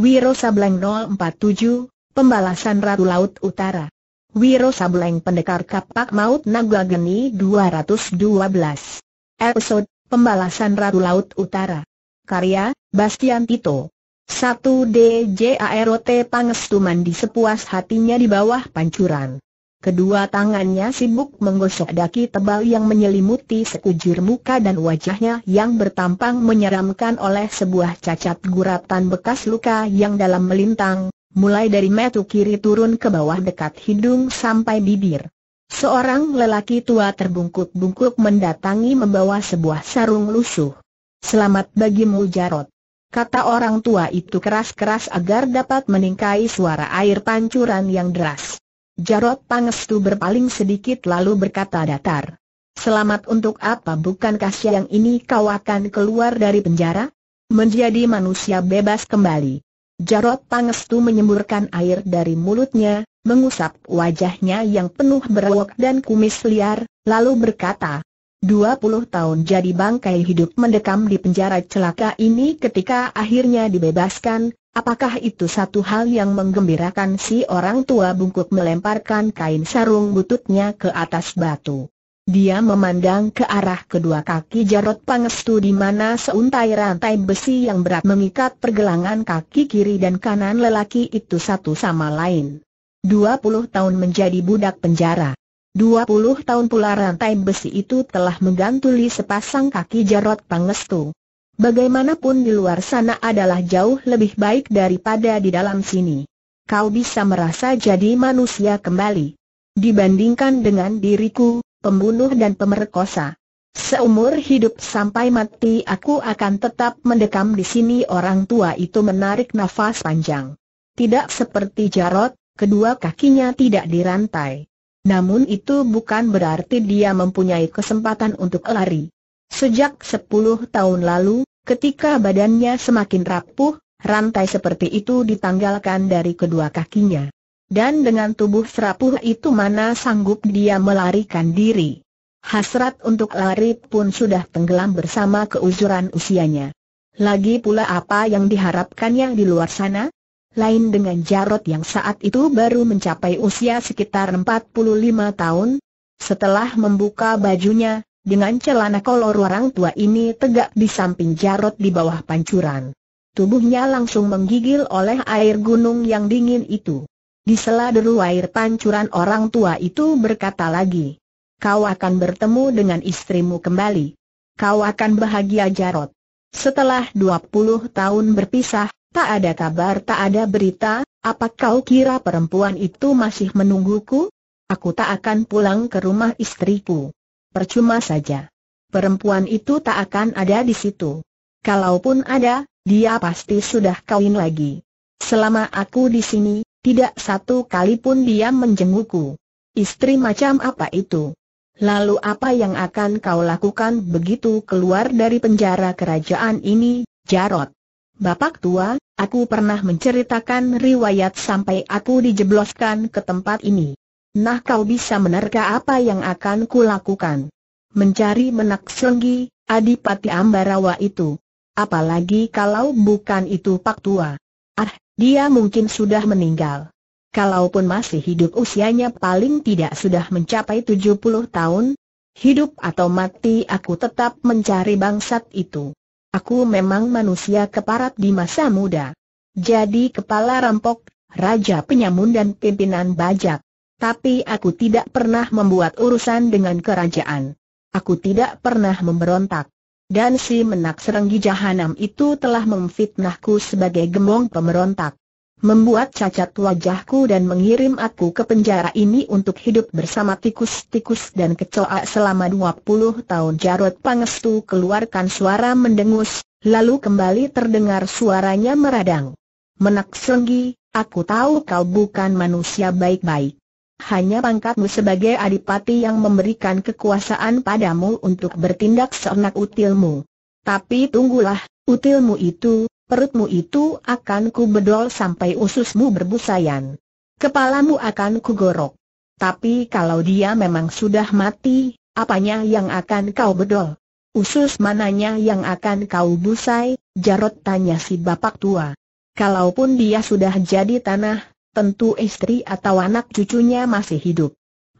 Wiro Sableng 047, Pembalasan Ratu Laut Utara. Wiro Sableng Pendekar Kapak Maut Naga Geni 212. Episode, Pembalasan Ratu Laut Utara. Karya, Bastian Tito. 1 DJAROT Pangestuman di sepuas hatinya di bawah pancuran. Kedua tangannya sibuk menggosok daki tebal yang menyelimuti sekujur muka dan wajahnya yang bertampang menyeramkan oleh sebuah cacat guratan bekas luka yang dalam melintang, mulai dari metu kiri turun ke bawah dekat hidung sampai bibir. Seorang lelaki tua terbungkuk-bungkuk mendatangi membawa sebuah sarung lusuh. Selamat bagimu Jarot. Kata orang tua itu keras-keras agar dapat meningkai suara air pancuran yang deras. Jarot Pangestu berpaling sedikit lalu berkata datar. Selamat untuk apa bukankah siang ini kau akan keluar dari penjara? Menjadi manusia bebas kembali. Jarot Pangestu menyemburkan air dari mulutnya, mengusap wajahnya yang penuh berwok dan kumis liar, lalu berkata, 20 tahun jadi bangkai hidup mendekam di penjara celaka ini ketika akhirnya dibebaskan, Apakah itu satu hal yang menggembirakan si orang tua bungkuk melemparkan kain sarung bututnya ke atas batu? Dia memandang ke arah kedua kaki Jarot Pangestu di mana seuntai rantai besi yang berat mengikat pergelangan kaki kiri dan kanan lelaki itu satu sama lain. Dua puluh tahun menjadi budak penjara. Dua puluh tahun pula rantai besi itu telah menggantuli sepasang kaki Jarot Pangestu. Bagaimanapun di luar sana adalah jauh lebih baik daripada di dalam sini. Kau bisa merasa jadi manusia kembali. Dibandingkan dengan diriku, pembunuh dan pemerkosa. Seumur hidup sampai mati aku akan tetap mendekam di sini orang tua itu menarik nafas panjang. Tidak seperti Jarot, kedua kakinya tidak dirantai. Namun itu bukan berarti dia mempunyai kesempatan untuk lari. Sejak 10 tahun lalu, Ketika badannya semakin rapuh, rantai seperti itu ditanggalkan dari kedua kakinya. Dan dengan tubuh serapuh itu mana sanggup dia melarikan diri. Hasrat untuk lari pun sudah tenggelam bersama keuzuran usianya. Lagi pula apa yang diharapkannya di luar sana? Lain dengan Jarot yang saat itu baru mencapai usia sekitar 45 tahun. Setelah membuka bajunya, dengan celana kolor orang tua ini tegak di samping Jarot di bawah pancuran. Tubuhnya langsung menggigil oleh air gunung yang dingin itu. Di sela deru air pancuran orang tua itu berkata lagi, Kau akan bertemu dengan istrimu kembali. Kau akan bahagia Jarot. Setelah 20 tahun berpisah, tak ada kabar tak ada berita, apa kau kira perempuan itu masih menungguku? Aku tak akan pulang ke rumah istriku. Percuma saja. Perempuan itu tak akan ada di situ. Kalaupun ada, dia pasti sudah kawin lagi. Selama aku di sini, tidak satu kali pun dia menjengukku. Istri macam apa itu? Lalu apa yang akan kau lakukan begitu keluar dari penjara kerajaan ini, Jarot? Bapak tua, aku pernah menceritakan riwayat sampai aku dijebloskan ke tempat ini. Nah kau bisa menerka apa yang akan kulakukan. Mencari menak Senggi, Adipati Ambarawa itu. Apalagi kalau bukan itu Pak Tua. Ah, dia mungkin sudah meninggal. Kalaupun masih hidup usianya paling tidak sudah mencapai 70 tahun, hidup atau mati aku tetap mencari bangsat itu. Aku memang manusia keparat di masa muda. Jadi kepala rampok, raja penyamun dan pimpinan bajak tapi aku tidak pernah membuat urusan dengan kerajaan. Aku tidak pernah memberontak. Dan si menak serenggi jahanam itu telah memfitnahku sebagai gembong pemberontak. Membuat cacat wajahku dan mengirim aku ke penjara ini untuk hidup bersama tikus-tikus dan kecoa selama 20 tahun Jarod Pangestu keluarkan suara mendengus, lalu kembali terdengar suaranya meradang. Menak serenggi, aku tahu kau bukan manusia baik-baik. Hanya pangkatmu sebagai adipati yang memberikan kekuasaan padamu untuk bertindak seenak utilmu. Tapi tunggulah, utilmu itu, perutmu itu akan ku bedol sampai ususmu berbusayan. Kepalamu akan ku gorok. Tapi kalau dia memang sudah mati, apanya yang akan kau bedol? Usus mananya yang akan kau busai? Jarot tanya si bapak tua. Kalaupun dia sudah jadi tanah, tentu istri atau anak cucunya masih hidup.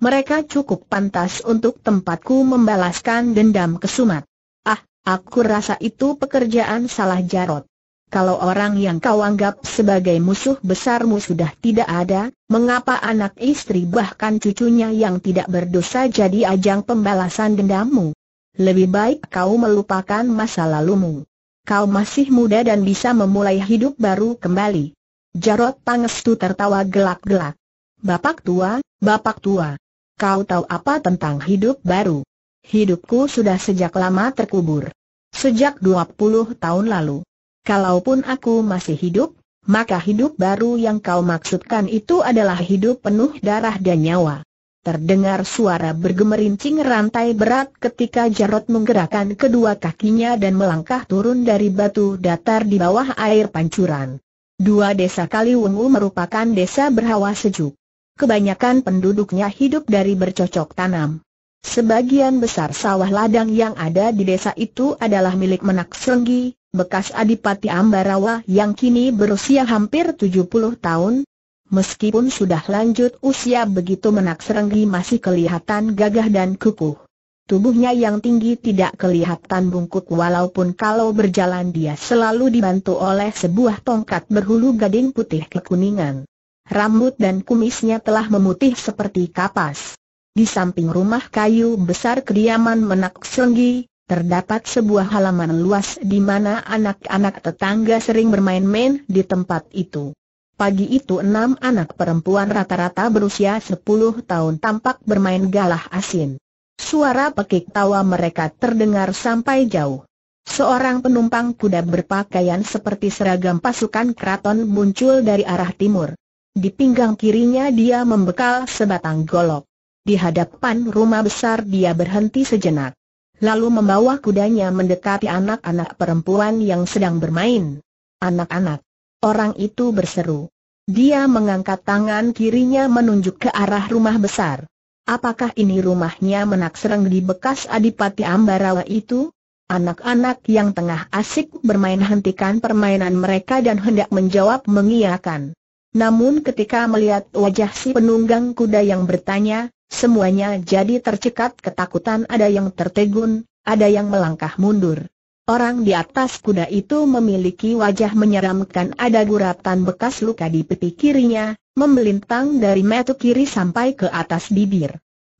Mereka cukup pantas untuk tempatku membalaskan dendam kesumat. Ah, aku rasa itu pekerjaan salah Jarot. Kalau orang yang kau anggap sebagai musuh besarmu sudah tidak ada, mengapa anak istri bahkan cucunya yang tidak berdosa jadi ajang pembalasan dendammu? Lebih baik kau melupakan masa lalumu. Kau masih muda dan bisa memulai hidup baru kembali. Jarot Pangestu tertawa gelak-gelak. Bapak tua, bapak tua. Kau tahu apa tentang hidup baru? Hidupku sudah sejak lama terkubur. Sejak 20 tahun lalu. Kalaupun aku masih hidup, maka hidup baru yang kau maksudkan itu adalah hidup penuh darah dan nyawa. Terdengar suara bergemerincing rantai berat ketika Jarot menggerakkan kedua kakinya dan melangkah turun dari batu datar di bawah air pancuran. Dua desa Kaliwungu merupakan desa berhawa sejuk. Kebanyakan penduduknya hidup dari bercocok tanam. Sebagian besar sawah ladang yang ada di desa itu adalah milik Menak Serenggi, bekas Adipati Ambarawa yang kini berusia hampir 70 tahun. Meskipun sudah lanjut usia begitu Menak Serenggi masih kelihatan gagah dan kukuh. Tubuhnya yang tinggi tidak kelihatan bungkuk walaupun kalau berjalan dia selalu dibantu oleh sebuah tongkat berhulu gading putih kekuningan. Rambut dan kumisnya telah memutih seperti kapas. Di samping rumah kayu besar kediaman Menak senggi, terdapat sebuah halaman luas di mana anak-anak tetangga sering bermain-main di tempat itu. Pagi itu enam anak perempuan rata-rata berusia 10 tahun tampak bermain galah asin. Suara pekik tawa mereka terdengar sampai jauh. Seorang penumpang kuda berpakaian seperti seragam pasukan keraton muncul dari arah timur. Di pinggang kirinya dia membekal sebatang golok. Di hadapan rumah besar dia berhenti sejenak. Lalu membawa kudanya mendekati anak-anak perempuan yang sedang bermain. Anak-anak. Orang itu berseru. Dia mengangkat tangan kirinya menunjuk ke arah rumah besar. Apakah ini rumahnya menaksereng di bekas Adipati Ambarawa itu? Anak-anak yang tengah asik bermain hentikan permainan mereka dan hendak menjawab mengiyakan. Namun ketika melihat wajah si penunggang kuda yang bertanya, semuanya jadi tercekat ketakutan ada yang tertegun, ada yang melangkah mundur. Orang di atas kuda itu memiliki wajah menyeramkan ada guratan bekas luka di pipi kirinya, Membelintang dari metu kiri sampai ke atas bibir.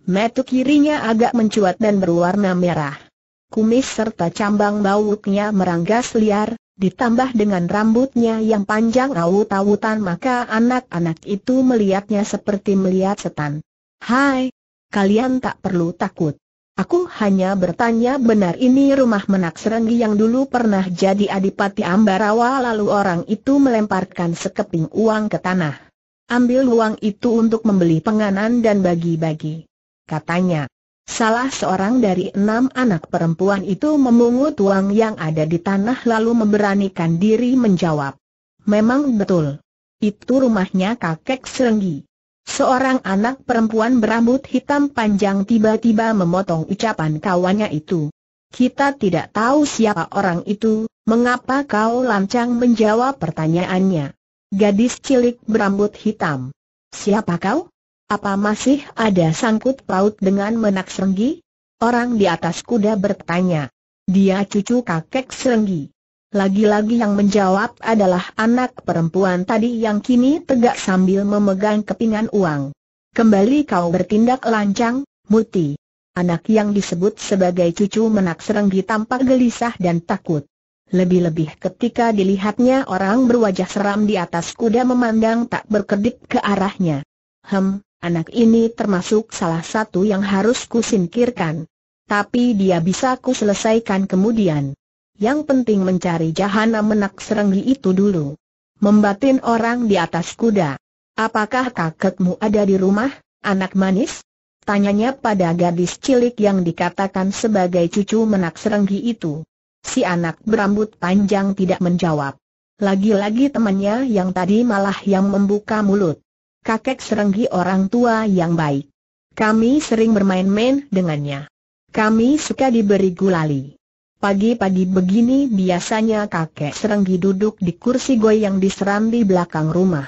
Metu kirinya agak mencuat dan berwarna merah. Kumis serta cambang bautnya meranggas liar, ditambah dengan rambutnya yang panjang awut-awutan maka anak-anak itu melihatnya seperti melihat setan. Hai, kalian tak perlu takut. Aku hanya bertanya benar ini rumah menak serenggi yang dulu pernah jadi adipati Ambarawa lalu orang itu melemparkan sekeping uang ke tanah ambil uang itu untuk membeli penganan dan bagi-bagi. Katanya, salah seorang dari enam anak perempuan itu memungut uang yang ada di tanah lalu memberanikan diri menjawab. Memang betul. Itu rumahnya kakek Serenggi. Seorang anak perempuan berambut hitam panjang tiba-tiba memotong ucapan kawannya itu. Kita tidak tahu siapa orang itu, mengapa kau lancang menjawab pertanyaannya? Gadis cilik berambut hitam. Siapa kau? Apa masih ada sangkut paut dengan menak serenggi? Orang di atas kuda bertanya. Dia cucu kakek serenggi. Lagi-lagi yang menjawab adalah anak perempuan tadi yang kini tegak sambil memegang kepingan uang. Kembali kau bertindak lancang, Muti. Anak yang disebut sebagai cucu menak serenggi tampak gelisah dan takut. Lebih-lebih ketika dilihatnya orang berwajah seram di atas kuda memandang tak berkedip ke arahnya. Hem, anak ini termasuk salah satu yang harus kusingkirkan. Tapi dia bisa kuselesaikan kemudian. Yang penting mencari jahana menak serenggi itu dulu. Membatin orang di atas kuda. Apakah kakekmu ada di rumah, anak manis? Tanyanya pada gadis cilik yang dikatakan sebagai cucu menak serenggi itu. Si anak berambut panjang tidak menjawab. Lagi-lagi temannya yang tadi malah yang membuka mulut. Kakek serenggi orang tua yang baik. Kami sering bermain-main dengannya. Kami suka diberi gulali. Pagi-pagi begini biasanya kakek serenggi duduk di kursi goyang di serambi belakang rumah.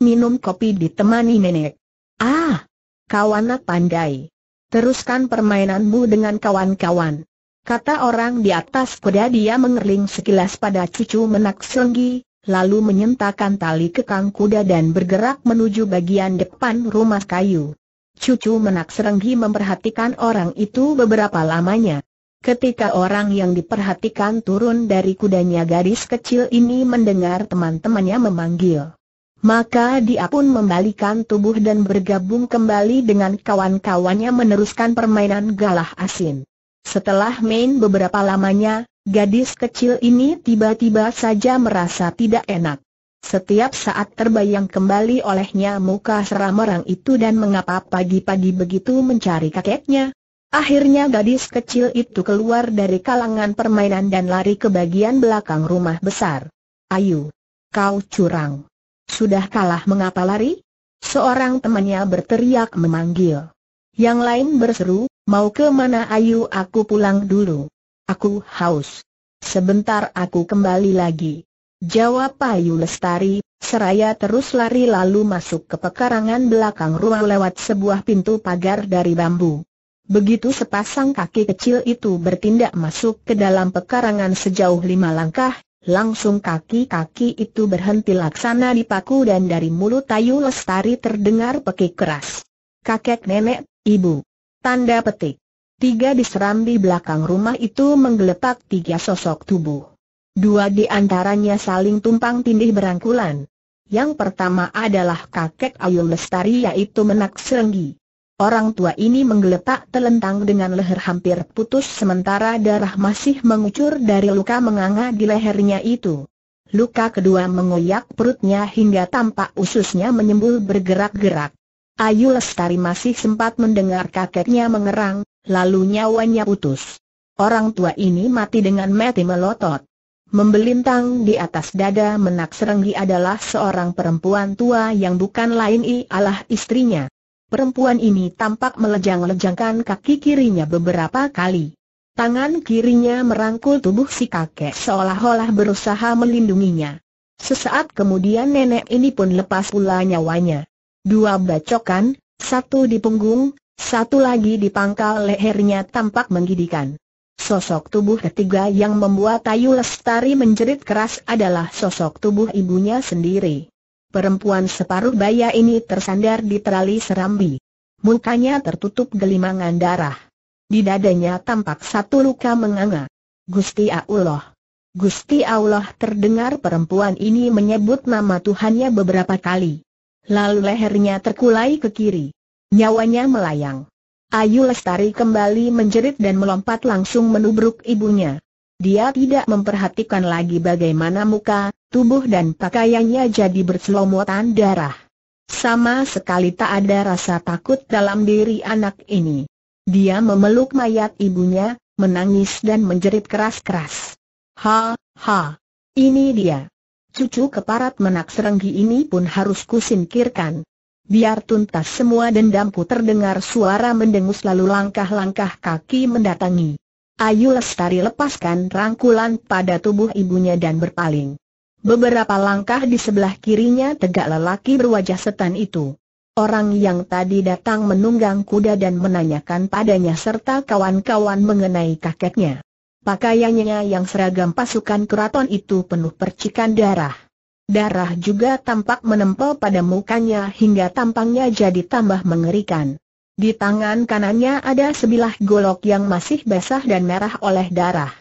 Minum kopi ditemani nenek. Ah, kawan anak pandai. Teruskan permainanmu dengan kawan-kawan. Kata orang di atas kuda dia mengerling sekilas pada cucu menak Senggi, lalu menyentakan tali kekang kuda dan bergerak menuju bagian depan rumah kayu. Cucu menak Serenggi memperhatikan orang itu beberapa lamanya. Ketika orang yang diperhatikan turun dari kudanya gadis kecil ini mendengar teman-temannya memanggil. Maka dia pun membalikan tubuh dan bergabung kembali dengan kawan-kawannya meneruskan permainan galah asin. Setelah main beberapa lamanya, gadis kecil ini tiba-tiba saja merasa tidak enak. Setiap saat terbayang kembali olehnya muka seram orang itu dan mengapa pagi-pagi begitu mencari kakeknya. Akhirnya gadis kecil itu keluar dari kalangan permainan dan lari ke bagian belakang rumah besar. Ayu, kau curang. Sudah kalah mengapa lari? Seorang temannya berteriak memanggil. Yang lain berseru, Mau ke mana ayu aku pulang dulu. Aku haus. Sebentar aku kembali lagi. Jawab Ayu Lestari, seraya terus lari lalu masuk ke pekarangan belakang ruang lewat sebuah pintu pagar dari bambu. Begitu sepasang kaki kecil itu bertindak masuk ke dalam pekarangan sejauh lima langkah, langsung kaki-kaki itu berhenti laksana dipaku dan dari mulut Ayu Lestari terdengar pekik keras. Kakek nenek, ibu. Tanda petik. Tiga di di belakang rumah itu menggeletak tiga sosok tubuh. Dua di antaranya saling tumpang tindih berangkulan. Yang pertama adalah kakek Ayu Lestari yaitu Menak Serenggi. Orang tua ini menggeletak telentang dengan leher hampir putus sementara darah masih mengucur dari luka menganga di lehernya itu. Luka kedua mengoyak perutnya hingga tampak ususnya menyembul bergerak-gerak. Ayu Lestari masih sempat mendengar kakeknya mengerang, lalu nyawanya putus. Orang tua ini mati dengan mati melotot. Membelintang di atas dada menak serenggi adalah seorang perempuan tua yang bukan lain ialah istrinya. Perempuan ini tampak melejang-lejangkan kaki kirinya beberapa kali. Tangan kirinya merangkul tubuh si kakek seolah-olah berusaha melindunginya. Sesaat kemudian nenek ini pun lepas pula nyawanya dua bacokan, satu di punggung, satu lagi di pangkal lehernya tampak menggidikan. Sosok tubuh ketiga yang membuat Ayu Lestari menjerit keras adalah sosok tubuh ibunya sendiri. Perempuan separuh baya ini tersandar di terali serambi. Mukanya tertutup gelimangan darah. Di dadanya tampak satu luka menganga. Gusti Allah. Gusti Allah terdengar perempuan ini menyebut nama Tuhannya beberapa kali. Lalu lehernya terkulai ke kiri. Nyawanya melayang. Ayu Lestari kembali menjerit dan melompat langsung menubruk ibunya. Dia tidak memperhatikan lagi bagaimana muka, tubuh dan pakaiannya jadi berselomotan darah. Sama sekali tak ada rasa takut dalam diri anak ini. Dia memeluk mayat ibunya, menangis dan menjerit keras-keras. Ha, ha. Ini dia. Cucu keparat menak serenggi ini pun harus kusingkirkan. Biar tuntas semua dendamku terdengar suara mendengus lalu langkah-langkah kaki mendatangi. Ayu Lestari lepaskan rangkulan pada tubuh ibunya dan berpaling. Beberapa langkah di sebelah kirinya tegak lelaki berwajah setan itu. Orang yang tadi datang menunggang kuda dan menanyakan padanya serta kawan-kawan mengenai kakeknya. Pakaiannya yang seragam pasukan keraton itu penuh percikan darah. Darah juga tampak menempel pada mukanya hingga tampangnya jadi tambah mengerikan. Di tangan kanannya ada sebilah golok yang masih basah dan merah oleh darah.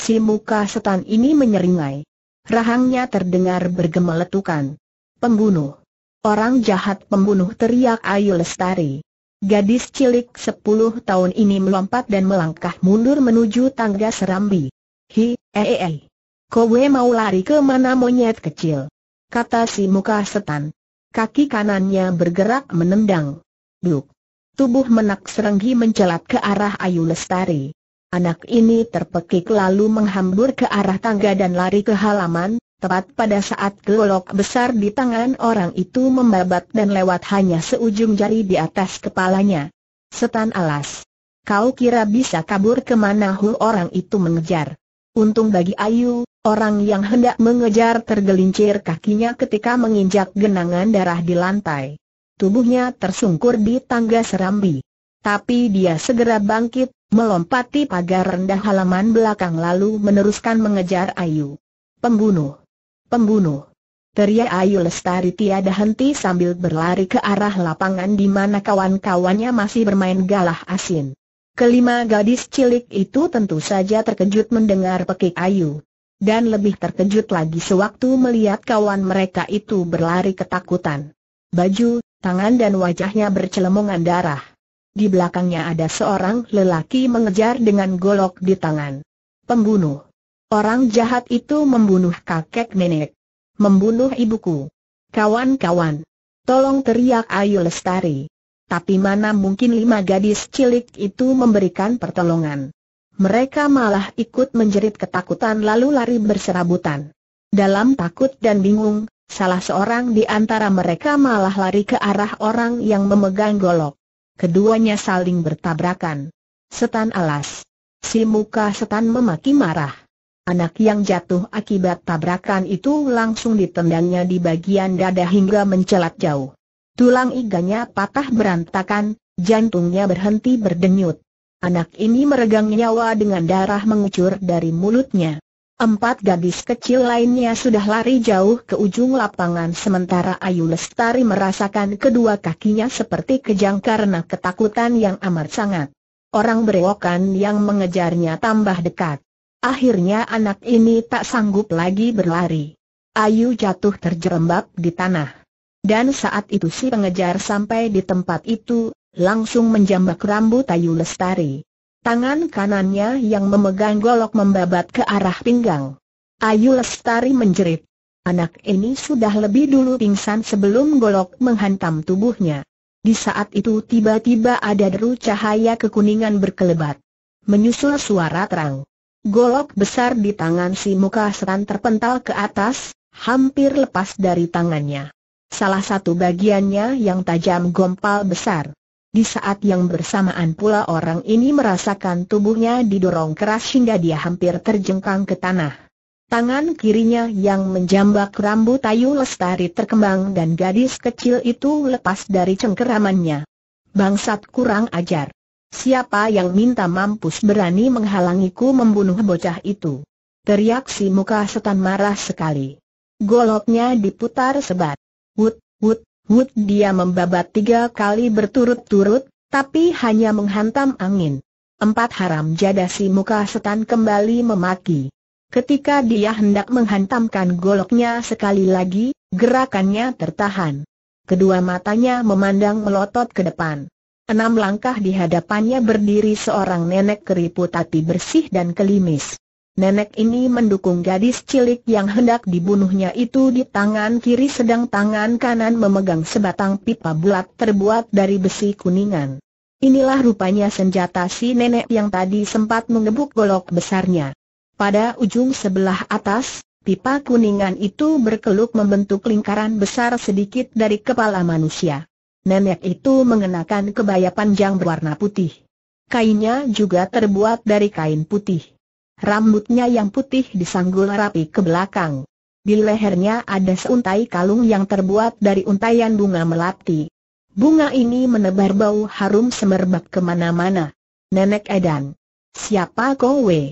Si muka setan ini menyeringai. Rahangnya terdengar bergemeletukan. Pembunuh. Orang jahat pembunuh teriak Ayu Lestari. Gadis cilik sepuluh tahun ini melompat dan melangkah mundur menuju tangga serambi. Hi, eh, eh, eh, Kowe mau lari ke mana monyet kecil? Kata si muka setan. Kaki kanannya bergerak menendang. Duk. Tubuh menak serenggi mencelat ke arah Ayu Lestari. Anak ini terpekik lalu menghambur ke arah tangga dan lari ke halaman, Tepat pada saat golok besar di tangan orang itu membabat dan lewat hanya seujung jari di atas kepalanya. Setan alas. Kau kira bisa kabur kemana hu orang itu mengejar. Untung bagi Ayu, orang yang hendak mengejar tergelincir kakinya ketika menginjak genangan darah di lantai. Tubuhnya tersungkur di tangga serambi. Tapi dia segera bangkit, melompati pagar rendah halaman belakang lalu meneruskan mengejar Ayu. Pembunuh Pembunuh. Teriak Ayu Lestari tiada henti sambil berlari ke arah lapangan di mana kawan-kawannya masih bermain galah asin. Kelima gadis cilik itu tentu saja terkejut mendengar pekik Ayu. Dan lebih terkejut lagi sewaktu melihat kawan mereka itu berlari ketakutan. Baju, tangan dan wajahnya bercelemongan darah. Di belakangnya ada seorang lelaki mengejar dengan golok di tangan. Pembunuh. Orang jahat itu membunuh kakek nenek. Membunuh ibuku. Kawan-kawan. Tolong teriak Ayu Lestari. Tapi mana mungkin lima gadis cilik itu memberikan pertolongan. Mereka malah ikut menjerit ketakutan lalu lari berserabutan. Dalam takut dan bingung, salah seorang di antara mereka malah lari ke arah orang yang memegang golok. Keduanya saling bertabrakan. Setan alas. Si muka setan memaki marah. Anak yang jatuh akibat tabrakan itu langsung ditendangnya di bagian dada hingga mencelat jauh. Tulang iganya patah berantakan, jantungnya berhenti berdenyut. Anak ini meregang nyawa dengan darah mengucur dari mulutnya. Empat gadis kecil lainnya sudah lari jauh ke ujung lapangan sementara Ayu Lestari merasakan kedua kakinya seperti kejang karena ketakutan yang amat sangat. Orang berewokan yang mengejarnya tambah dekat. Akhirnya anak ini tak sanggup lagi berlari. Ayu jatuh terjerembab di tanah. Dan saat itu si pengejar sampai di tempat itu, langsung menjambak rambut Ayu Lestari. Tangan kanannya yang memegang golok membabat ke arah pinggang. Ayu Lestari menjerit. Anak ini sudah lebih dulu pingsan sebelum golok menghantam tubuhnya. Di saat itu tiba-tiba ada deru cahaya kekuningan berkelebat. Menyusul suara terang. Golok besar di tangan si muka setan terpental ke atas, hampir lepas dari tangannya. Salah satu bagiannya yang tajam gompal besar. Di saat yang bersamaan pula orang ini merasakan tubuhnya didorong keras hingga dia hampir terjengkang ke tanah. Tangan kirinya yang menjambak rambut Ayu Lestari terkembang dan gadis kecil itu lepas dari cengkeramannya. Bangsat kurang ajar. Siapa yang minta mampus berani menghalangiku membunuh bocah itu? Teriak si muka setan marah sekali. Goloknya diputar sebat. Wut, wut, wut dia membabat tiga kali berturut-turut, tapi hanya menghantam angin. Empat haram jada si muka setan kembali memaki. Ketika dia hendak menghantamkan goloknya sekali lagi, gerakannya tertahan. Kedua matanya memandang melotot ke depan. Enam langkah di hadapannya berdiri seorang nenek keriput tapi bersih dan kelimis. Nenek ini mendukung gadis cilik yang hendak dibunuhnya itu di tangan kiri sedang tangan kanan memegang sebatang pipa bulat terbuat dari besi kuningan. Inilah rupanya senjata si nenek yang tadi sempat mengebuk golok besarnya. Pada ujung sebelah atas, pipa kuningan itu berkeluk membentuk lingkaran besar sedikit dari kepala manusia nenek itu mengenakan kebaya panjang berwarna putih. Kainnya juga terbuat dari kain putih. Rambutnya yang putih disanggul rapi ke belakang. Di lehernya ada seuntai kalung yang terbuat dari untayan bunga melati. Bunga ini menebar bau harum semerbak kemana-mana. Nenek Edan. Siapa kowe?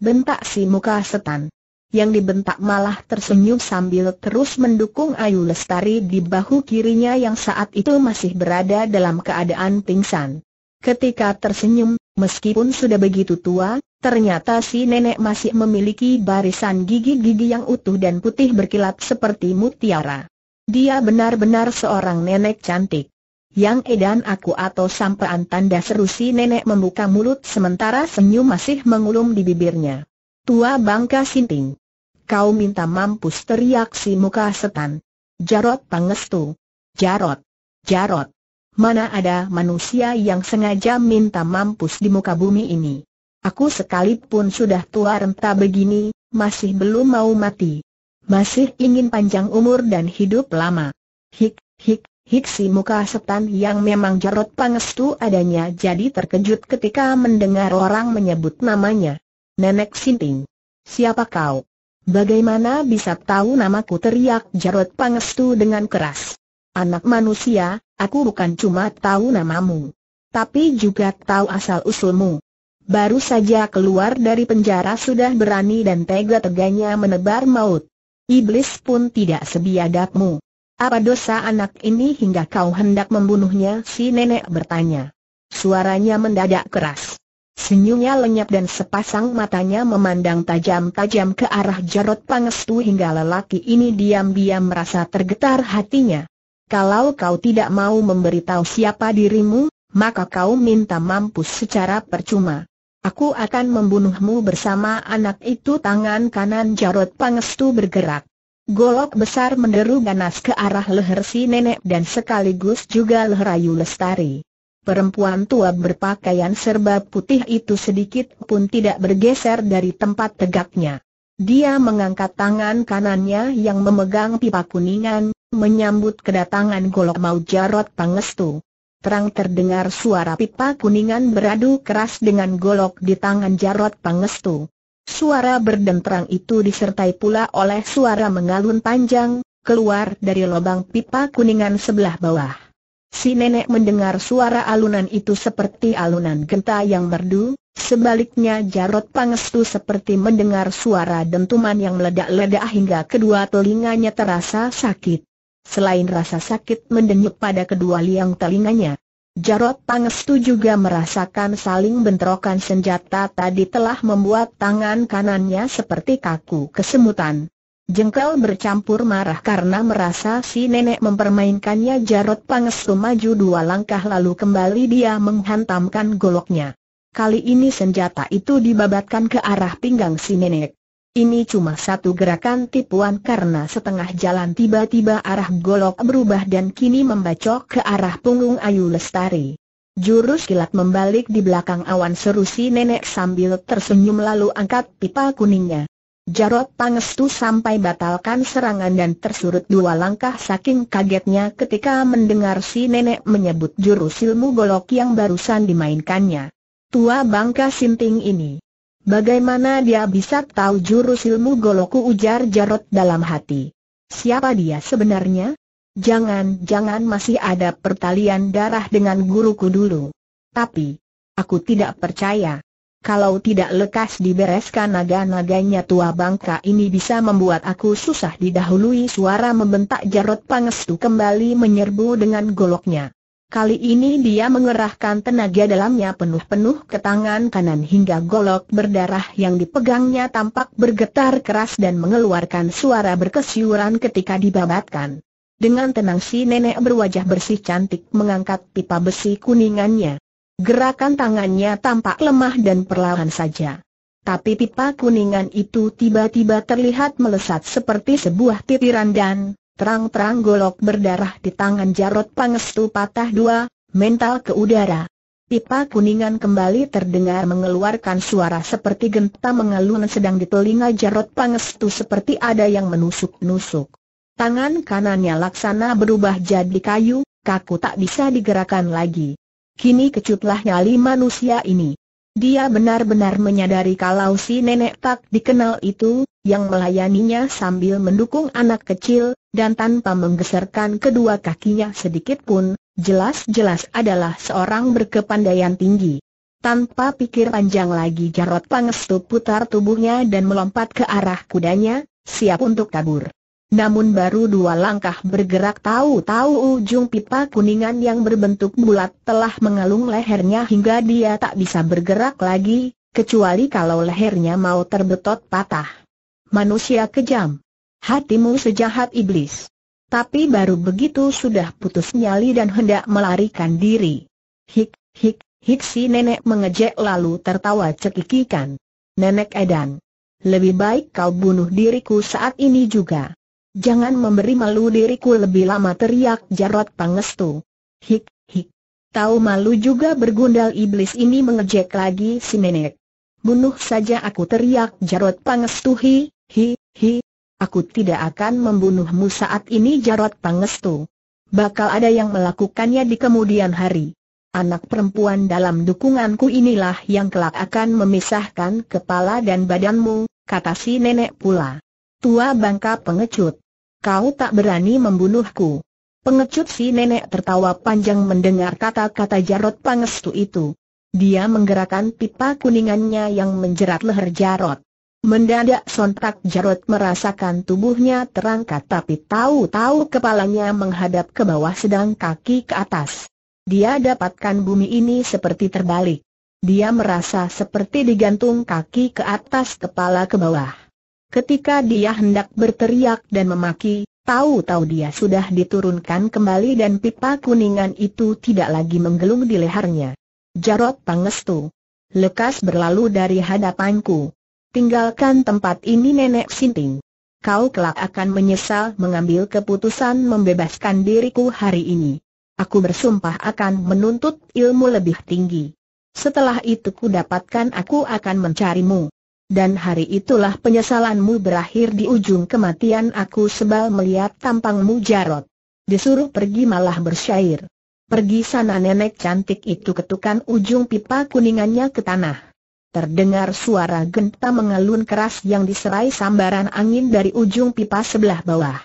Bentak si muka setan yang dibentak malah tersenyum sambil terus mendukung Ayu Lestari di bahu kirinya yang saat itu masih berada dalam keadaan pingsan. Ketika tersenyum, meskipun sudah begitu tua, ternyata si nenek masih memiliki barisan gigi-gigi yang utuh dan putih berkilat seperti mutiara. Dia benar-benar seorang nenek cantik. Yang edan aku atau sampean tanda seru si nenek membuka mulut sementara senyum masih mengulum di bibirnya. Tua bangka sinting. Kau minta mampus teriak si muka setan. Jarot pangestu. Jarot. Jarot. Mana ada manusia yang sengaja minta mampus di muka bumi ini. Aku sekalipun sudah tua renta begini, masih belum mau mati. Masih ingin panjang umur dan hidup lama. Hik, hik, hik si muka setan yang memang jarot pangestu adanya jadi terkejut ketika mendengar orang menyebut namanya. Nenek Sinting. Siapa kau? Bagaimana bisa tahu namaku teriak Jarod Pangestu dengan keras. Anak manusia, aku bukan cuma tahu namamu. Tapi juga tahu asal-usulmu. Baru saja keluar dari penjara sudah berani dan tega-teganya menebar maut. Iblis pun tidak sebiadabmu. Apa dosa anak ini hingga kau hendak membunuhnya? Si nenek bertanya. Suaranya mendadak keras. Senyumnya lenyap dan sepasang matanya memandang tajam-tajam ke arah Jarot Pangestu hingga lelaki ini diam-diam merasa tergetar hatinya. Kalau kau tidak mau memberitahu siapa dirimu, maka kau minta mampus secara percuma. Aku akan membunuhmu bersama anak itu tangan kanan Jarot Pangestu bergerak. Golok besar menderu ganas ke arah leher si nenek dan sekaligus juga leher Ayu Lestari. Perempuan tua berpakaian serba putih itu sedikit pun tidak bergeser dari tempat tegaknya. Dia mengangkat tangan kanannya yang memegang pipa kuningan, menyambut kedatangan golok mau jarot pangestu. Terang terdengar suara pipa kuningan beradu keras dengan golok di tangan jarot pangestu. Suara berdentrang itu disertai pula oleh suara mengalun panjang, keluar dari lubang pipa kuningan sebelah bawah. Si nenek mendengar suara alunan itu seperti alunan genta yang merdu, sebaliknya Jarot Pangestu seperti mendengar suara dentuman yang meledak-ledak hingga kedua telinganya terasa sakit. Selain rasa sakit mendenyuk pada kedua liang telinganya, Jarot Pangestu juga merasakan saling bentrokan senjata tadi telah membuat tangan kanannya seperti kaku kesemutan. Jengkel bercampur marah karena merasa si nenek mempermainkannya Jarot Pangestu maju dua langkah lalu kembali dia menghantamkan goloknya. Kali ini senjata itu dibabatkan ke arah pinggang si nenek. Ini cuma satu gerakan tipuan karena setengah jalan tiba-tiba arah golok berubah dan kini membacok ke arah punggung Ayu Lestari. Jurus kilat membalik di belakang awan seru si nenek sambil tersenyum lalu angkat pipa kuningnya. Jarot Pangestu sampai batalkan serangan dan tersurut dua langkah saking kagetnya ketika mendengar si nenek menyebut jurus ilmu golok yang barusan dimainkannya. Tua bangka sinting ini. Bagaimana dia bisa tahu jurus ilmu goloku? ujar Jarot dalam hati. Siapa dia sebenarnya? Jangan-jangan masih ada pertalian darah dengan guruku dulu. Tapi, aku tidak percaya. Kalau tidak lekas dibereskan naga-naganya tua bangka ini bisa membuat aku susah didahului suara membentak Jarot Pangestu kembali menyerbu dengan goloknya. Kali ini dia mengerahkan tenaga dalamnya penuh-penuh ke tangan kanan hingga golok berdarah yang dipegangnya tampak bergetar keras dan mengeluarkan suara berkesiuran ketika dibabatkan. Dengan tenang si nenek berwajah bersih cantik mengangkat pipa besi kuningannya. Gerakan tangannya tampak lemah dan perlahan saja. Tapi pipa kuningan itu tiba-tiba terlihat melesat seperti sebuah titiran dan terang-terang golok berdarah di tangan Jarot Pangestu patah dua, mental ke udara. Pipa kuningan kembali terdengar mengeluarkan suara seperti genta mengalun sedang di telinga Jarot Pangestu seperti ada yang menusuk-nusuk. Tangan kanannya laksana berubah jadi kayu, kaku tak bisa digerakkan lagi. Kini kecutlah nyali manusia ini. Dia benar-benar menyadari kalau si nenek tak dikenal itu, yang melayaninya sambil mendukung anak kecil, dan tanpa menggeserkan kedua kakinya sedikit pun, jelas-jelas adalah seorang berkepandaian tinggi. Tanpa pikir panjang lagi Jarot Pangestu putar tubuhnya dan melompat ke arah kudanya, siap untuk kabur. Namun baru dua langkah bergerak tahu-tahu ujung pipa kuningan yang berbentuk bulat telah mengalung lehernya hingga dia tak bisa bergerak lagi, kecuali kalau lehernya mau terbetot patah. Manusia kejam. Hatimu sejahat iblis. Tapi baru begitu sudah putus nyali dan hendak melarikan diri. Hik, hik, hik si nenek mengejek lalu tertawa cekikikan. Nenek Edan. Lebih baik kau bunuh diriku saat ini juga. Jangan memberi malu diriku lebih lama teriak Jarot Pangestu. Hik, hik. Tahu malu juga bergundal iblis ini mengejek lagi si nenek. Bunuh saja aku teriak Jarot Pangestu hi, hi, hi. Aku tidak akan membunuhmu saat ini Jarot Pangestu. Bakal ada yang melakukannya di kemudian hari. Anak perempuan dalam dukunganku inilah yang kelak akan memisahkan kepala dan badanmu, kata si nenek pula. Tua bangka pengecut kau tak berani membunuhku. Pengecut si nenek tertawa panjang mendengar kata-kata Jarot Pangestu itu. Dia menggerakkan pipa kuningannya yang menjerat leher Jarot. Mendadak sontak Jarot merasakan tubuhnya terangkat tapi tahu-tahu kepalanya menghadap ke bawah sedang kaki ke atas. Dia dapatkan bumi ini seperti terbalik. Dia merasa seperti digantung kaki ke atas kepala ke bawah. Ketika dia hendak berteriak dan memaki, tahu-tahu dia sudah diturunkan kembali dan pipa kuningan itu tidak lagi menggelung di lehernya. Jarot Pangestu. Lekas berlalu dari hadapanku. Tinggalkan tempat ini nenek Sinting. Kau kelak akan menyesal mengambil keputusan membebaskan diriku hari ini. Aku bersumpah akan menuntut ilmu lebih tinggi. Setelah itu ku dapatkan aku akan mencarimu. Dan hari itulah penyesalanmu berakhir di ujung kematian aku sebal melihat tampangmu Jarot. Disuruh pergi malah bersyair. Pergi sana nenek cantik itu ketukan ujung pipa kuningannya ke tanah. Terdengar suara genta mengalun keras yang diserai sambaran angin dari ujung pipa sebelah bawah.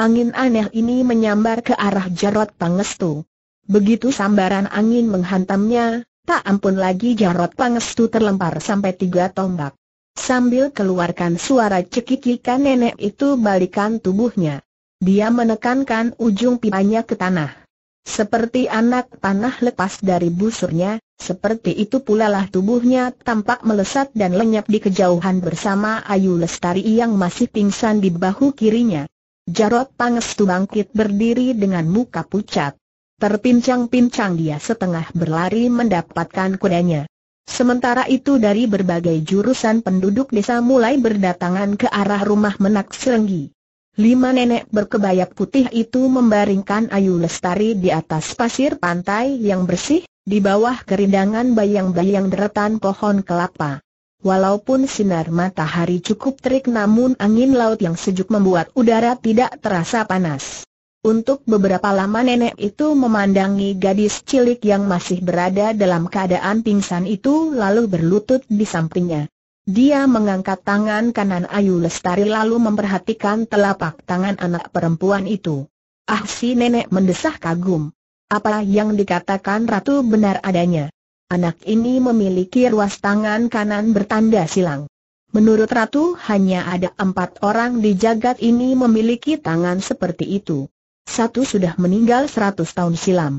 Angin aneh ini menyambar ke arah Jarot Pangestu. Begitu sambaran angin menghantamnya, tak ampun lagi Jarot Pangestu terlempar sampai tiga tombak. Sambil keluarkan suara cekikikan nenek itu balikan tubuhnya. Dia menekankan ujung pipanya ke tanah. Seperti anak panah lepas dari busurnya, seperti itu pula lah tubuhnya tampak melesat dan lenyap di kejauhan bersama Ayu Lestari yang masih pingsan di bahu kirinya. Jarot Pangestu bangkit berdiri dengan muka pucat. Terpincang-pincang dia setengah berlari mendapatkan kudanya. Sementara itu dari berbagai jurusan penduduk desa mulai berdatangan ke arah rumah menak serenggi. Lima nenek berkebaya putih itu membaringkan Ayu Lestari di atas pasir pantai yang bersih, di bawah kerindangan bayang-bayang deretan pohon kelapa. Walaupun sinar matahari cukup terik namun angin laut yang sejuk membuat udara tidak terasa panas. Untuk beberapa lama nenek itu memandangi gadis cilik yang masih berada dalam keadaan pingsan itu lalu berlutut di sampingnya. Dia mengangkat tangan kanan Ayu Lestari lalu memperhatikan telapak tangan anak perempuan itu. Ah si nenek mendesah kagum. Apa yang dikatakan Ratu benar adanya. Anak ini memiliki ruas tangan kanan bertanda silang. Menurut Ratu hanya ada empat orang di jagat ini memiliki tangan seperti itu satu sudah meninggal 100 tahun silam.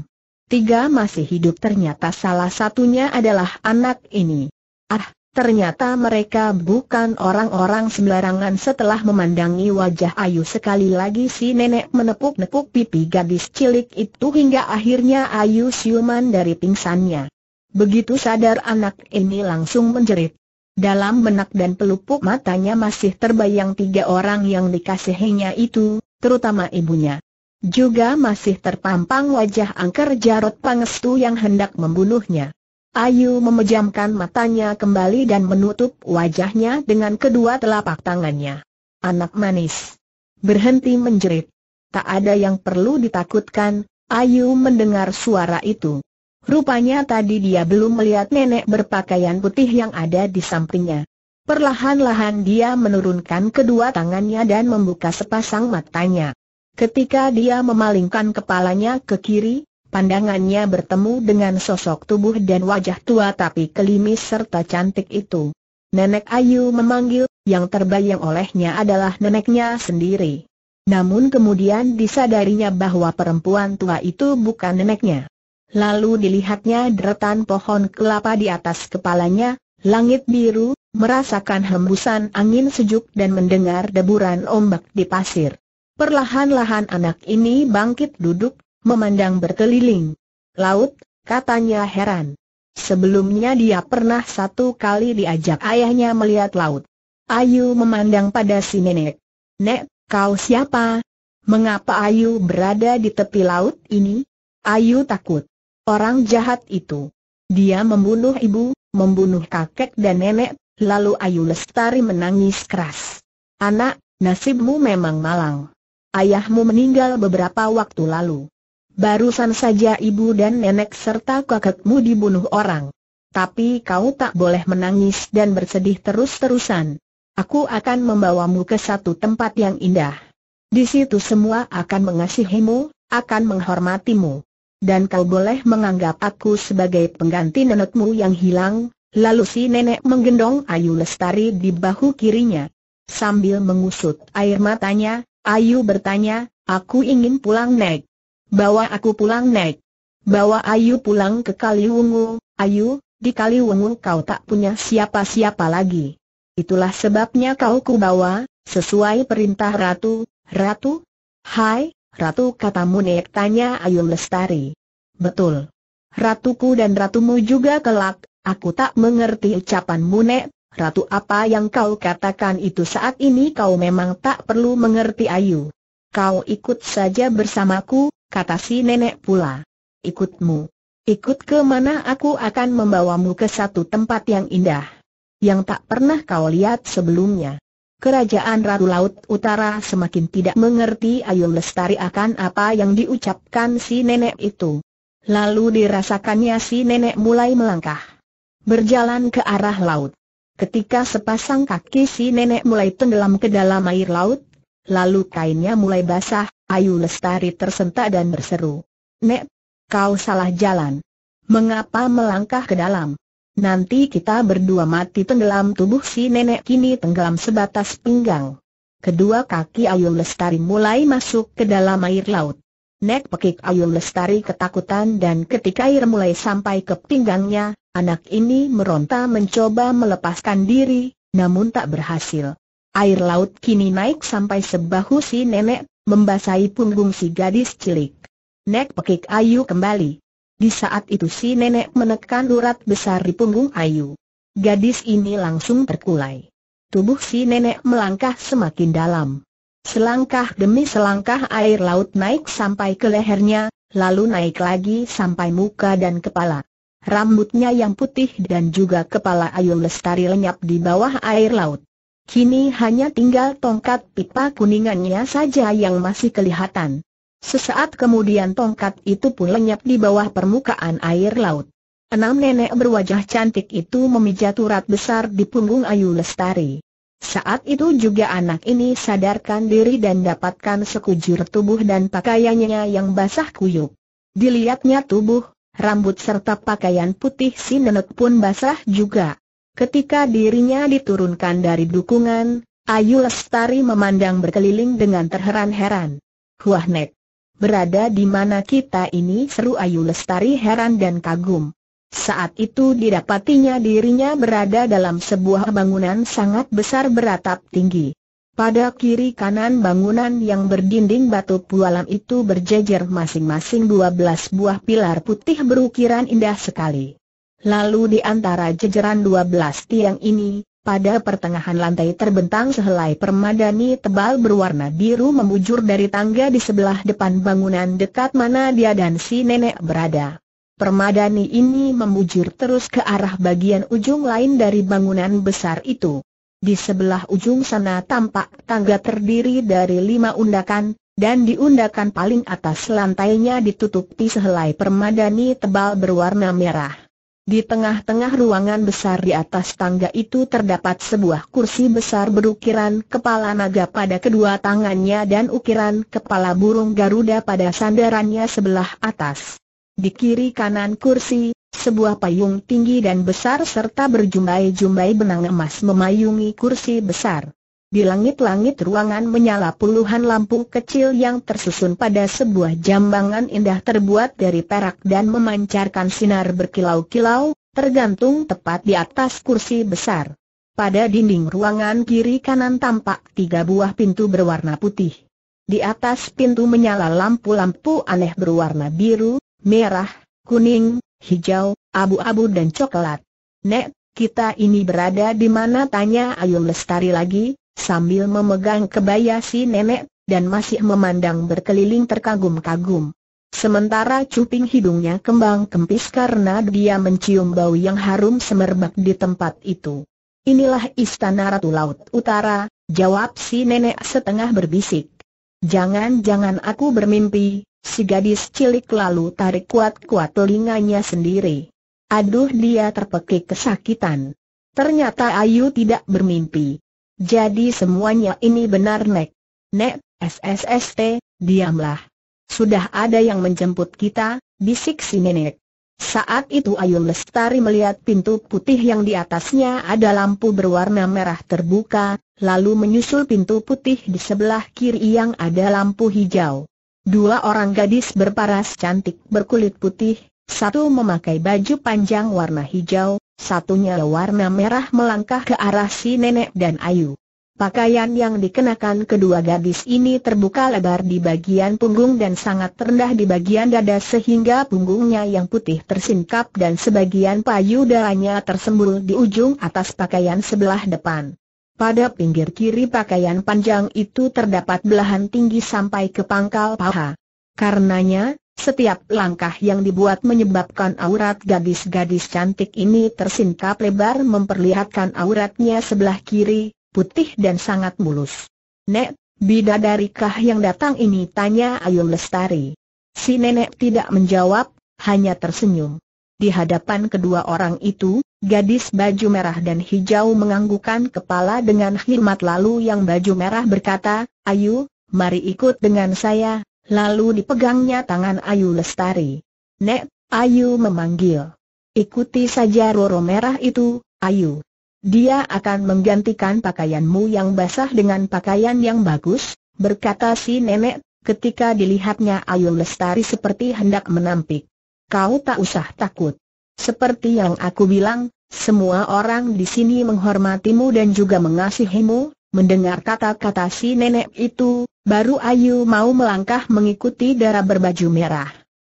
Tiga masih hidup ternyata salah satunya adalah anak ini. Ah, ternyata mereka bukan orang-orang sembarangan setelah memandangi wajah Ayu sekali lagi si nenek menepuk-nepuk pipi gadis cilik itu hingga akhirnya Ayu siuman dari pingsannya. Begitu sadar anak ini langsung menjerit. Dalam benak dan pelupuk matanya masih terbayang tiga orang yang dikasihinya itu, terutama ibunya. Juga masih terpampang wajah angker Jarot Pangestu yang hendak membunuhnya. Ayu memejamkan matanya kembali dan menutup wajahnya dengan kedua telapak tangannya. Anak manis. Berhenti menjerit. Tak ada yang perlu ditakutkan, Ayu mendengar suara itu. Rupanya tadi dia belum melihat nenek berpakaian putih yang ada di sampingnya. Perlahan-lahan dia menurunkan kedua tangannya dan membuka sepasang matanya. Ketika dia memalingkan kepalanya ke kiri, pandangannya bertemu dengan sosok tubuh dan wajah tua tapi kelimis serta cantik itu. Nenek Ayu memanggil, yang terbayang olehnya adalah neneknya sendiri. Namun kemudian disadarinya bahwa perempuan tua itu bukan neneknya. Lalu dilihatnya deretan pohon kelapa di atas kepalanya, langit biru, merasakan hembusan angin sejuk dan mendengar deburan ombak di pasir. Perlahan-lahan anak ini bangkit duduk, memandang berkeliling. Laut, katanya heran. Sebelumnya dia pernah satu kali diajak ayahnya melihat laut. Ayu memandang pada si nenek. Nek, kau siapa? Mengapa Ayu berada di tepi laut ini? Ayu takut. Orang jahat itu. Dia membunuh ibu, membunuh kakek dan nenek, lalu Ayu Lestari menangis keras. Anak, nasibmu memang malang. Ayahmu meninggal beberapa waktu lalu. Barusan saja ibu dan nenek serta kakekmu dibunuh orang. Tapi kau tak boleh menangis dan bersedih terus-terusan. Aku akan membawamu ke satu tempat yang indah. Di situ semua akan mengasihimu, akan menghormatimu. Dan kau boleh menganggap aku sebagai pengganti nenekmu yang hilang, Lalu si nenek menggendong Ayu Lestari di bahu kirinya. Sambil mengusut air matanya, Ayu bertanya, aku ingin pulang Nek. Bawa aku pulang Nek. Bawa Ayu pulang ke Kaliwungu, Ayu, di Kaliwungu kau tak punya siapa-siapa lagi. Itulah sebabnya kau ku bawa, sesuai perintah Ratu, Ratu? Hai, Ratu katamu Nek tanya Ayu Lestari. Betul. Ratuku dan ratumu juga kelak, aku tak mengerti ucapanmu Nek, Ratu apa yang kau katakan itu saat ini kau memang tak perlu mengerti Ayu. Kau ikut saja bersamaku, kata si nenek pula. Ikutmu. Ikut ke mana aku akan membawamu ke satu tempat yang indah. Yang tak pernah kau lihat sebelumnya. Kerajaan Ratu Laut Utara semakin tidak mengerti Ayu Lestari akan apa yang diucapkan si nenek itu. Lalu dirasakannya si nenek mulai melangkah. Berjalan ke arah laut. Ketika sepasang kaki si nenek mulai tenggelam ke dalam air laut, lalu kainnya mulai basah, Ayu Lestari tersentak dan berseru. Nek, kau salah jalan. Mengapa melangkah ke dalam? Nanti kita berdua mati tenggelam tubuh si nenek kini tenggelam sebatas pinggang. Kedua kaki Ayu Lestari mulai masuk ke dalam air laut. Nek pekik Ayu Lestari ketakutan dan ketika air mulai sampai ke pinggangnya, Anak ini meronta mencoba melepaskan diri, namun tak berhasil. Air laut kini naik sampai sebahu si nenek, membasahi punggung si gadis cilik. Nek pekik Ayu kembali. Di saat itu si nenek menekan urat besar di punggung Ayu. Gadis ini langsung terkulai. Tubuh si nenek melangkah semakin dalam. Selangkah demi selangkah air laut naik sampai ke lehernya, lalu naik lagi sampai muka dan kepala rambutnya yang putih dan juga kepala Ayu Lestari lenyap di bawah air laut. Kini hanya tinggal tongkat pipa kuningannya saja yang masih kelihatan. Sesaat kemudian tongkat itu pun lenyap di bawah permukaan air laut. Enam nenek berwajah cantik itu memijat urat besar di punggung Ayu Lestari. Saat itu juga anak ini sadarkan diri dan dapatkan sekujur tubuh dan pakaiannya yang basah kuyup. Dilihatnya tubuh, rambut serta pakaian putih si nenek pun basah juga. Ketika dirinya diturunkan dari dukungan, Ayu Lestari memandang berkeliling dengan terheran-heran. Huah Nek, berada di mana kita ini seru Ayu Lestari heran dan kagum. Saat itu didapatinya dirinya berada dalam sebuah bangunan sangat besar beratap tinggi. Pada kiri kanan bangunan yang berdinding batu pualam itu berjejer masing-masing 12 buah pilar putih berukiran indah sekali. Lalu di antara jejeran 12 tiang ini, pada pertengahan lantai terbentang sehelai permadani tebal berwarna biru membujur dari tangga di sebelah depan bangunan dekat mana dia dan si nenek berada. Permadani ini membujur terus ke arah bagian ujung lain dari bangunan besar itu. Di sebelah ujung sana tampak tangga terdiri dari lima undakan, dan di undakan paling atas lantainya ditutupi sehelai permadani tebal berwarna merah. Di tengah-tengah ruangan besar di atas tangga itu terdapat sebuah kursi besar berukiran kepala naga pada kedua tangannya dan ukiran kepala burung Garuda pada sandarannya sebelah atas. Di kiri kanan kursi, sebuah payung tinggi dan besar serta berjumbai-jumbai benang emas memayungi kursi besar. Di langit-langit ruangan menyala puluhan lampu kecil yang tersusun pada sebuah jambangan indah terbuat dari perak dan memancarkan sinar berkilau-kilau, tergantung tepat di atas kursi besar. Pada dinding ruangan kiri kanan tampak tiga buah pintu berwarna putih. Di atas pintu menyala lampu-lampu aneh berwarna biru, merah, kuning, hijau, abu-abu dan coklat. Nek, kita ini berada di mana tanya Ayu Lestari lagi, sambil memegang kebaya si nenek, dan masih memandang berkeliling terkagum-kagum. Sementara cuping hidungnya kembang kempis karena dia mencium bau yang harum semerbak di tempat itu. Inilah istana Ratu Laut Utara, jawab si nenek setengah berbisik. Jangan-jangan aku bermimpi, Si gadis cilik lalu tarik kuat-kuat telinganya sendiri. Aduh dia terpekik kesakitan. Ternyata Ayu tidak bermimpi. Jadi semuanya ini benar Nek. Nek, SSST, diamlah. Sudah ada yang menjemput kita, bisik si nenek. Saat itu Ayu Lestari melihat pintu putih yang di atasnya ada lampu berwarna merah terbuka, lalu menyusul pintu putih di sebelah kiri yang ada lampu hijau. Dua orang gadis berparas cantik berkulit putih, satu memakai baju panjang warna hijau, satunya warna merah melangkah ke arah si nenek dan Ayu. Pakaian yang dikenakan kedua gadis ini terbuka lebar di bagian punggung dan sangat rendah di bagian dada sehingga punggungnya yang putih tersingkap dan sebagian payudaranya tersembul di ujung atas pakaian sebelah depan. Pada pinggir kiri pakaian panjang itu terdapat belahan tinggi sampai ke pangkal paha. Karenanya, setiap langkah yang dibuat menyebabkan aurat gadis-gadis cantik ini tersingkap lebar memperlihatkan auratnya sebelah kiri, putih dan sangat mulus. Nek, bidadarikah yang datang ini tanya Ayu Lestari. Si nenek tidak menjawab, hanya tersenyum. Di hadapan kedua orang itu, Gadis baju merah dan hijau menganggukkan kepala dengan khidmat lalu yang baju merah berkata, Ayu, mari ikut dengan saya, lalu dipegangnya tangan Ayu Lestari. Nek, Ayu memanggil. Ikuti saja Roro merah itu, Ayu. Dia akan menggantikan pakaianmu yang basah dengan pakaian yang bagus, berkata si nenek, ketika dilihatnya Ayu Lestari seperti hendak menampik. Kau tak usah takut. Seperti yang aku bilang, semua orang di sini menghormatimu dan juga mengasihimu, mendengar kata-kata si nenek itu, baru Ayu mau melangkah mengikuti darah berbaju merah.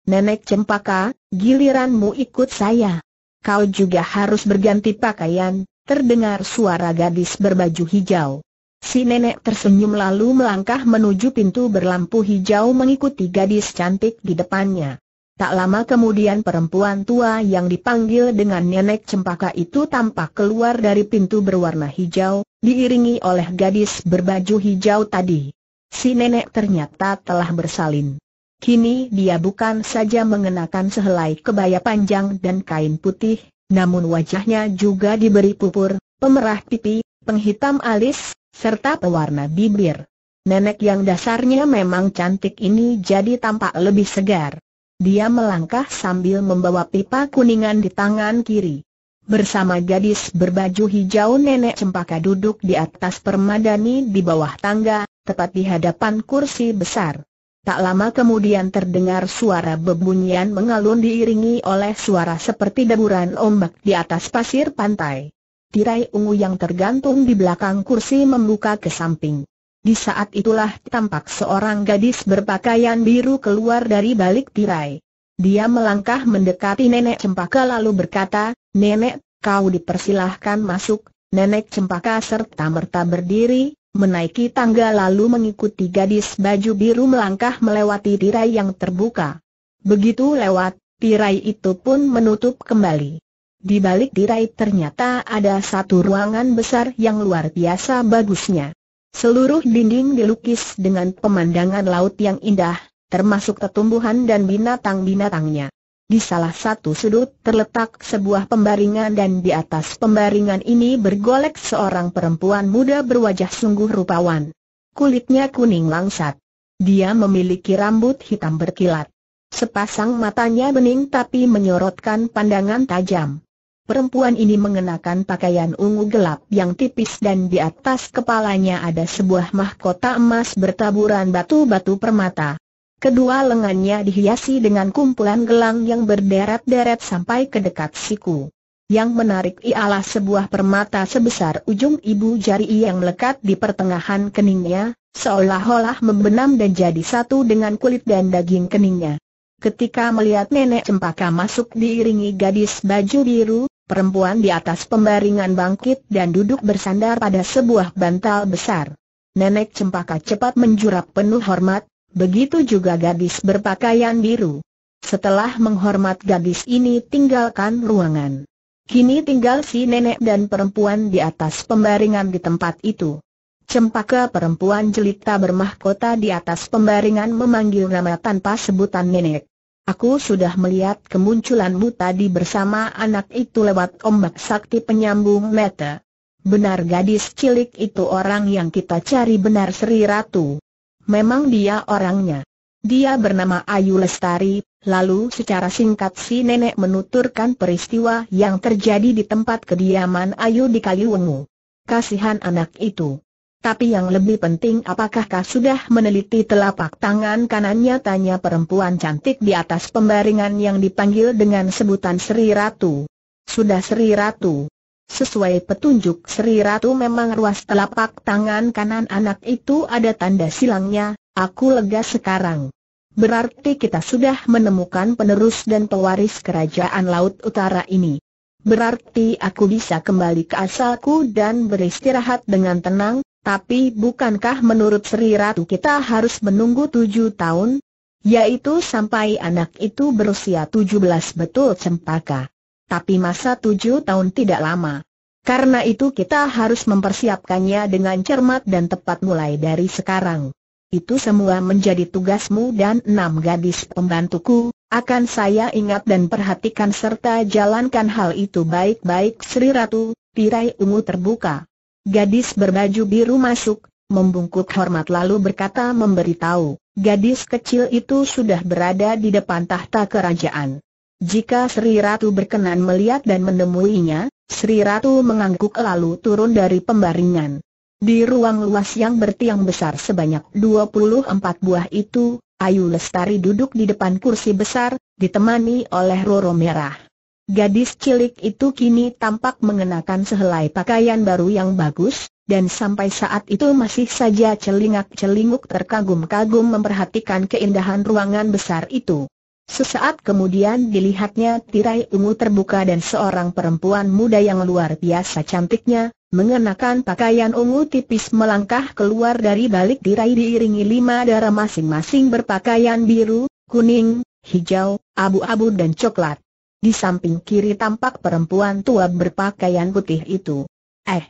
Nenek Cempaka, giliranmu ikut saya. Kau juga harus berganti pakaian, terdengar suara gadis berbaju hijau. Si nenek tersenyum lalu melangkah menuju pintu berlampu hijau mengikuti gadis cantik di depannya. Tak lama kemudian perempuan tua yang dipanggil dengan nenek cempaka itu tampak keluar dari pintu berwarna hijau, diiringi oleh gadis berbaju hijau tadi. Si nenek ternyata telah bersalin. Kini dia bukan saja mengenakan sehelai kebaya panjang dan kain putih, namun wajahnya juga diberi pupur, pemerah pipi, penghitam alis, serta pewarna bibir. Nenek yang dasarnya memang cantik ini jadi tampak lebih segar. Dia melangkah sambil membawa pipa kuningan di tangan kiri. Bersama gadis berbaju hijau nenek cempaka duduk di atas permadani di bawah tangga, tepat di hadapan kursi besar. Tak lama kemudian terdengar suara bebunyian mengalun diiringi oleh suara seperti deburan ombak di atas pasir pantai. Tirai ungu yang tergantung di belakang kursi membuka ke samping. Di saat itulah tampak seorang gadis berpakaian biru keluar dari balik tirai. Dia melangkah mendekati Nenek Cempaka lalu berkata, Nenek, kau dipersilahkan masuk. Nenek Cempaka serta merta berdiri, menaiki tangga lalu mengikuti gadis baju biru melangkah melewati tirai yang terbuka. Begitu lewat, tirai itu pun menutup kembali. Di balik tirai ternyata ada satu ruangan besar yang luar biasa bagusnya. Seluruh dinding dilukis dengan pemandangan laut yang indah, termasuk tumbuhan dan binatang-binatangnya. Di salah satu sudut terletak sebuah pembaringan dan di atas pembaringan ini bergolek seorang perempuan muda berwajah sungguh rupawan. Kulitnya kuning langsat. Dia memiliki rambut hitam berkilat. Sepasang matanya bening tapi menyorotkan pandangan tajam. Perempuan ini mengenakan pakaian ungu gelap yang tipis dan di atas kepalanya ada sebuah mahkota emas bertaburan batu-batu permata. Kedua lengannya dihiasi dengan kumpulan gelang yang berderet-deret sampai ke dekat siku. Yang menarik ialah sebuah permata sebesar ujung ibu jari yang melekat di pertengahan keningnya, seolah-olah membenam dan jadi satu dengan kulit dan daging keningnya. Ketika melihat nenek cempaka masuk diiringi gadis baju biru, Perempuan di atas pembaringan bangkit dan duduk bersandar pada sebuah bantal besar. Nenek Cempaka cepat menjurap penuh hormat, begitu juga gadis berpakaian biru. Setelah menghormat gadis ini tinggalkan ruangan. Kini tinggal si nenek dan perempuan di atas pembaringan di tempat itu. Cempaka perempuan jelita bermahkota di atas pembaringan memanggil nama tanpa sebutan nenek. Aku sudah melihat kemunculanmu tadi bersama anak itu lewat ombak sakti penyambung mata. Benar gadis cilik itu orang yang kita cari benar Sri Ratu. Memang dia orangnya. Dia bernama Ayu Lestari, lalu secara singkat si nenek menuturkan peristiwa yang terjadi di tempat kediaman Ayu di Kaliwengu. Kasihan anak itu. Tapi yang lebih penting apakah kau sudah meneliti telapak tangan kanannya tanya perempuan cantik di atas pembaringan yang dipanggil dengan sebutan Sri Ratu. Sudah Sri Ratu. Sesuai petunjuk Sri Ratu memang ruas telapak tangan kanan anak itu ada tanda silangnya, aku lega sekarang. Berarti kita sudah menemukan penerus dan pewaris kerajaan Laut Utara ini. Berarti aku bisa kembali ke asalku dan beristirahat dengan tenang, tapi bukankah menurut Sri Ratu kita harus menunggu tujuh tahun? Yaitu sampai anak itu berusia tujuh belas betul cempaka. Tapi masa tujuh tahun tidak lama. Karena itu kita harus mempersiapkannya dengan cermat dan tepat mulai dari sekarang. Itu semua menjadi tugasmu dan enam gadis pembantuku, akan saya ingat dan perhatikan serta jalankan hal itu baik-baik Sri Ratu, tirai ungu terbuka. Gadis berbaju biru masuk, membungkuk hormat lalu berkata memberitahu, gadis kecil itu sudah berada di depan tahta kerajaan. Jika Sri Ratu berkenan melihat dan menemuinya, Sri Ratu mengangguk lalu turun dari pembaringan. Di ruang luas yang bertiang besar sebanyak 24 buah itu, Ayu Lestari duduk di depan kursi besar, ditemani oleh Roro Merah. Gadis cilik itu kini tampak mengenakan sehelai pakaian baru yang bagus, dan sampai saat itu masih saja celingak-celinguk terkagum-kagum memperhatikan keindahan ruangan besar itu. Sesaat kemudian dilihatnya tirai ungu terbuka dan seorang perempuan muda yang luar biasa cantiknya, mengenakan pakaian ungu tipis melangkah keluar dari balik tirai diiringi lima darah masing-masing berpakaian biru, kuning, hijau, abu-abu dan coklat. Di samping kiri tampak perempuan tua berpakaian putih itu. Eh!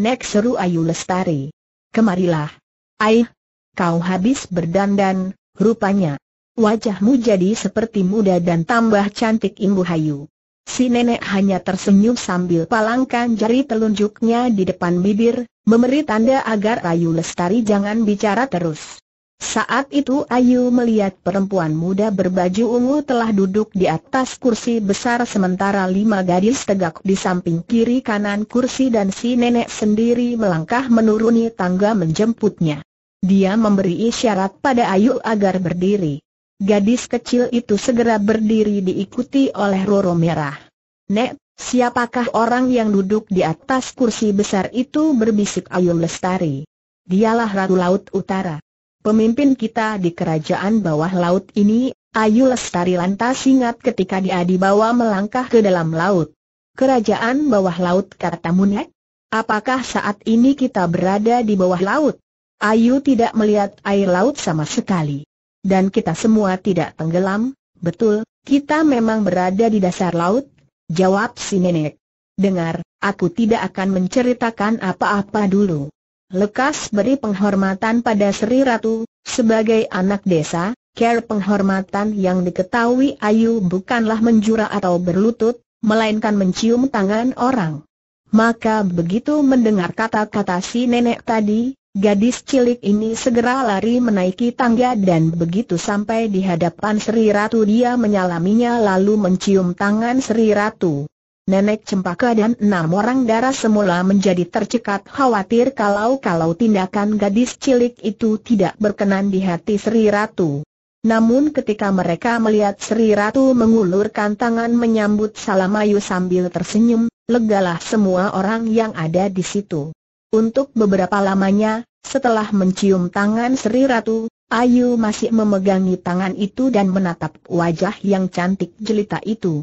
Nek seru Ayu Lestari. Kemarilah. Aih! Kau habis berdandan, rupanya. Wajahmu jadi seperti muda dan tambah cantik Imbu Hayu. Si nenek hanya tersenyum sambil palangkan jari telunjuknya di depan bibir, memberi tanda agar Ayu Lestari jangan bicara terus. Saat itu Ayu melihat perempuan muda berbaju ungu telah duduk di atas kursi besar sementara lima gadis tegak di samping kiri kanan kursi dan si nenek sendiri melangkah menuruni tangga menjemputnya. Dia memberi isyarat pada Ayu agar berdiri. Gadis kecil itu segera berdiri diikuti oleh Roro Merah. Nek, siapakah orang yang duduk di atas kursi besar itu berbisik Ayu Lestari. Dialah Ratu Laut Utara pemimpin kita di kerajaan bawah laut ini, Ayu Lestari lantas ingat ketika dia dibawa melangkah ke dalam laut. Kerajaan bawah laut kata Munek, apakah saat ini kita berada di bawah laut? Ayu tidak melihat air laut sama sekali. Dan kita semua tidak tenggelam, betul, kita memang berada di dasar laut, jawab si nenek. Dengar, aku tidak akan menceritakan apa-apa dulu. Lekas beri penghormatan pada Sri Ratu, sebagai anak desa, care penghormatan yang diketahui Ayu bukanlah menjura atau berlutut, melainkan mencium tangan orang. Maka begitu mendengar kata-kata si nenek tadi, gadis cilik ini segera lari menaiki tangga dan begitu sampai di hadapan Sri Ratu dia menyalaminya lalu mencium tangan Sri Ratu. Nenek Cempaka dan enam orang darah semula menjadi tercekat khawatir kalau-kalau tindakan gadis cilik itu tidak berkenan di hati Sri Ratu. Namun ketika mereka melihat Sri Ratu mengulurkan tangan menyambut Salamayu sambil tersenyum, legalah semua orang yang ada di situ. Untuk beberapa lamanya, setelah mencium tangan Sri Ratu, Ayu masih memegangi tangan itu dan menatap wajah yang cantik jelita itu.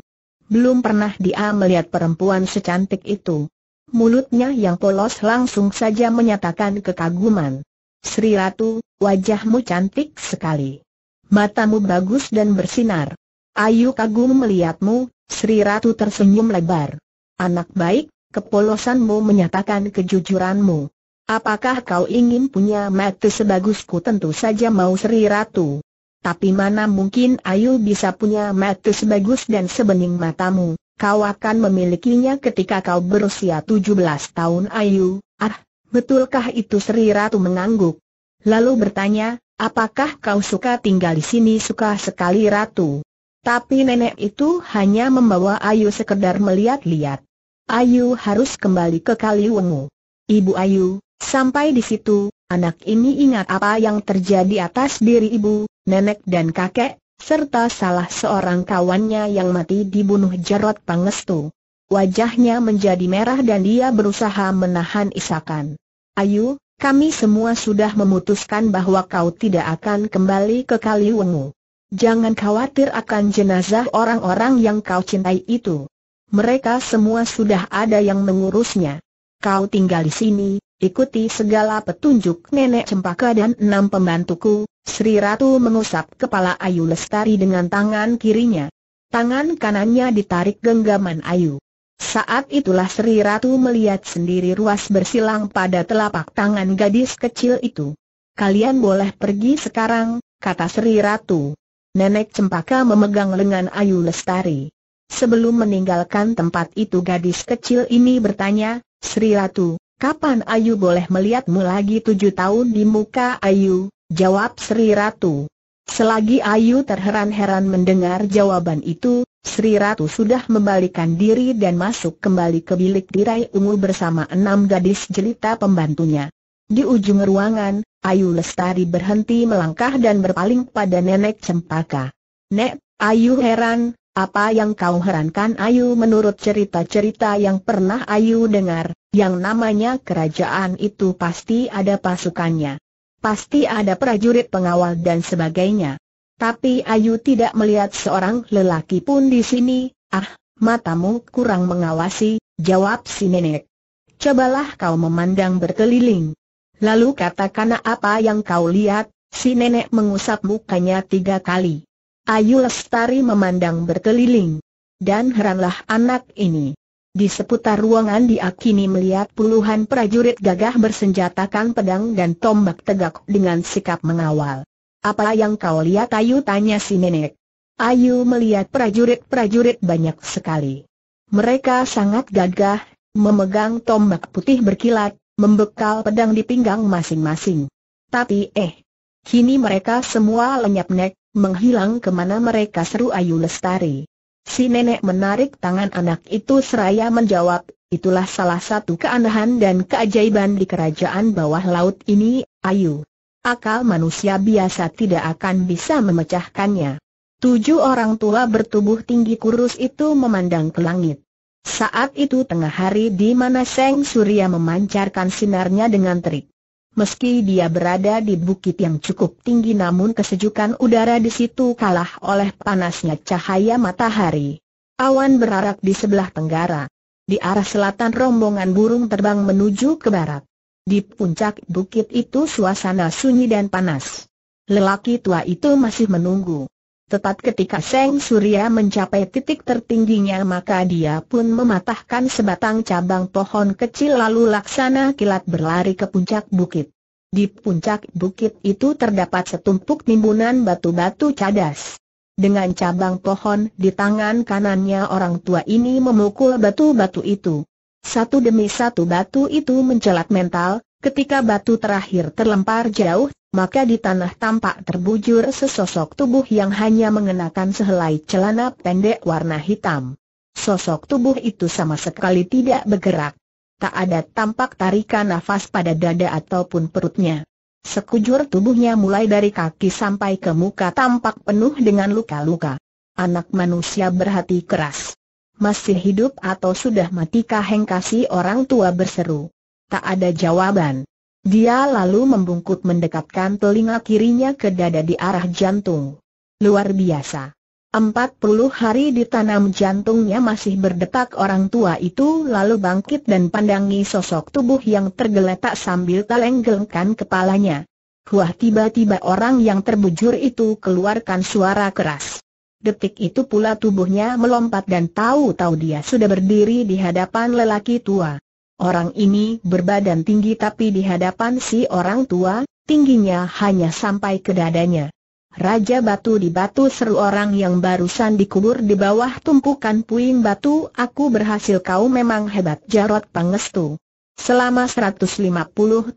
Belum pernah dia melihat perempuan secantik itu. Mulutnya yang polos langsung saja menyatakan kekaguman. Sri Ratu, wajahmu cantik sekali. Matamu bagus dan bersinar. Ayu kagum melihatmu, Sri Ratu tersenyum lebar. Anak baik, kepolosanmu menyatakan kejujuranmu. Apakah kau ingin punya mata sebagusku tentu saja mau Sri Ratu? Tapi mana mungkin Ayu bisa punya mata sebagus dan sebening matamu, kau akan memilikinya ketika kau berusia 17 tahun Ayu, ah, betulkah itu Sri Ratu mengangguk? Lalu bertanya, apakah kau suka tinggal di sini suka sekali Ratu? Tapi nenek itu hanya membawa Ayu sekedar melihat-lihat. Ayu harus kembali ke Kaliwungu. Ibu Ayu, sampai di situ, anak ini ingat apa yang terjadi atas diri ibu, nenek dan kakek, serta salah seorang kawannya yang mati dibunuh Jarot Pangestu. Wajahnya menjadi merah dan dia berusaha menahan isakan. Ayu, kami semua sudah memutuskan bahwa kau tidak akan kembali ke Kaliwungu. Jangan khawatir akan jenazah orang-orang yang kau cintai itu. Mereka semua sudah ada yang mengurusnya. Kau tinggal di sini, Ikuti segala petunjuk Nenek Cempaka dan enam pembantuku, Sri Ratu mengusap kepala Ayu Lestari dengan tangan kirinya. Tangan kanannya ditarik genggaman Ayu. Saat itulah Sri Ratu melihat sendiri ruas bersilang pada telapak tangan gadis kecil itu. Kalian boleh pergi sekarang, kata Sri Ratu. Nenek Cempaka memegang lengan Ayu Lestari. Sebelum meninggalkan tempat itu gadis kecil ini bertanya, Sri Ratu, Kapan Ayu boleh melihatmu lagi tujuh tahun di muka Ayu? Jawab Sri Ratu. Selagi Ayu terheran-heran mendengar jawaban itu, Sri Ratu sudah membalikan diri dan masuk kembali ke bilik tirai ungu bersama enam gadis jelita pembantunya. Di ujung ruangan, Ayu Lestari berhenti melangkah dan berpaling pada Nenek Cempaka. Nek, Ayu heran, apa yang kau herankan Ayu menurut cerita-cerita yang pernah Ayu dengar, yang namanya kerajaan itu pasti ada pasukannya. Pasti ada prajurit pengawal dan sebagainya. Tapi Ayu tidak melihat seorang lelaki pun di sini, ah, matamu kurang mengawasi, jawab si nenek. Cobalah kau memandang berkeliling. Lalu katakan apa yang kau lihat, si nenek mengusap mukanya tiga kali. Ayu Lestari memandang berkeliling. Dan heranlah anak ini. Di seputar ruangan dia kini melihat puluhan prajurit gagah bersenjatakan pedang dan tombak tegak dengan sikap mengawal. Apa yang kau lihat Ayu tanya si nenek. Ayu melihat prajurit-prajurit banyak sekali. Mereka sangat gagah, memegang tombak putih berkilat, membekal pedang di pinggang masing-masing. Tapi eh, kini mereka semua lenyap nek, menghilang kemana mereka seru Ayu Lestari. Si nenek menarik tangan anak itu seraya menjawab, itulah salah satu keanehan dan keajaiban di kerajaan bawah laut ini, ayu. Akal manusia biasa tidak akan bisa memecahkannya. Tujuh orang tua bertubuh tinggi kurus itu memandang ke langit. Saat itu tengah hari di mana Seng Surya memancarkan sinarnya dengan terik. Meski dia berada di bukit yang cukup tinggi namun kesejukan udara di situ kalah oleh panasnya cahaya matahari. Awan berarak di sebelah tenggara. Di arah selatan rombongan burung terbang menuju ke barat. Di puncak bukit itu suasana sunyi dan panas. Lelaki tua itu masih menunggu. Tepat ketika Seng Surya mencapai titik tertingginya maka dia pun mematahkan sebatang cabang pohon kecil lalu laksana kilat berlari ke puncak bukit. Di puncak bukit itu terdapat setumpuk timbunan batu-batu cadas. Dengan cabang pohon di tangan kanannya orang tua ini memukul batu-batu itu. Satu demi satu batu itu mencelat mental, ketika batu terakhir terlempar jauh maka di tanah tampak terbujur sesosok tubuh yang hanya mengenakan sehelai celana pendek warna hitam. Sosok tubuh itu sama sekali tidak bergerak. Tak ada tampak tarikan nafas pada dada ataupun perutnya. Sekujur tubuhnya mulai dari kaki sampai ke muka tampak penuh dengan luka-luka. Anak manusia berhati keras. Masih hidup atau sudah matikah hengkasi orang tua berseru? Tak ada jawaban. Dia lalu membungkuk mendekatkan telinga kirinya ke dada di arah jantung. Luar biasa. Empat puluh hari ditanam jantungnya masih berdetak orang tua itu lalu bangkit dan pandangi sosok tubuh yang tergeletak sambil telenggelkan kepalanya. Wah tiba-tiba orang yang terbujur itu keluarkan suara keras. Detik itu pula tubuhnya melompat dan tahu-tahu dia sudah berdiri di hadapan lelaki tua. Orang ini berbadan tinggi tapi di hadapan si orang tua, tingginya hanya sampai ke dadanya. Raja batu di batu seru orang yang barusan dikubur di bawah tumpukan puing batu aku berhasil kau memang hebat jarot pangestu. Selama 150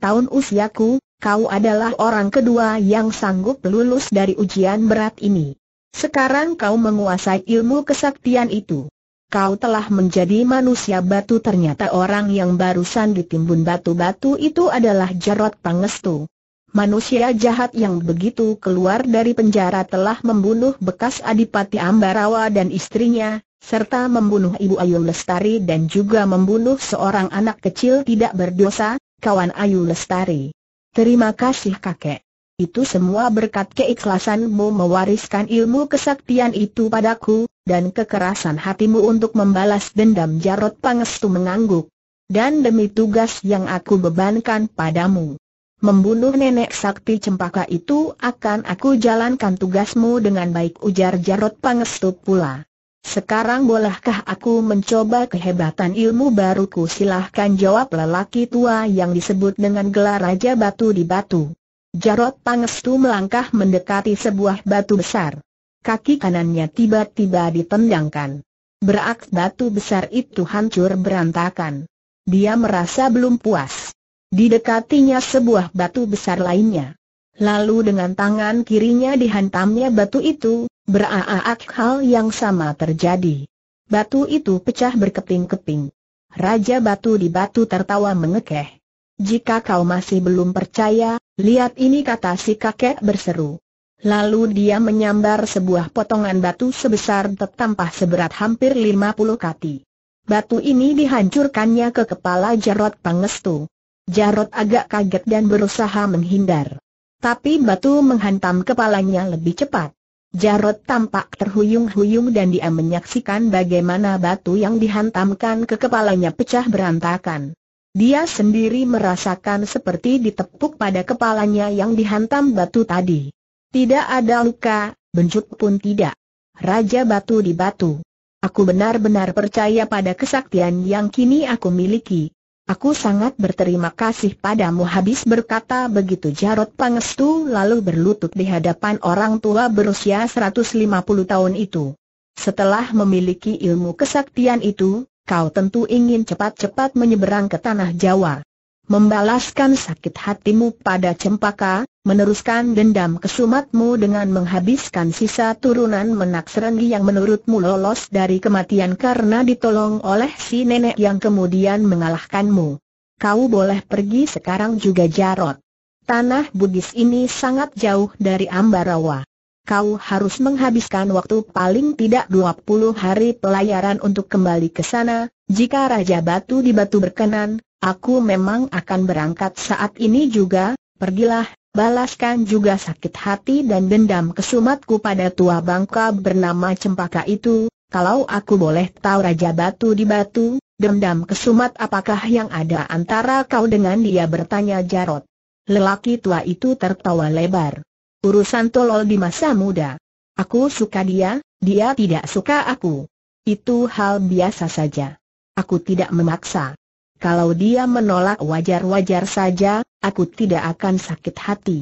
tahun usiaku, kau adalah orang kedua yang sanggup lulus dari ujian berat ini. Sekarang kau menguasai ilmu kesaktian itu kau telah menjadi manusia batu ternyata orang yang barusan ditimbun batu-batu itu adalah Jarot Pangestu. Manusia jahat yang begitu keluar dari penjara telah membunuh bekas Adipati Ambarawa dan istrinya, serta membunuh Ibu Ayu Lestari dan juga membunuh seorang anak kecil tidak berdosa, kawan Ayu Lestari. Terima kasih kakek. Itu semua berkat keikhlasanmu mewariskan ilmu kesaktian itu padaku, dan kekerasan hatimu untuk membalas dendam Jarot Pangestu mengangguk. Dan demi tugas yang aku bebankan padamu. Membunuh nenek sakti cempaka itu akan aku jalankan tugasmu dengan baik ujar Jarot Pangestu pula. Sekarang bolehkah aku mencoba kehebatan ilmu baruku silahkan jawab lelaki tua yang disebut dengan gelar Raja Batu di Batu. Jarot Pangestu melangkah mendekati sebuah batu besar kaki kanannya tiba-tiba ditendangkan. Berak batu besar itu hancur berantakan. Dia merasa belum puas. Didekatinya sebuah batu besar lainnya. Lalu dengan tangan kirinya dihantamnya batu itu, beraak hal yang sama terjadi. Batu itu pecah berkeping-keping. Raja batu di batu tertawa mengekeh. Jika kau masih belum percaya, lihat ini kata si kakek berseru. Lalu dia menyambar sebuah potongan batu sebesar tetampah seberat hampir 50 kati. Batu ini dihancurkannya ke kepala Jarot Pangestu. Jarot agak kaget dan berusaha menghindar. Tapi batu menghantam kepalanya lebih cepat. Jarot tampak terhuyung-huyung dan dia menyaksikan bagaimana batu yang dihantamkan ke kepalanya pecah berantakan. Dia sendiri merasakan seperti ditepuk pada kepalanya yang dihantam batu tadi. Tidak ada luka, bencut pun tidak. Raja batu di batu. Aku benar-benar percaya pada kesaktian yang kini aku miliki. Aku sangat berterima kasih padamu habis berkata begitu Jarot Pangestu lalu berlutut di hadapan orang tua berusia 150 tahun itu. Setelah memiliki ilmu kesaktian itu, kau tentu ingin cepat-cepat menyeberang ke tanah Jawa. Membalaskan sakit hatimu pada Cempaka, meneruskan dendam kesumatmu dengan menghabiskan sisa turunan menak serenggi yang menurutmu lolos dari kematian karena ditolong oleh si nenek yang kemudian mengalahkanmu. Kau boleh pergi sekarang juga Jarot. Tanah Bugis ini sangat jauh dari Ambarawa. Kau harus menghabiskan waktu paling tidak 20 hari pelayaran untuk kembali ke sana, jika Raja Batu di Batu berkenan, aku memang akan berangkat saat ini juga, pergilah Balaskan juga sakit hati dan dendam kesumatku pada tua bangka bernama Cempaka itu, kalau aku boleh tahu Raja Batu di Batu, dendam kesumat apakah yang ada antara kau dengan dia bertanya Jarot. Lelaki tua itu tertawa lebar. Urusan tolol di masa muda. Aku suka dia, dia tidak suka aku. Itu hal biasa saja. Aku tidak memaksa. Kalau dia menolak wajar-wajar saja, aku tidak akan sakit hati.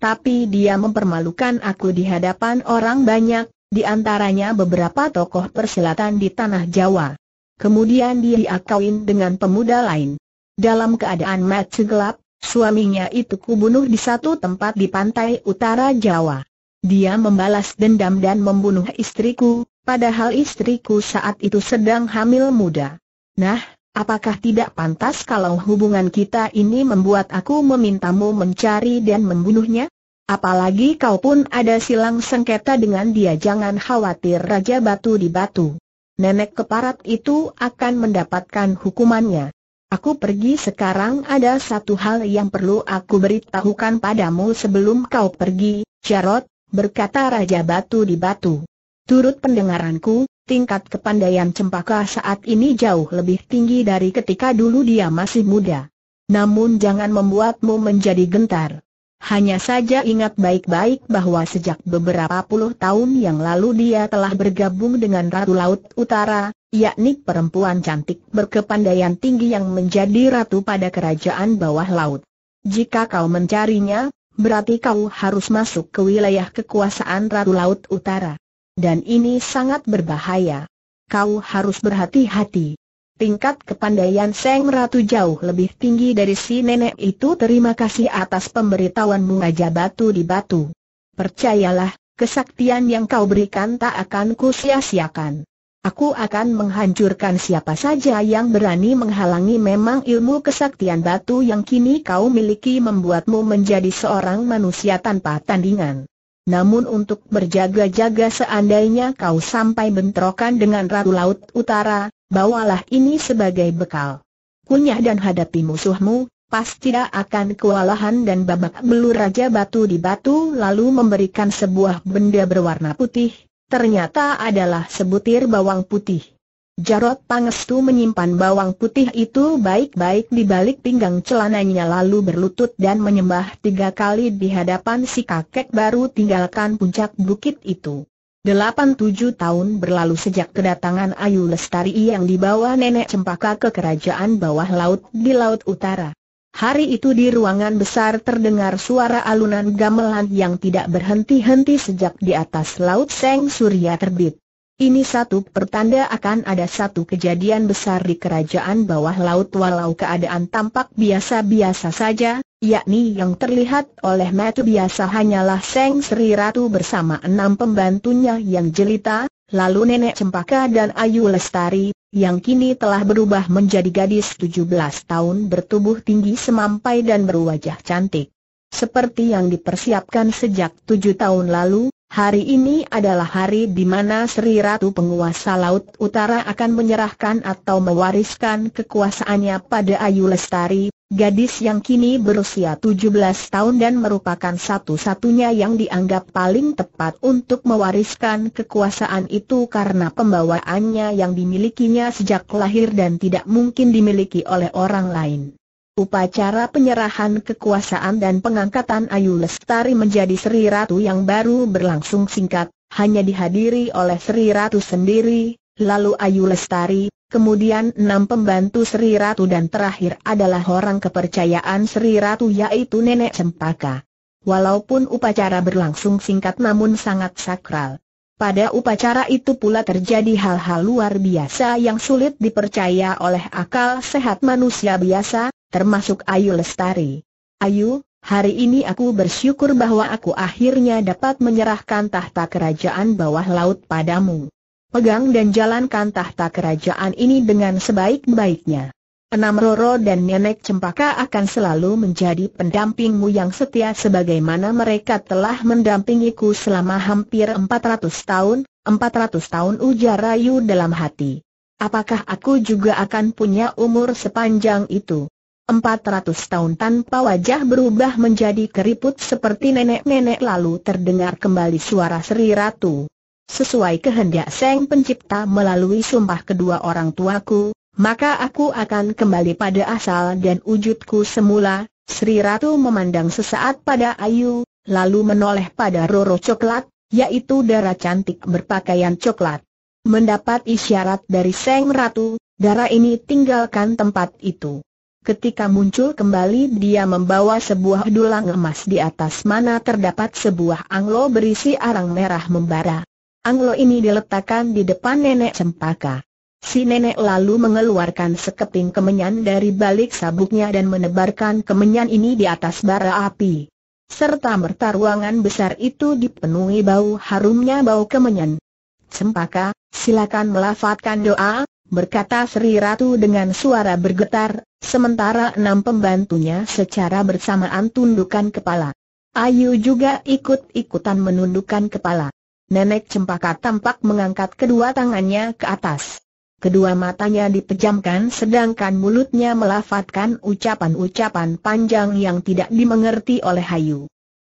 Tapi dia mempermalukan aku di hadapan orang banyak, di antaranya beberapa tokoh persilatan di Tanah Jawa. Kemudian dia kawin dengan pemuda lain. Dalam keadaan mati gelap, suaminya itu kubunuh di satu tempat di pantai utara Jawa. Dia membalas dendam dan membunuh istriku, padahal istriku saat itu sedang hamil muda. Nah, Apakah tidak pantas kalau hubungan kita ini membuat aku memintamu mencari dan membunuhnya? Apalagi kau pun ada silang sengketa dengan dia jangan khawatir Raja Batu di Batu. Nenek keparat itu akan mendapatkan hukumannya. Aku pergi sekarang ada satu hal yang perlu aku beritahukan padamu sebelum kau pergi, Jarot, berkata Raja Batu di Batu. Turut pendengaranku, tingkat kepandaian Cempaka saat ini jauh lebih tinggi dari ketika dulu dia masih muda. Namun jangan membuatmu menjadi gentar. Hanya saja ingat baik-baik bahwa sejak beberapa puluh tahun yang lalu dia telah bergabung dengan Ratu Laut Utara, yakni perempuan cantik berkepandaian tinggi yang menjadi ratu pada kerajaan bawah laut. Jika kau mencarinya, berarti kau harus masuk ke wilayah kekuasaan Ratu Laut Utara dan ini sangat berbahaya. Kau harus berhati-hati. Tingkat kepandaian Seng Ratu jauh lebih tinggi dari si nenek itu terima kasih atas pemberitahuanmu aja batu di batu. Percayalah, kesaktian yang kau berikan tak akan kusia-siakan. Aku akan menghancurkan siapa saja yang berani menghalangi memang ilmu kesaktian batu yang kini kau miliki membuatmu menjadi seorang manusia tanpa tandingan. Namun untuk berjaga-jaga seandainya kau sampai bentrokan dengan Ratu Laut Utara, bawalah ini sebagai bekal. Kunyah dan hadapi musuhmu, pasti tidak akan kewalahan dan babak belur Raja Batu di batu lalu memberikan sebuah benda berwarna putih, ternyata adalah sebutir bawang putih. Jarot Pangestu menyimpan bawang putih itu baik-baik di balik pinggang celananya lalu berlutut dan menyembah tiga kali di hadapan si kakek baru tinggalkan puncak bukit itu. Delapan tujuh tahun berlalu sejak kedatangan Ayu Lestari yang dibawa nenek cempaka ke kerajaan bawah laut di Laut Utara. Hari itu di ruangan besar terdengar suara alunan gamelan yang tidak berhenti-henti sejak di atas laut Seng Surya terbit. Ini satu pertanda akan ada satu kejadian besar di kerajaan bawah laut walau keadaan tampak biasa-biasa saja, yakni yang terlihat oleh mata biasa hanyalah Seng Sri Ratu bersama enam pembantunya yang jelita, lalu Nenek Cempaka dan Ayu Lestari, yang kini telah berubah menjadi gadis 17 tahun bertubuh tinggi semampai dan berwajah cantik. Seperti yang dipersiapkan sejak tujuh tahun lalu, hari ini adalah hari di mana Sri Ratu penguasa Laut Utara akan menyerahkan atau mewariskan kekuasaannya pada Ayu Lestari, gadis yang kini berusia 17 tahun dan merupakan satu-satunya yang dianggap paling tepat untuk mewariskan kekuasaan itu karena pembawaannya yang dimilikinya sejak lahir dan tidak mungkin dimiliki oleh orang lain. Upacara penyerahan kekuasaan dan pengangkatan Ayu Lestari menjadi Sri Ratu yang baru berlangsung singkat, hanya dihadiri oleh Sri Ratu sendiri, lalu Ayu Lestari, kemudian enam pembantu Sri Ratu dan terakhir adalah orang kepercayaan Sri Ratu yaitu Nenek Cempaka. Walaupun upacara berlangsung singkat namun sangat sakral. Pada upacara itu pula terjadi hal-hal luar biasa yang sulit dipercaya oleh akal sehat manusia biasa, termasuk Ayu Lestari. Ayu, hari ini aku bersyukur bahwa aku akhirnya dapat menyerahkan tahta kerajaan bawah laut padamu. Pegang dan jalankan tahta kerajaan ini dengan sebaik-baiknya. Enam Roro dan Nenek Cempaka akan selalu menjadi pendampingmu yang setia sebagaimana mereka telah mendampingiku selama hampir 400 tahun, 400 tahun ujar Rayu dalam hati. Apakah aku juga akan punya umur sepanjang itu? Empat ratus tahun tanpa wajah berubah menjadi keriput seperti nenek-nenek lalu terdengar kembali suara Sri Ratu. Sesuai kehendak Sang Pencipta melalui sumpah kedua orang tuaku, maka aku akan kembali pada asal dan wujudku semula. Sri Ratu memandang sesaat pada Ayu, lalu menoleh pada Roro Coklat, yaitu darah cantik berpakaian coklat. Mendapat isyarat dari Sang Ratu, darah ini tinggalkan tempat itu. Ketika muncul kembali dia membawa sebuah dulang emas di atas mana terdapat sebuah anglo berisi arang merah membara. Anglo ini diletakkan di depan nenek sempaka. Si nenek lalu mengeluarkan sekeping kemenyan dari balik sabuknya dan menebarkan kemenyan ini di atas bara api. Serta merta ruangan besar itu dipenuhi bau harumnya bau kemenyan. Sempaka, silakan melafatkan doa, berkata Sri Ratu dengan suara bergetar, sementara enam pembantunya secara bersamaan tundukkan kepala. Ayu juga ikut-ikutan menundukkan kepala. Nenek Cempaka tampak mengangkat kedua tangannya ke atas. Kedua matanya dipejamkan sedangkan mulutnya melafatkan ucapan-ucapan panjang yang tidak dimengerti oleh Ayu.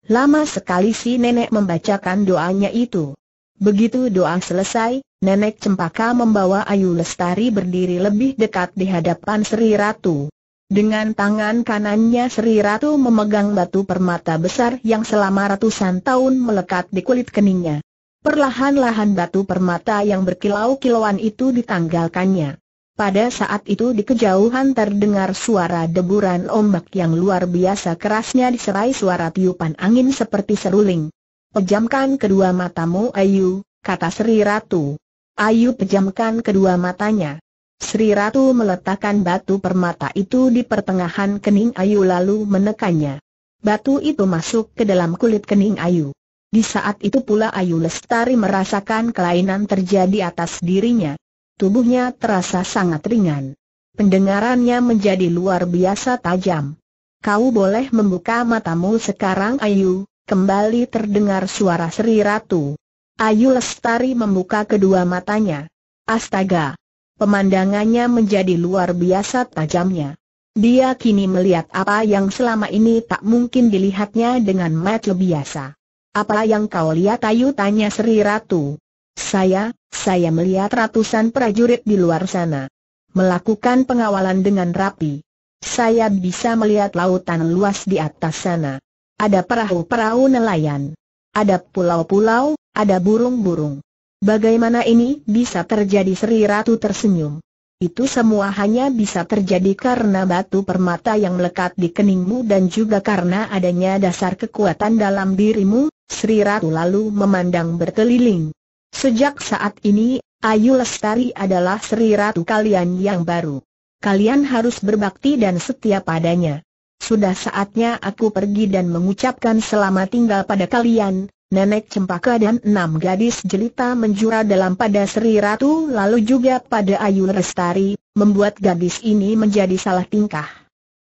Lama sekali si nenek membacakan doanya itu. Begitu doa selesai, Nenek Cempaka membawa Ayu Lestari berdiri lebih dekat di hadapan Sri Ratu. Dengan tangan kanannya Sri Ratu memegang batu permata besar yang selama ratusan tahun melekat di kulit keningnya. Perlahan-lahan batu permata yang berkilau-kilauan itu ditanggalkannya. Pada saat itu di kejauhan terdengar suara deburan ombak yang luar biasa kerasnya diserai suara tiupan angin seperti seruling. Pejamkan kedua matamu Ayu, kata Sri Ratu. Ayu pejamkan kedua matanya. Sri Ratu meletakkan batu permata itu di pertengahan kening Ayu lalu menekannya. Batu itu masuk ke dalam kulit kening Ayu. Di saat itu pula Ayu Lestari merasakan kelainan terjadi atas dirinya. Tubuhnya terasa sangat ringan. Pendengarannya menjadi luar biasa tajam. Kau boleh membuka matamu sekarang Ayu, kembali terdengar suara Sri Ratu. Ayu Lestari membuka kedua matanya. Astaga! Pemandangannya menjadi luar biasa tajamnya. Dia kini melihat apa yang selama ini tak mungkin dilihatnya dengan mata biasa. Apa yang kau lihat Ayu tanya Sri Ratu. Saya, saya melihat ratusan prajurit di luar sana. Melakukan pengawalan dengan rapi. Saya bisa melihat lautan luas di atas sana. Ada perahu-perahu nelayan ada pulau-pulau, ada burung-burung. Bagaimana ini bisa terjadi Sri Ratu tersenyum? Itu semua hanya bisa terjadi karena batu permata yang melekat di keningmu dan juga karena adanya dasar kekuatan dalam dirimu, Sri Ratu lalu memandang berkeliling. Sejak saat ini, Ayu Lestari adalah Sri Ratu kalian yang baru. Kalian harus berbakti dan setia padanya sudah saatnya aku pergi dan mengucapkan selamat tinggal pada kalian, Nenek Cempaka dan enam gadis jelita menjura dalam pada Sri Ratu lalu juga pada Ayu Lestari, membuat gadis ini menjadi salah tingkah.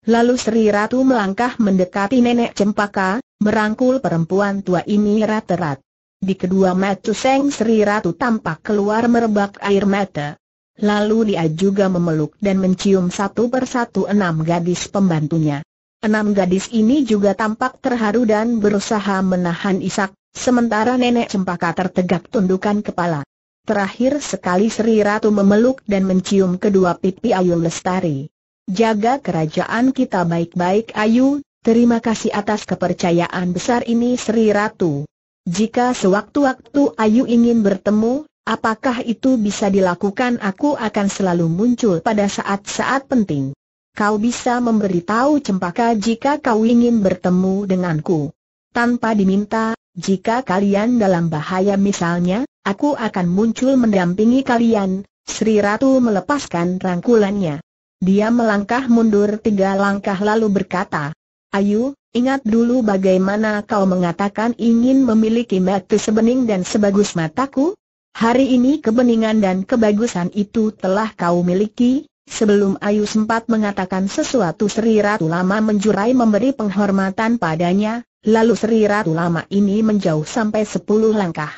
Lalu Sri Ratu melangkah mendekati Nenek Cempaka, merangkul perempuan tua ini rat-rat. Di kedua mata Seng Sri Ratu tampak keluar merebak air mata. Lalu dia juga memeluk dan mencium satu persatu enam gadis pembantunya. Enam gadis ini juga tampak terharu dan berusaha menahan isak, sementara nenek cempaka tertegak tundukan kepala. Terakhir sekali Sri Ratu memeluk dan mencium kedua pipi Ayu Lestari. Jaga kerajaan kita baik-baik Ayu, terima kasih atas kepercayaan besar ini Sri Ratu. Jika sewaktu-waktu Ayu ingin bertemu, apakah itu bisa dilakukan aku akan selalu muncul pada saat-saat penting kau bisa memberitahu cempaka jika kau ingin bertemu denganku. Tanpa diminta, jika kalian dalam bahaya misalnya, aku akan muncul mendampingi kalian, Sri Ratu melepaskan rangkulannya. Dia melangkah mundur tiga langkah lalu berkata, Ayu, ingat dulu bagaimana kau mengatakan ingin memiliki mata sebening dan sebagus mataku? Hari ini kebeningan dan kebagusan itu telah kau miliki, Sebelum Ayu sempat mengatakan sesuatu Sri Ratu Lama menjurai memberi penghormatan padanya, lalu Sri Ratu Lama ini menjauh sampai sepuluh langkah.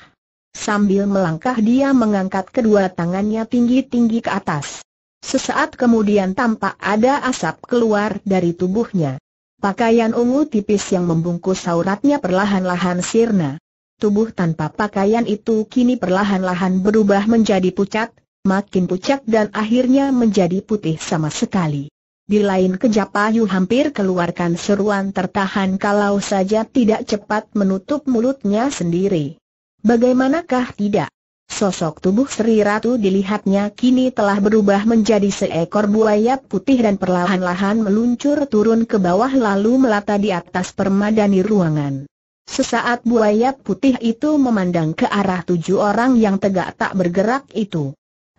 Sambil melangkah dia mengangkat kedua tangannya tinggi-tinggi ke atas. Sesaat kemudian tampak ada asap keluar dari tubuhnya. Pakaian ungu tipis yang membungkus sauratnya perlahan-lahan sirna. Tubuh tanpa pakaian itu kini perlahan-lahan berubah menjadi pucat, makin pucat dan akhirnya menjadi putih sama sekali. Di lain kejap Ayu hampir keluarkan seruan tertahan kalau saja tidak cepat menutup mulutnya sendiri. Bagaimanakah tidak? Sosok tubuh Sri Ratu dilihatnya kini telah berubah menjadi seekor buaya putih dan perlahan-lahan meluncur turun ke bawah lalu melata di atas permadani ruangan. Sesaat buaya putih itu memandang ke arah tujuh orang yang tegak tak bergerak itu.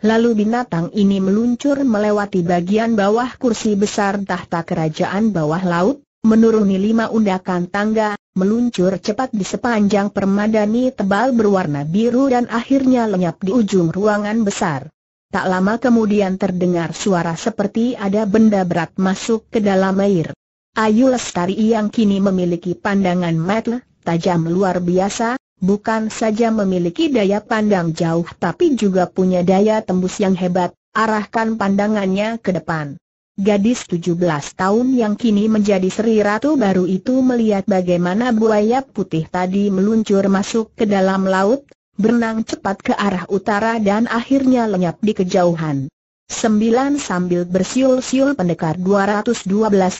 Lalu binatang ini meluncur melewati bagian bawah kursi besar tahta kerajaan bawah laut, menuruni lima undakan tangga, meluncur cepat di sepanjang permadani tebal berwarna biru dan akhirnya lenyap di ujung ruangan besar. Tak lama kemudian terdengar suara seperti ada benda berat masuk ke dalam air. Ayu Lestari yang kini memiliki pandangan mata tajam luar biasa, bukan saja memiliki daya pandang jauh tapi juga punya daya tembus yang hebat, arahkan pandangannya ke depan. Gadis 17 tahun yang kini menjadi Sri Ratu baru itu melihat bagaimana buaya putih tadi meluncur masuk ke dalam laut, berenang cepat ke arah utara dan akhirnya lenyap di kejauhan. Sembilan sambil bersiul-siul pendekar 212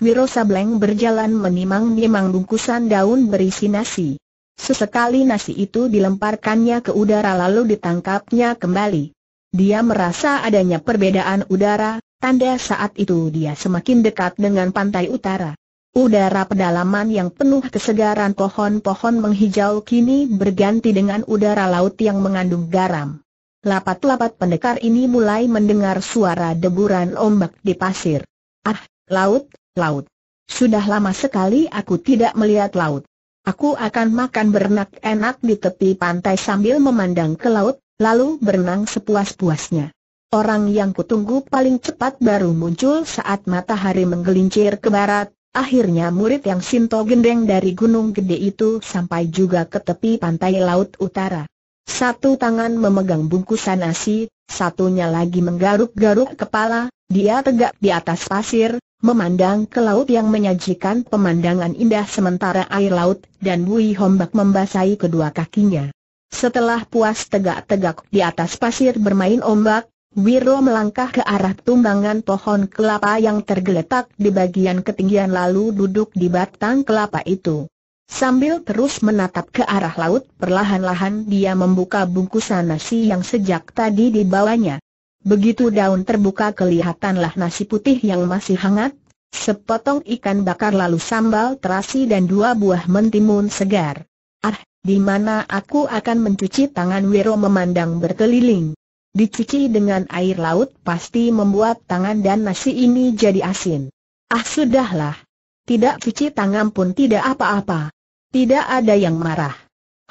Wiro Sableng berjalan menimang-nimang bungkusan daun berisi nasi. Sesekali nasi itu dilemparkannya ke udara lalu ditangkapnya kembali. Dia merasa adanya perbedaan udara, tanda saat itu dia semakin dekat dengan pantai utara. Udara pedalaman yang penuh kesegaran pohon-pohon menghijau kini berganti dengan udara laut yang mengandung garam. Lapat-lapat pendekar ini mulai mendengar suara deburan ombak di pasir. Ah, laut, laut. Sudah lama sekali aku tidak melihat laut. Aku akan makan berenak enak di tepi pantai sambil memandang ke laut, lalu berenang sepuas-puasnya. Orang yang kutunggu paling cepat baru muncul saat matahari menggelincir ke barat, akhirnya murid yang Sinto gendeng dari gunung gede itu sampai juga ke tepi pantai laut utara. Satu tangan memegang bungkusan nasi, satunya lagi menggaruk-garuk kepala, dia tegak di atas pasir, memandang ke laut yang menyajikan pemandangan indah sementara air laut dan bui ombak membasahi kedua kakinya. Setelah puas tegak-tegak di atas pasir bermain ombak, Wiro melangkah ke arah tumbangan pohon kelapa yang tergeletak di bagian ketinggian lalu duduk di batang kelapa itu. Sambil terus menatap ke arah laut, perlahan-lahan dia membuka bungkusan nasi yang sejak tadi dibawanya. Begitu daun terbuka kelihatanlah nasi putih yang masih hangat, sepotong ikan bakar lalu sambal terasi dan dua buah mentimun segar. Ah, di mana aku akan mencuci tangan Wiro memandang berkeliling. Dicuci dengan air laut pasti membuat tangan dan nasi ini jadi asin. Ah sudahlah. Tidak cuci tangan pun tidak apa-apa. Tidak ada yang marah.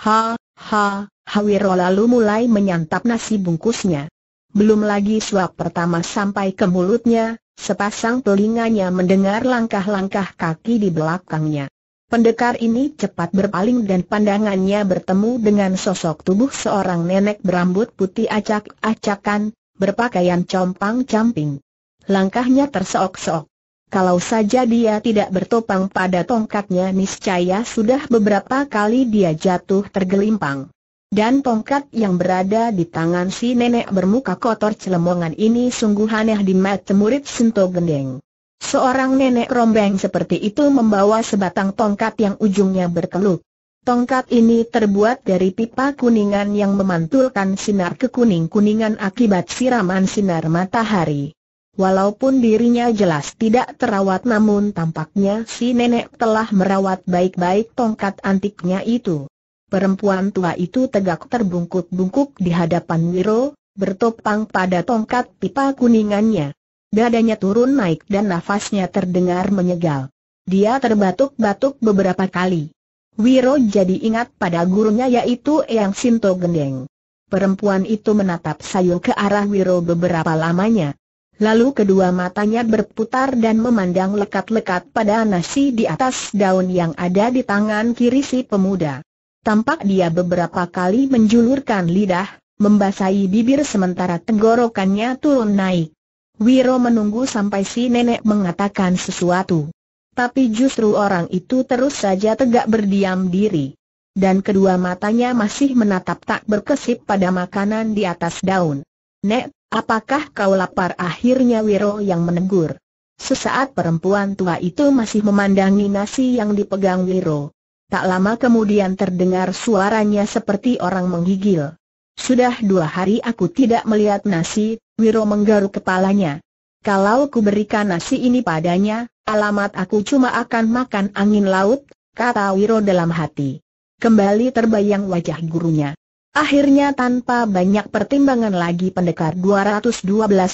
Ha, ha, Hawiro lalu mulai menyantap nasi bungkusnya. Belum lagi suap pertama sampai ke mulutnya, sepasang telinganya mendengar langkah-langkah kaki di belakangnya. Pendekar ini cepat berpaling dan pandangannya bertemu dengan sosok tubuh seorang nenek berambut putih acak-acakan, berpakaian compang-camping. Langkahnya terseok-seok. Kalau saja dia tidak bertopang pada tongkatnya niscaya sudah beberapa kali dia jatuh tergelimpang. Dan tongkat yang berada di tangan si nenek bermuka kotor celemongan ini sungguh aneh di mata murid Sento Gendeng. Seorang nenek rombeng seperti itu membawa sebatang tongkat yang ujungnya berkeluk. Tongkat ini terbuat dari pipa kuningan yang memantulkan sinar kekuning-kuningan akibat siraman sinar matahari. Walaupun dirinya jelas tidak terawat namun tampaknya si nenek telah merawat baik-baik tongkat antiknya itu. Perempuan tua itu tegak terbungkuk-bungkuk di hadapan Wiro, bertopang pada tongkat pipa kuningannya. Dadanya turun naik dan nafasnya terdengar menyegal. Dia terbatuk-batuk beberapa kali. Wiro jadi ingat pada gurunya yaitu Eyang Sinto Gendeng. Perempuan itu menatap Sayu ke arah Wiro beberapa lamanya. Lalu kedua matanya berputar dan memandang lekat-lekat pada nasi di atas daun yang ada di tangan kiri si pemuda. Tampak dia beberapa kali menjulurkan lidah, membasahi bibir sementara tenggorokannya turun naik. Wiro menunggu sampai si nenek mengatakan sesuatu. Tapi justru orang itu terus saja tegak berdiam diri. Dan kedua matanya masih menatap tak berkesip pada makanan di atas daun. Nek, apakah kau lapar akhirnya Wiro yang menegur. Sesaat perempuan tua itu masih memandangi nasi yang dipegang Wiro. Tak lama kemudian terdengar suaranya seperti orang menggigil. Sudah dua hari aku tidak melihat nasi, Wiro menggaruk kepalanya. Kalau ku berikan nasi ini padanya, alamat aku cuma akan makan angin laut, kata Wiro dalam hati. Kembali terbayang wajah gurunya. Akhirnya tanpa banyak pertimbangan lagi pendekar 212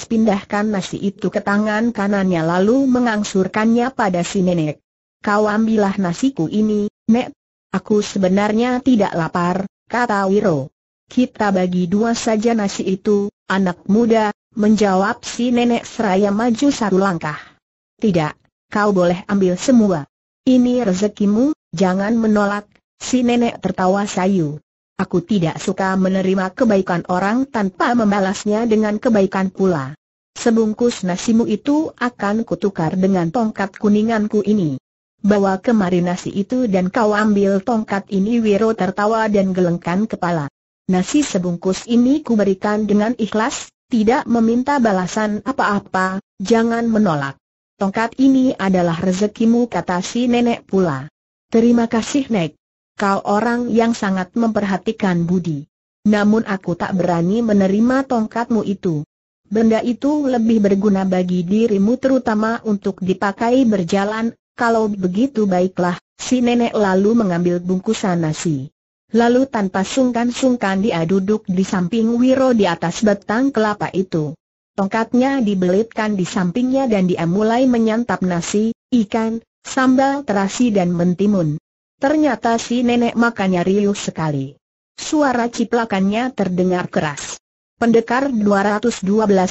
pindahkan nasi itu ke tangan kanannya lalu mengangsurkannya pada si nenek. Kau ambillah nasiku ini, Mek, aku sebenarnya tidak lapar, kata Wiro. Kita bagi dua saja nasi itu, anak muda, menjawab si nenek seraya maju satu langkah. Tidak, kau boleh ambil semua. Ini rezekimu, jangan menolak, si nenek tertawa sayu. Aku tidak suka menerima kebaikan orang tanpa membalasnya dengan kebaikan pula. Sebungkus nasimu itu akan kutukar dengan tongkat kuninganku ini bawa kemari nasi itu dan kau ambil tongkat ini Wiro tertawa dan gelengkan kepala. Nasi sebungkus ini kuberikan dengan ikhlas, tidak meminta balasan apa-apa, jangan menolak. Tongkat ini adalah rezekimu kata si nenek pula. Terima kasih Nek. Kau orang yang sangat memperhatikan budi. Namun aku tak berani menerima tongkatmu itu. Benda itu lebih berguna bagi dirimu terutama untuk dipakai berjalan kalau begitu baiklah, si nenek lalu mengambil bungkusan nasi. Lalu tanpa sungkan-sungkan dia duduk di samping Wiro di atas batang kelapa itu. Tongkatnya dibelitkan di sampingnya dan dia mulai menyantap nasi, ikan, sambal terasi dan mentimun. Ternyata si nenek makannya riuh sekali. Suara ciplakannya terdengar keras. Pendekar 212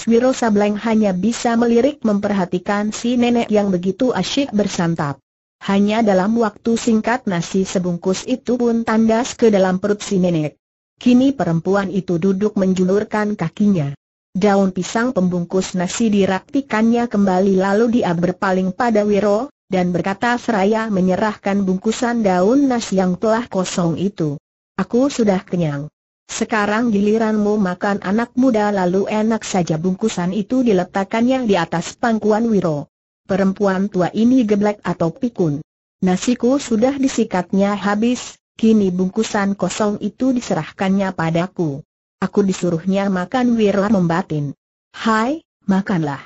Wiro Sableng hanya bisa melirik memperhatikan si nenek yang begitu asyik bersantap. Hanya dalam waktu singkat nasi sebungkus itu pun tandas ke dalam perut si nenek. Kini perempuan itu duduk menjulurkan kakinya. Daun pisang pembungkus nasi diraktikannya kembali lalu dia berpaling pada Wiro, dan berkata seraya menyerahkan bungkusan daun nasi yang telah kosong itu. Aku sudah kenyang. Sekarang giliranmu makan anak muda lalu enak saja bungkusan itu diletakkannya di atas pangkuan Wiro. Perempuan tua ini geblek atau pikun. Nasiku sudah disikatnya habis, kini bungkusan kosong itu diserahkannya padaku. Aku disuruhnya makan Wiro membatin. Hai, makanlah.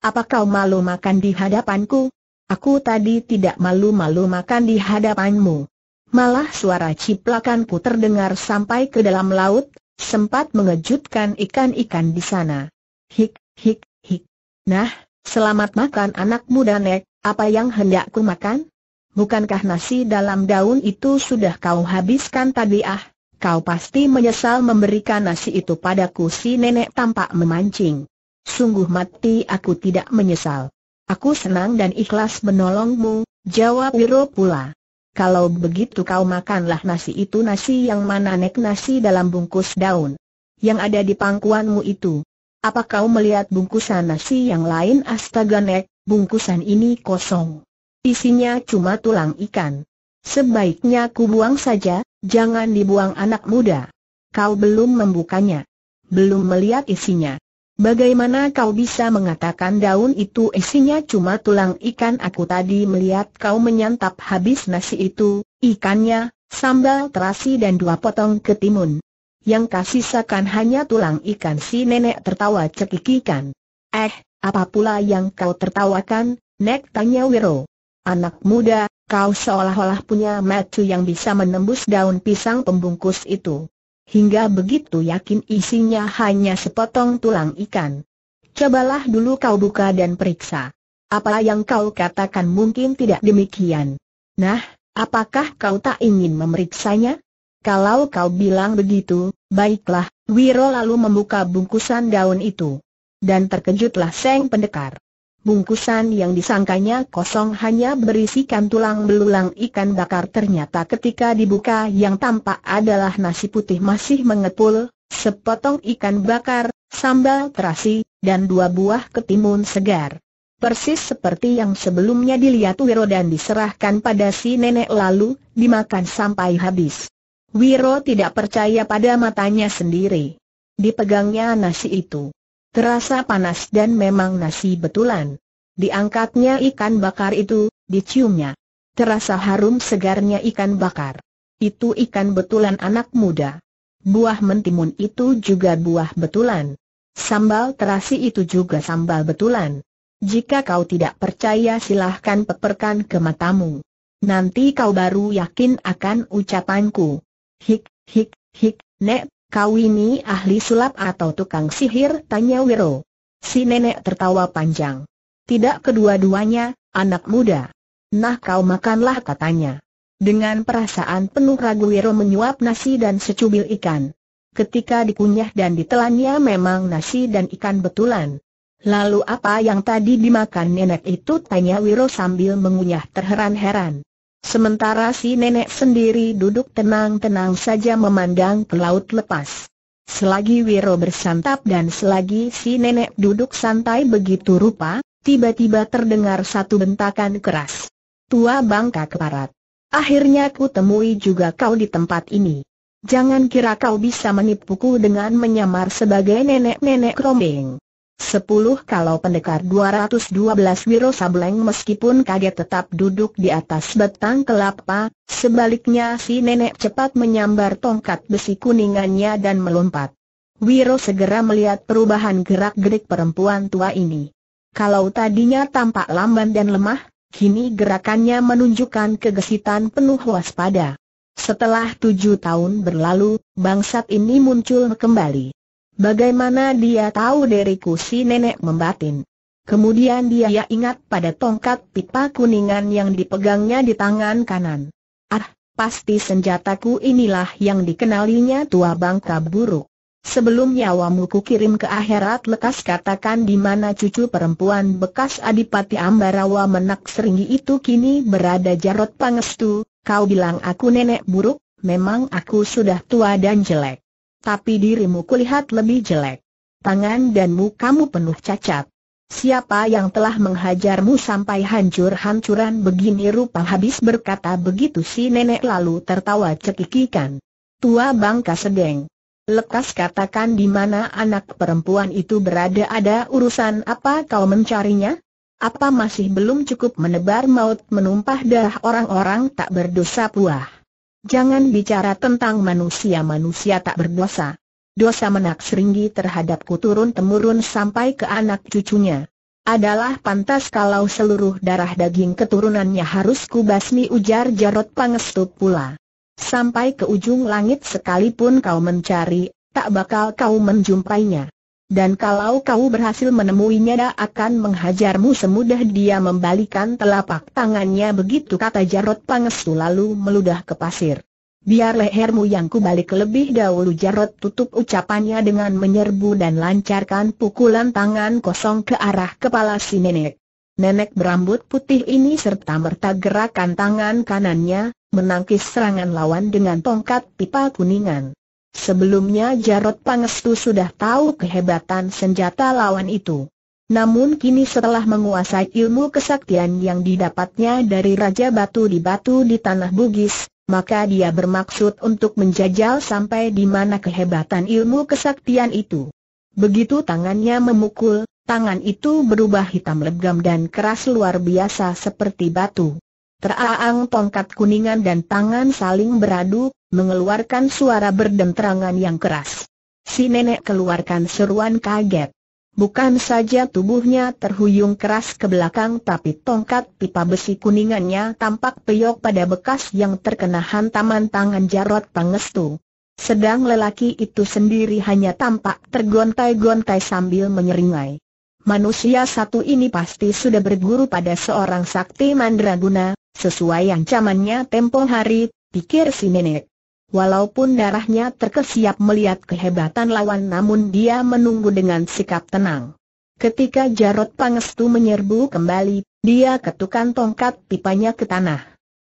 Apa kau malu makan di hadapanku? Aku tadi tidak malu-malu makan di hadapanmu. Malah suara ciplakanku terdengar sampai ke dalam laut, sempat mengejutkan ikan-ikan di sana. Hik, hik, hik. Nah, selamat makan anak muda nek, apa yang hendak ku makan? Bukankah nasi dalam daun itu sudah kau habiskan tadi ah? Kau pasti menyesal memberikan nasi itu padaku si nenek tampak memancing. Sungguh mati aku tidak menyesal. Aku senang dan ikhlas menolongmu, jawab Wiro pula kalau begitu kau makanlah nasi itu nasi yang mana nek nasi dalam bungkus daun. Yang ada di pangkuanmu itu. Apa kau melihat bungkusan nasi yang lain astaga nek, bungkusan ini kosong. Isinya cuma tulang ikan. Sebaiknya ku buang saja, jangan dibuang anak muda. Kau belum membukanya. Belum melihat isinya. Bagaimana kau bisa mengatakan daun itu isinya cuma tulang ikan aku tadi melihat kau menyantap habis nasi itu, ikannya, sambal terasi dan dua potong ketimun. Yang kau hanya tulang ikan si nenek tertawa cekikikan. Eh, apa pula yang kau tertawakan, Nek tanya Wiro. Anak muda, kau seolah-olah punya mata yang bisa menembus daun pisang pembungkus itu hingga begitu yakin isinya hanya sepotong tulang ikan. Cobalah dulu kau buka dan periksa. Apa yang kau katakan mungkin tidak demikian. Nah, apakah kau tak ingin memeriksanya? Kalau kau bilang begitu, baiklah, Wiro lalu membuka bungkusan daun itu. Dan terkejutlah Seng Pendekar. Bungkusan yang disangkanya kosong hanya berisikan tulang belulang ikan bakar ternyata ketika dibuka yang tampak adalah nasi putih masih mengepul, sepotong ikan bakar, sambal terasi, dan dua buah ketimun segar. Persis seperti yang sebelumnya dilihat Wiro dan diserahkan pada si nenek lalu, dimakan sampai habis. Wiro tidak percaya pada matanya sendiri. Dipegangnya nasi itu. Terasa panas dan memang nasi betulan. Diangkatnya ikan bakar itu, diciumnya. Terasa harum segarnya ikan bakar. Itu ikan betulan anak muda. Buah mentimun itu juga buah betulan. Sambal terasi itu juga sambal betulan. Jika kau tidak percaya silahkan peperkan ke matamu. Nanti kau baru yakin akan ucapanku. Hik, hik, hik, nek, Kau ini ahli sulap atau tukang sihir? Tanya Wiro. Si nenek tertawa panjang. Tidak kedua-duanya, anak muda. Nah kau makanlah katanya. Dengan perasaan penuh ragu Wiro menyuap nasi dan secubil ikan. Ketika dikunyah dan ditelannya memang nasi dan ikan betulan. Lalu apa yang tadi dimakan nenek itu? Tanya Wiro sambil mengunyah terheran-heran. Sementara si nenek sendiri duduk tenang-tenang saja memandang ke laut lepas. Selagi Wiro bersantap dan selagi si nenek duduk santai begitu rupa, tiba-tiba terdengar satu bentakan keras. Tua bangka keparat. Akhirnya ku temui juga kau di tempat ini. Jangan kira kau bisa menipuku dengan menyamar sebagai nenek-nenek rombeng. Sepuluh kalau pendekar 212 Wiro Sableng meskipun kaget tetap duduk di atas batang kelapa, sebaliknya si nenek cepat menyambar tongkat besi kuningannya dan melompat. Wiro segera melihat perubahan gerak-gerik perempuan tua ini. Kalau tadinya tampak lamban dan lemah, kini gerakannya menunjukkan kegesitan penuh waspada. Setelah tujuh tahun berlalu, bangsat ini muncul kembali. Bagaimana dia tahu diriku si nenek membatin? Kemudian dia ingat pada tongkat pipa kuningan yang dipegangnya di tangan kanan. Ah, pasti senjataku inilah yang dikenalinya tua bangka buruk. Sebelum nyawamu kukirim ke akhirat lekas katakan di mana cucu perempuan bekas Adipati Ambarawa menak seringi itu kini berada jarot pangestu, kau bilang aku nenek buruk, memang aku sudah tua dan jelek tapi dirimu kulihat lebih jelek. Tangan dan mukamu penuh cacat. Siapa yang telah menghajarmu sampai hancur-hancuran begini rupa habis berkata begitu si nenek lalu tertawa cekikikan. Tua bangka sedeng. Lekas katakan di mana anak perempuan itu berada ada urusan apa kau mencarinya? Apa masih belum cukup menebar maut menumpah darah orang-orang tak berdosa puah? Jangan bicara tentang manusia-manusia tak berdosa. Dosa menak seringgi terhadapku turun-temurun sampai ke anak cucunya. Adalah pantas kalau seluruh darah daging keturunannya harus kubasmi ujar Jarot Pangestu pula. Sampai ke ujung langit sekalipun kau mencari, tak bakal kau menjumpainya. Dan kalau kau berhasil menemuinya dia akan menghajarmu semudah dia membalikan telapak tangannya begitu kata Jarot Pangestu lalu meludah ke pasir. Biar lehermu yang kubalik lebih dahulu Jarot tutup ucapannya dengan menyerbu dan lancarkan pukulan tangan kosong ke arah kepala si nenek. Nenek berambut putih ini serta merta gerakan tangan kanannya, menangkis serangan lawan dengan tongkat pipa kuningan. Sebelumnya Jarod Pangestu sudah tahu kehebatan senjata lawan itu. Namun kini setelah menguasai ilmu kesaktian yang didapatnya dari Raja Batu di Batu di Tanah Bugis, maka dia bermaksud untuk menjajal sampai di mana kehebatan ilmu kesaktian itu. Begitu tangannya memukul, tangan itu berubah hitam legam dan keras luar biasa seperti batu. Teraang tongkat kuningan dan tangan saling beradu, mengeluarkan suara berdenterangan yang keras. Si nenek keluarkan seruan kaget. Bukan saja tubuhnya terhuyung keras ke belakang tapi tongkat pipa besi kuningannya tampak peyok pada bekas yang terkena hantaman tangan Jarot Pangestu. Sedang lelaki itu sendiri hanya tampak tergontai-gontai sambil menyeringai. Manusia satu ini pasti sudah berguru pada seorang sakti mandraguna, sesuai ancamannya, zamannya tempo hari, pikir si nenek. Walaupun darahnya terkesiap melihat kehebatan lawan namun dia menunggu dengan sikap tenang. Ketika Jarot Pangestu menyerbu kembali, dia ketukan tongkat pipanya ke tanah.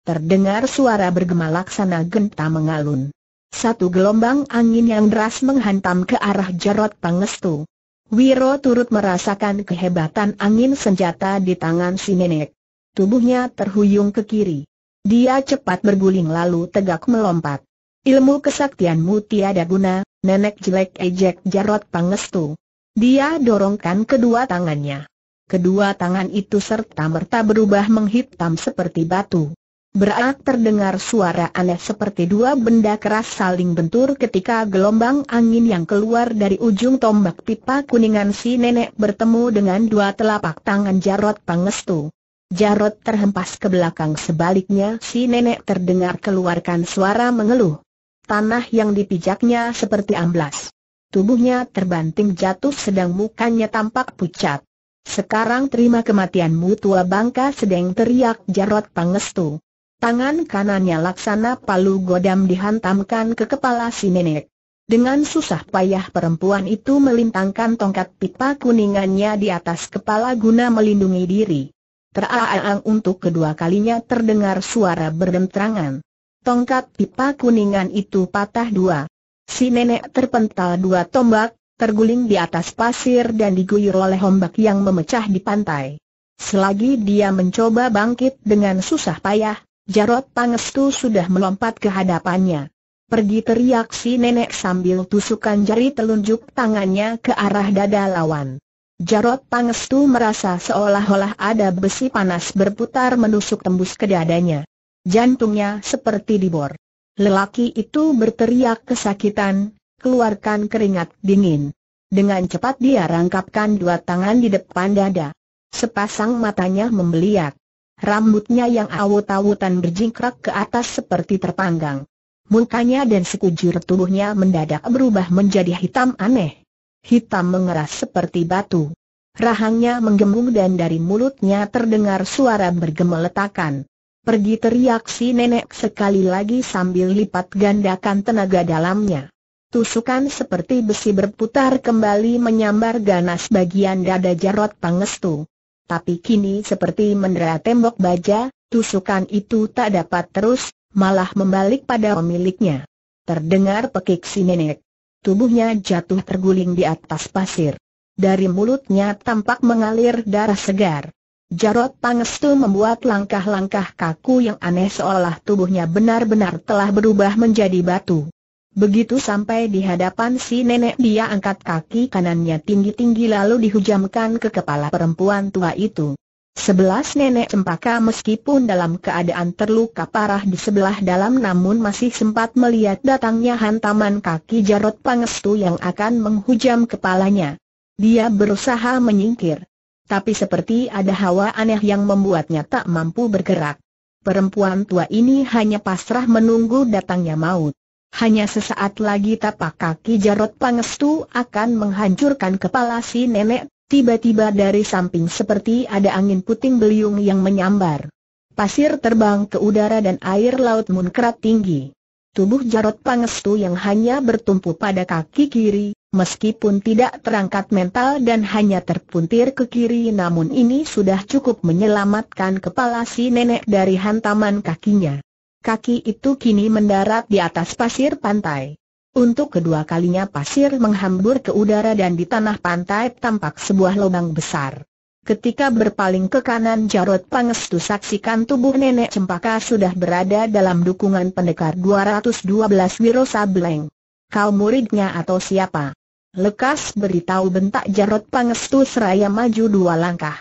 Terdengar suara bergema laksana genta mengalun. Satu gelombang angin yang deras menghantam ke arah Jarot Pangestu. Wiro turut merasakan kehebatan angin senjata di tangan si nenek. Tubuhnya terhuyung ke kiri. Dia cepat berguling lalu tegak melompat. Ilmu kesaktianmu tiada guna, nenek jelek ejek jarot pangestu. Dia dorongkan kedua tangannya. Kedua tangan itu serta merta berubah menghitam seperti batu. Berak terdengar suara aneh seperti dua benda keras saling bentur ketika gelombang angin yang keluar dari ujung tombak pipa kuningan si nenek bertemu dengan dua telapak tangan Jarot Pangestu. Jarot terhempas ke belakang sebaliknya si nenek terdengar keluarkan suara mengeluh tanah yang dipijaknya seperti amblas. Tubuhnya terbanting jatuh sedang mukanya tampak pucat. Sekarang terima kematianmu tua bangka sedang teriak Jarot Pangestu. Tangan kanannya laksana palu godam dihantamkan ke kepala si nenek. Dengan susah payah perempuan itu melintangkan tongkat pipa kuningannya di atas kepala guna melindungi diri. Teraaang untuk kedua kalinya terdengar suara berdentrangan tongkat pipa kuningan itu patah dua. Si nenek terpental dua tombak, terguling di atas pasir dan diguyur oleh ombak yang memecah di pantai. Selagi dia mencoba bangkit dengan susah payah, Jarot Pangestu sudah melompat ke hadapannya. Pergi teriak si nenek sambil tusukan jari telunjuk tangannya ke arah dada lawan. Jarot Pangestu merasa seolah-olah ada besi panas berputar menusuk tembus ke dadanya jantungnya seperti dibor. Lelaki itu berteriak kesakitan, keluarkan keringat dingin. Dengan cepat dia rangkapkan dua tangan di depan dada. Sepasang matanya membeliak. Rambutnya yang awut-awutan berjingkrak ke atas seperti terpanggang. Mukanya dan sekujur tubuhnya mendadak berubah menjadi hitam aneh. Hitam mengeras seperti batu. Rahangnya menggembung dan dari mulutnya terdengar suara bergemeletakan. Pergi teriak si nenek sekali lagi sambil lipat gandakan tenaga dalamnya. Tusukan seperti besi berputar kembali menyambar ganas bagian dada Jarot Pangestu. Tapi kini seperti mendera tembok baja, tusukan itu tak dapat terus, malah membalik pada pemiliknya. Terdengar pekik si nenek. Tubuhnya jatuh terguling di atas pasir. Dari mulutnya tampak mengalir darah segar. Jarot Pangestu membuat langkah-langkah kaku yang aneh seolah tubuhnya benar-benar telah berubah menjadi batu. Begitu sampai di hadapan si nenek dia angkat kaki kanannya tinggi-tinggi lalu dihujamkan ke kepala perempuan tua itu. Sebelas nenek cempaka meskipun dalam keadaan terluka parah di sebelah dalam namun masih sempat melihat datangnya hantaman kaki Jarot Pangestu yang akan menghujam kepalanya. Dia berusaha menyingkir tapi seperti ada hawa aneh yang membuatnya tak mampu bergerak. Perempuan tua ini hanya pasrah menunggu datangnya maut. Hanya sesaat lagi tapak kaki Jarot Pangestu akan menghancurkan kepala si nenek, tiba-tiba dari samping seperti ada angin puting beliung yang menyambar. Pasir terbang ke udara dan air laut munkrat tinggi. Tubuh Jarot Pangestu yang hanya bertumpu pada kaki kiri, Meskipun tidak terangkat mental dan hanya terpuntir ke kiri namun ini sudah cukup menyelamatkan kepala si nenek dari hantaman kakinya. Kaki itu kini mendarat di atas pasir pantai. Untuk kedua kalinya pasir menghambur ke udara dan di tanah pantai tampak sebuah lubang besar. Ketika berpaling ke kanan Jarod Pangestu saksikan tubuh nenek cempaka sudah berada dalam dukungan pendekar 212 Wiro Sableng. Kau muridnya atau siapa? Lekas beritahu bentak Jarot Pangestu seraya maju dua langkah.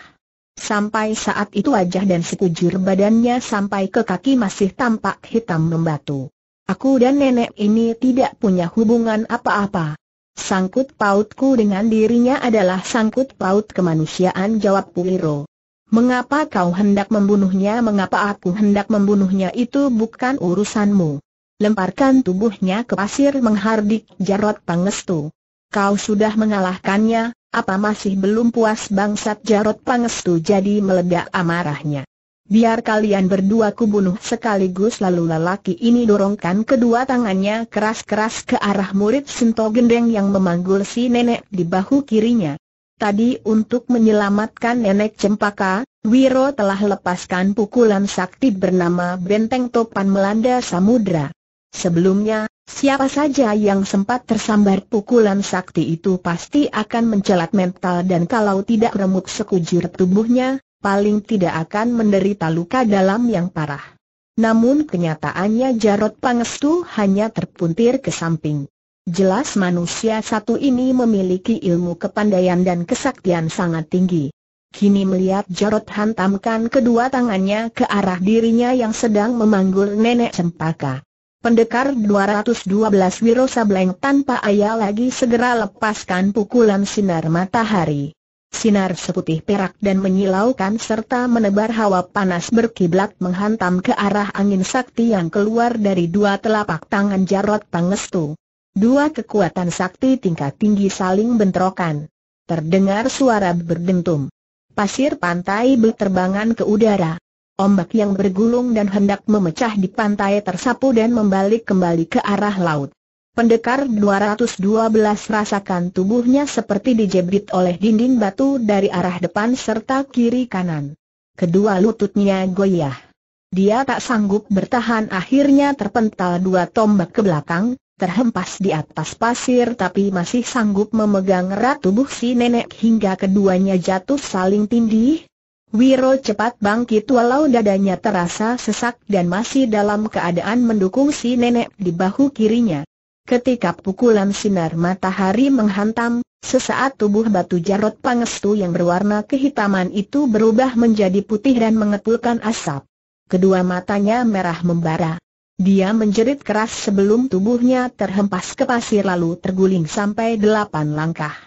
Sampai saat itu wajah dan sekujur badannya sampai ke kaki masih tampak hitam membatu. Aku dan nenek ini tidak punya hubungan apa-apa. Sangkut pautku dengan dirinya adalah sangkut paut kemanusiaan jawab Puiro. Mengapa kau hendak membunuhnya mengapa aku hendak membunuhnya itu bukan urusanmu. Lemparkan tubuhnya ke pasir menghardik Jarot Pangestu kau sudah mengalahkannya, apa masih belum puas bangsat Jarot Pangestu jadi meledak amarahnya. Biar kalian berdua kubunuh sekaligus lalu lelaki ini dorongkan kedua tangannya keras-keras ke arah murid Sinto Gendeng yang memanggul si nenek di bahu kirinya. Tadi untuk menyelamatkan nenek cempaka, Wiro telah lepaskan pukulan sakti bernama Benteng Topan Melanda Samudra. Sebelumnya, siapa saja yang sempat tersambar pukulan sakti itu pasti akan mencelat mental dan kalau tidak remuk sekujur tubuhnya, paling tidak akan menderita luka dalam yang parah. Namun kenyataannya Jarod Pangestu hanya terpuntir ke samping. Jelas manusia satu ini memiliki ilmu kepandaian dan kesaktian sangat tinggi. Kini melihat Jarod hantamkan kedua tangannya ke arah dirinya yang sedang memanggul nenek sempaka. Pendekar 212 Wiro Sableng tanpa ayah lagi segera lepaskan pukulan sinar matahari. Sinar seputih perak dan menyilaukan serta menebar hawa panas berkiblat menghantam ke arah angin sakti yang keluar dari dua telapak tangan Jarot Pangestu. Dua kekuatan sakti tingkat tinggi saling bentrokan. Terdengar suara berdentum. Pasir pantai berterbangan ke udara. Ombak yang bergulung dan hendak memecah di pantai tersapu dan membalik kembali ke arah laut. Pendekar 212 rasakan tubuhnya seperti dijebit oleh dinding batu dari arah depan serta kiri kanan. Kedua lututnya goyah. Dia tak sanggup bertahan akhirnya terpental dua tombak ke belakang, terhempas di atas pasir tapi masih sanggup memegang erat tubuh si nenek hingga keduanya jatuh saling tindih, Wiro cepat bangkit walau dadanya terasa sesak dan masih dalam keadaan mendukung si nenek di bahu kirinya. Ketika pukulan sinar matahari menghantam, sesaat tubuh batu jarot pangestu yang berwarna kehitaman itu berubah menjadi putih dan mengepulkan asap. Kedua matanya merah membara. Dia menjerit keras sebelum tubuhnya terhempas ke pasir lalu terguling sampai delapan langkah.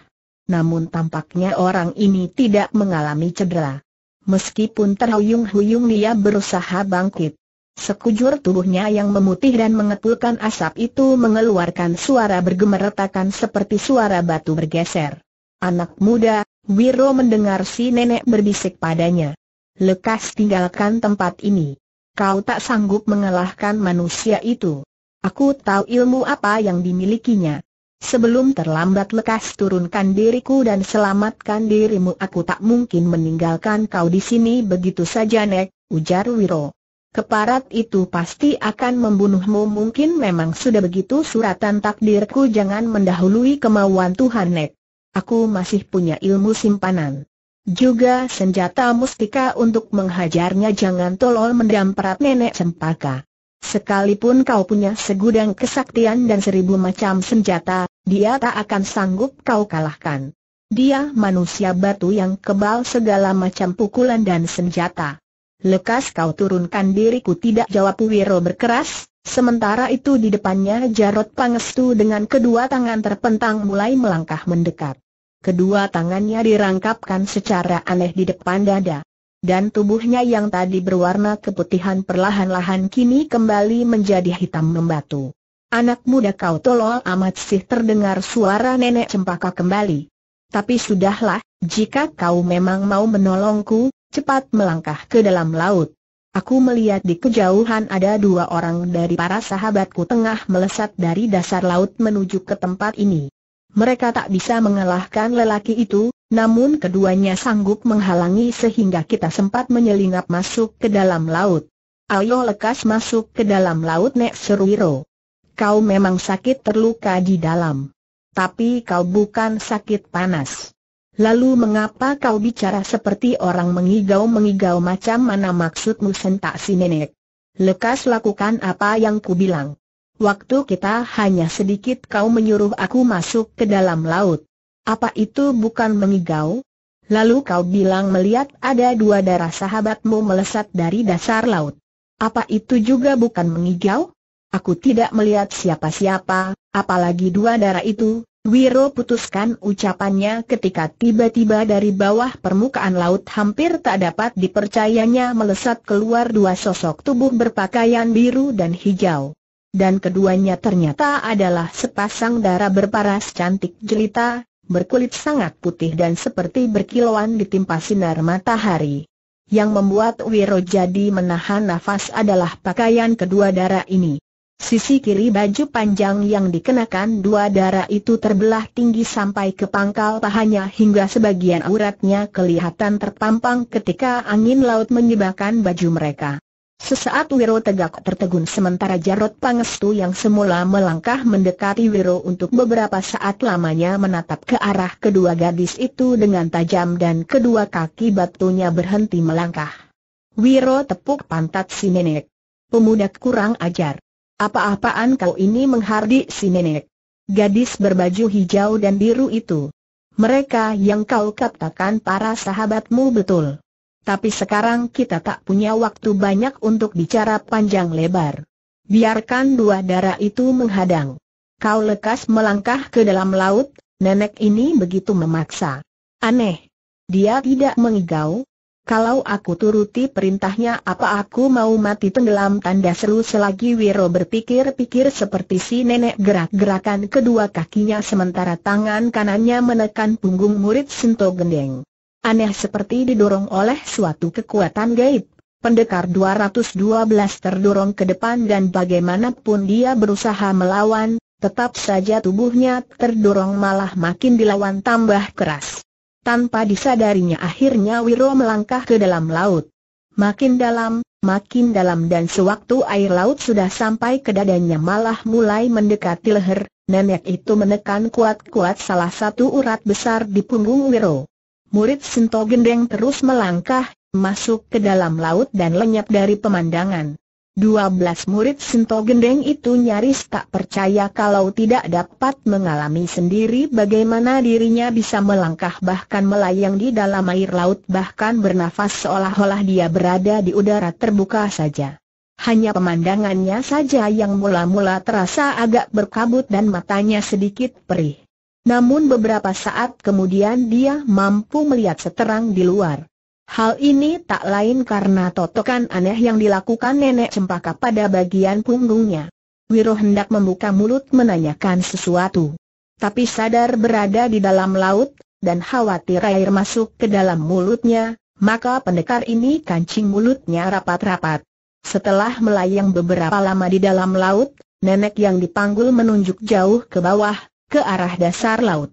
Namun tampaknya orang ini tidak mengalami cedera. Meskipun terhuyung-huyung dia berusaha bangkit. Sekujur tubuhnya yang memutih dan mengepulkan asap itu mengeluarkan suara bergemeretakan seperti suara batu bergeser. Anak muda, Wiro mendengar si nenek berbisik padanya. Lekas tinggalkan tempat ini. Kau tak sanggup mengalahkan manusia itu. Aku tahu ilmu apa yang dimilikinya. Sebelum terlambat lekas turunkan diriku dan selamatkan dirimu aku tak mungkin meninggalkan kau di sini begitu saja Nek, ujar Wiro. Keparat itu pasti akan membunuhmu mungkin memang sudah begitu suratan takdirku jangan mendahului kemauan Tuhan Nek. Aku masih punya ilmu simpanan. Juga senjata mustika untuk menghajarnya jangan tolol mendamperat, nenek Sempaka. Sekalipun kau punya segudang kesaktian dan seribu macam senjata, dia tak akan sanggup kau kalahkan. Dia manusia batu yang kebal segala macam pukulan dan senjata. Lekas kau turunkan diriku tidak jawab Wiro berkeras, sementara itu di depannya Jarot Pangestu dengan kedua tangan terpentang mulai melangkah mendekat. Kedua tangannya dirangkapkan secara aneh di depan dada. Dan tubuhnya yang tadi berwarna keputihan perlahan-lahan kini kembali menjadi hitam membatu. Anak muda kau tolol amat sih terdengar suara nenek cempaka kembali. Tapi sudahlah, jika kau memang mau menolongku, cepat melangkah ke dalam laut. Aku melihat di kejauhan ada dua orang dari para sahabatku tengah melesat dari dasar laut menuju ke tempat ini. Mereka tak bisa mengalahkan lelaki itu, namun keduanya sanggup menghalangi sehingga kita sempat menyelinap masuk ke dalam laut. Ayo lekas masuk ke dalam laut Nek Seruiro kau memang sakit terluka di dalam. Tapi kau bukan sakit panas. Lalu mengapa kau bicara seperti orang mengigau-mengigau macam mana maksudmu sentak si nenek? Lekas lakukan apa yang ku bilang. Waktu kita hanya sedikit kau menyuruh aku masuk ke dalam laut. Apa itu bukan mengigau? Lalu kau bilang melihat ada dua darah sahabatmu melesat dari dasar laut. Apa itu juga bukan mengigau? Aku tidak melihat siapa-siapa, apalagi dua darah itu, Wiro putuskan ucapannya ketika tiba-tiba dari bawah permukaan laut hampir tak dapat dipercayanya melesat keluar dua sosok tubuh berpakaian biru dan hijau. Dan keduanya ternyata adalah sepasang darah berparas cantik jelita, berkulit sangat putih dan seperti berkilauan ditimpa sinar matahari. Yang membuat Wiro jadi menahan nafas adalah pakaian kedua darah ini. Sisi kiri baju panjang yang dikenakan dua darah itu terbelah tinggi sampai ke pangkal pahanya hingga sebagian auratnya kelihatan terpampang ketika angin laut menyebabkan baju mereka. Sesaat Wiro tegak tertegun sementara Jarot Pangestu yang semula melangkah mendekati Wiro untuk beberapa saat lamanya menatap ke arah kedua gadis itu dengan tajam dan kedua kaki batunya berhenti melangkah. Wiro tepuk pantat si nenek. Pemuda kurang ajar. Apa-apaan kau ini menghardi si nenek? Gadis berbaju hijau dan biru itu. Mereka yang kau katakan para sahabatmu betul. Tapi sekarang kita tak punya waktu banyak untuk bicara panjang lebar. Biarkan dua darah itu menghadang. Kau lekas melangkah ke dalam laut, nenek ini begitu memaksa. Aneh. Dia tidak mengigau, kalau aku turuti perintahnya apa aku mau mati tenggelam tanda seru selagi Wiro berpikir-pikir seperti si nenek gerak-gerakan kedua kakinya sementara tangan kanannya menekan punggung murid Sinto Gendeng. Aneh seperti didorong oleh suatu kekuatan gaib. Pendekar 212 terdorong ke depan dan bagaimanapun dia berusaha melawan, tetap saja tubuhnya terdorong malah makin dilawan tambah keras. Tanpa disadarinya akhirnya Wiro melangkah ke dalam laut. Makin dalam, makin dalam dan sewaktu air laut sudah sampai ke dadanya malah mulai mendekati leher, nenek itu menekan kuat-kuat salah satu urat besar di punggung Wiro. Murid Sento Gendeng terus melangkah, masuk ke dalam laut dan lenyap dari pemandangan. 12 murid Sinto Gendeng itu nyaris tak percaya kalau tidak dapat mengalami sendiri bagaimana dirinya bisa melangkah bahkan melayang di dalam air laut bahkan bernafas seolah-olah dia berada di udara terbuka saja. Hanya pemandangannya saja yang mula-mula terasa agak berkabut dan matanya sedikit perih. Namun beberapa saat kemudian dia mampu melihat seterang di luar. Hal ini tak lain karena totokan aneh yang dilakukan nenek cempaka pada bagian punggungnya. Wiro hendak membuka mulut menanyakan sesuatu. Tapi sadar berada di dalam laut, dan khawatir air masuk ke dalam mulutnya, maka pendekar ini kancing mulutnya rapat-rapat. Setelah melayang beberapa lama di dalam laut, nenek yang dipanggul menunjuk jauh ke bawah, ke arah dasar laut.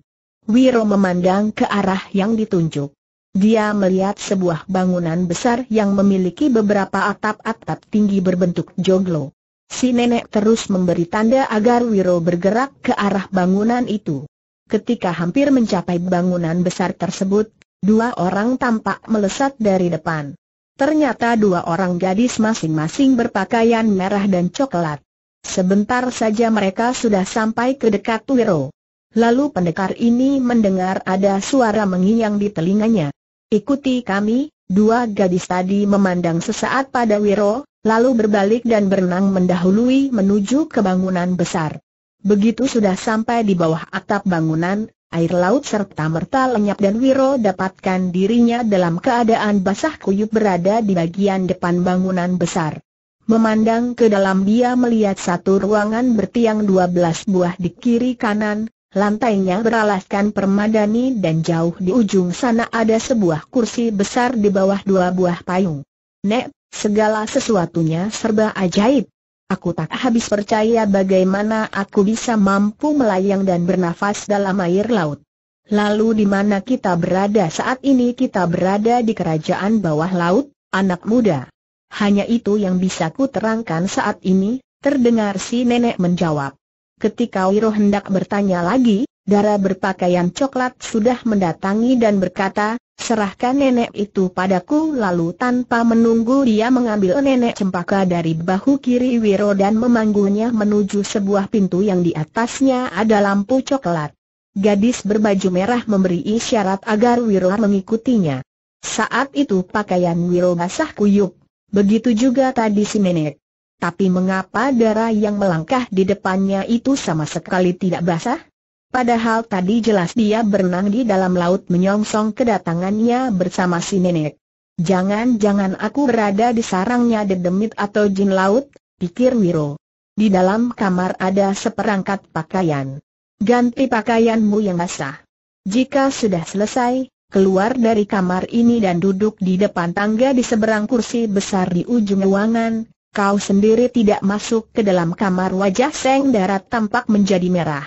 Wiro memandang ke arah yang ditunjuk. Dia melihat sebuah bangunan besar yang memiliki beberapa atap-atap tinggi berbentuk joglo. Si nenek terus memberi tanda agar Wiro bergerak ke arah bangunan itu. Ketika hampir mencapai bangunan besar tersebut, dua orang tampak melesat dari depan. Ternyata dua orang gadis masing-masing berpakaian merah dan coklat. Sebentar saja mereka sudah sampai ke dekat Wiro. Lalu pendekar ini mendengar ada suara menginyang di telinganya. Ikuti kami, dua gadis tadi memandang sesaat pada Wiro, lalu berbalik dan berenang mendahului menuju ke bangunan besar. Begitu sudah sampai di bawah atap bangunan, air laut serta merta lenyap dan Wiro dapatkan dirinya dalam keadaan basah kuyup berada di bagian depan bangunan besar. Memandang ke dalam dia melihat satu ruangan bertiang dua belas buah di kiri kanan, Lantainya beralaskan permadani dan jauh di ujung sana ada sebuah kursi besar di bawah dua buah payung. Nek, segala sesuatunya serba ajaib. Aku tak habis percaya bagaimana aku bisa mampu melayang dan bernafas dalam air laut. Lalu di mana kita berada saat ini kita berada di kerajaan bawah laut, anak muda. Hanya itu yang bisa ku terangkan saat ini, terdengar si nenek menjawab. Ketika Wiro hendak bertanya lagi, darah berpakaian coklat sudah mendatangi dan berkata, serahkan nenek itu padaku lalu tanpa menunggu dia mengambil nenek cempaka dari bahu kiri Wiro dan memanggulnya menuju sebuah pintu yang di atasnya ada lampu coklat. Gadis berbaju merah memberi isyarat agar Wiro mengikutinya. Saat itu pakaian Wiro basah kuyup, begitu juga tadi si nenek. Tapi mengapa darah yang melangkah di depannya itu sama sekali tidak basah? Padahal tadi jelas dia berenang di dalam laut menyongsong kedatangannya bersama si nenek. Jangan-jangan aku berada di sarangnya dedemit atau jin laut, pikir Wiro. Di dalam kamar ada seperangkat pakaian. Ganti pakaianmu yang basah. Jika sudah selesai, keluar dari kamar ini dan duduk di depan tangga di seberang kursi besar di ujung ruangan, Kau sendiri tidak masuk ke dalam kamar wajah Seng Darat tampak menjadi merah.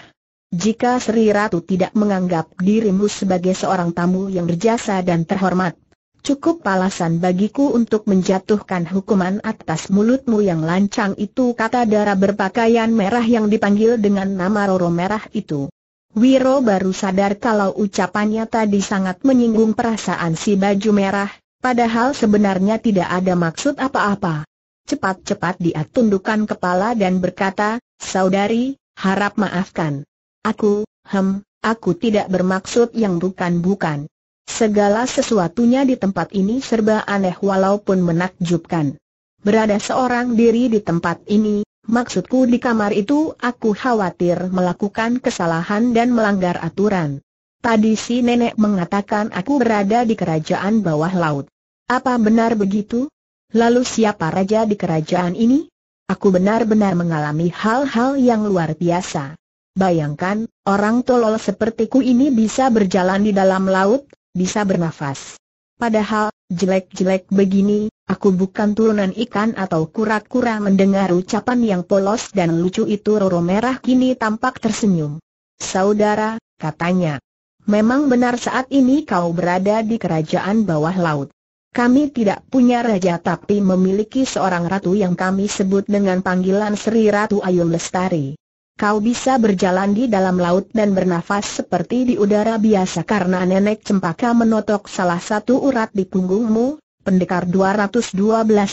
Jika Sri Ratu tidak menganggap dirimu sebagai seorang tamu yang berjasa dan terhormat, cukup alasan bagiku untuk menjatuhkan hukuman atas mulutmu yang lancang itu kata darah berpakaian merah yang dipanggil dengan nama Roro Merah itu. Wiro baru sadar kalau ucapannya tadi sangat menyinggung perasaan si baju merah, padahal sebenarnya tidak ada maksud apa-apa. Cepat-cepat dia tundukkan kepala dan berkata, Saudari, harap maafkan. Aku, hem, aku tidak bermaksud yang bukan-bukan. Segala sesuatunya di tempat ini serba aneh walaupun menakjubkan. Berada seorang diri di tempat ini, maksudku di kamar itu aku khawatir melakukan kesalahan dan melanggar aturan. Tadi si nenek mengatakan aku berada di kerajaan bawah laut. Apa benar begitu? Lalu siapa raja di kerajaan ini? Aku benar-benar mengalami hal-hal yang luar biasa. Bayangkan, orang tolol sepertiku ini bisa berjalan di dalam laut, bisa bernafas. Padahal, jelek-jelek begini, aku bukan turunan ikan atau kura-kura mendengar ucapan yang polos dan lucu itu Roro Merah kini tampak tersenyum. Saudara, katanya. Memang benar saat ini kau berada di kerajaan bawah laut. Kami tidak punya raja tapi memiliki seorang ratu yang kami sebut dengan panggilan Sri Ratu Ayun Lestari. Kau bisa berjalan di dalam laut dan bernafas seperti di udara biasa karena nenek cempaka menotok salah satu urat di punggungmu, pendekar 212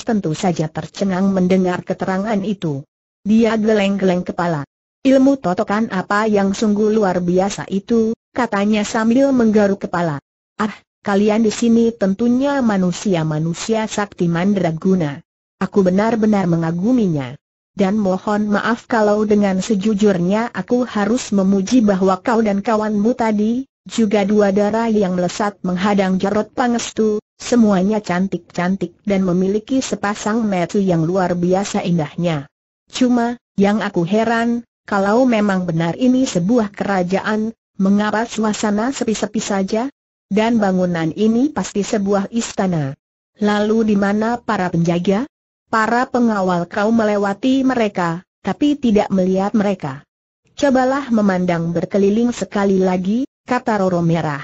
tentu saja tercengang mendengar keterangan itu. Dia geleng-geleng kepala. Ilmu totokan apa yang sungguh luar biasa itu, katanya sambil menggaruk kepala. Ah, kalian di sini tentunya manusia-manusia sakti mandraguna. Aku benar-benar mengaguminya. Dan mohon maaf kalau dengan sejujurnya aku harus memuji bahwa kau dan kawanmu tadi, juga dua darah yang melesat menghadang jarot pangestu, semuanya cantik-cantik dan memiliki sepasang metu yang luar biasa indahnya. Cuma, yang aku heran, kalau memang benar ini sebuah kerajaan, mengapa suasana sepi-sepi saja? Dan bangunan ini pasti sebuah istana. Lalu di mana para penjaga? Para pengawal kau melewati mereka, tapi tidak melihat mereka. Cobalah memandang berkeliling sekali lagi, kata Roro Merah.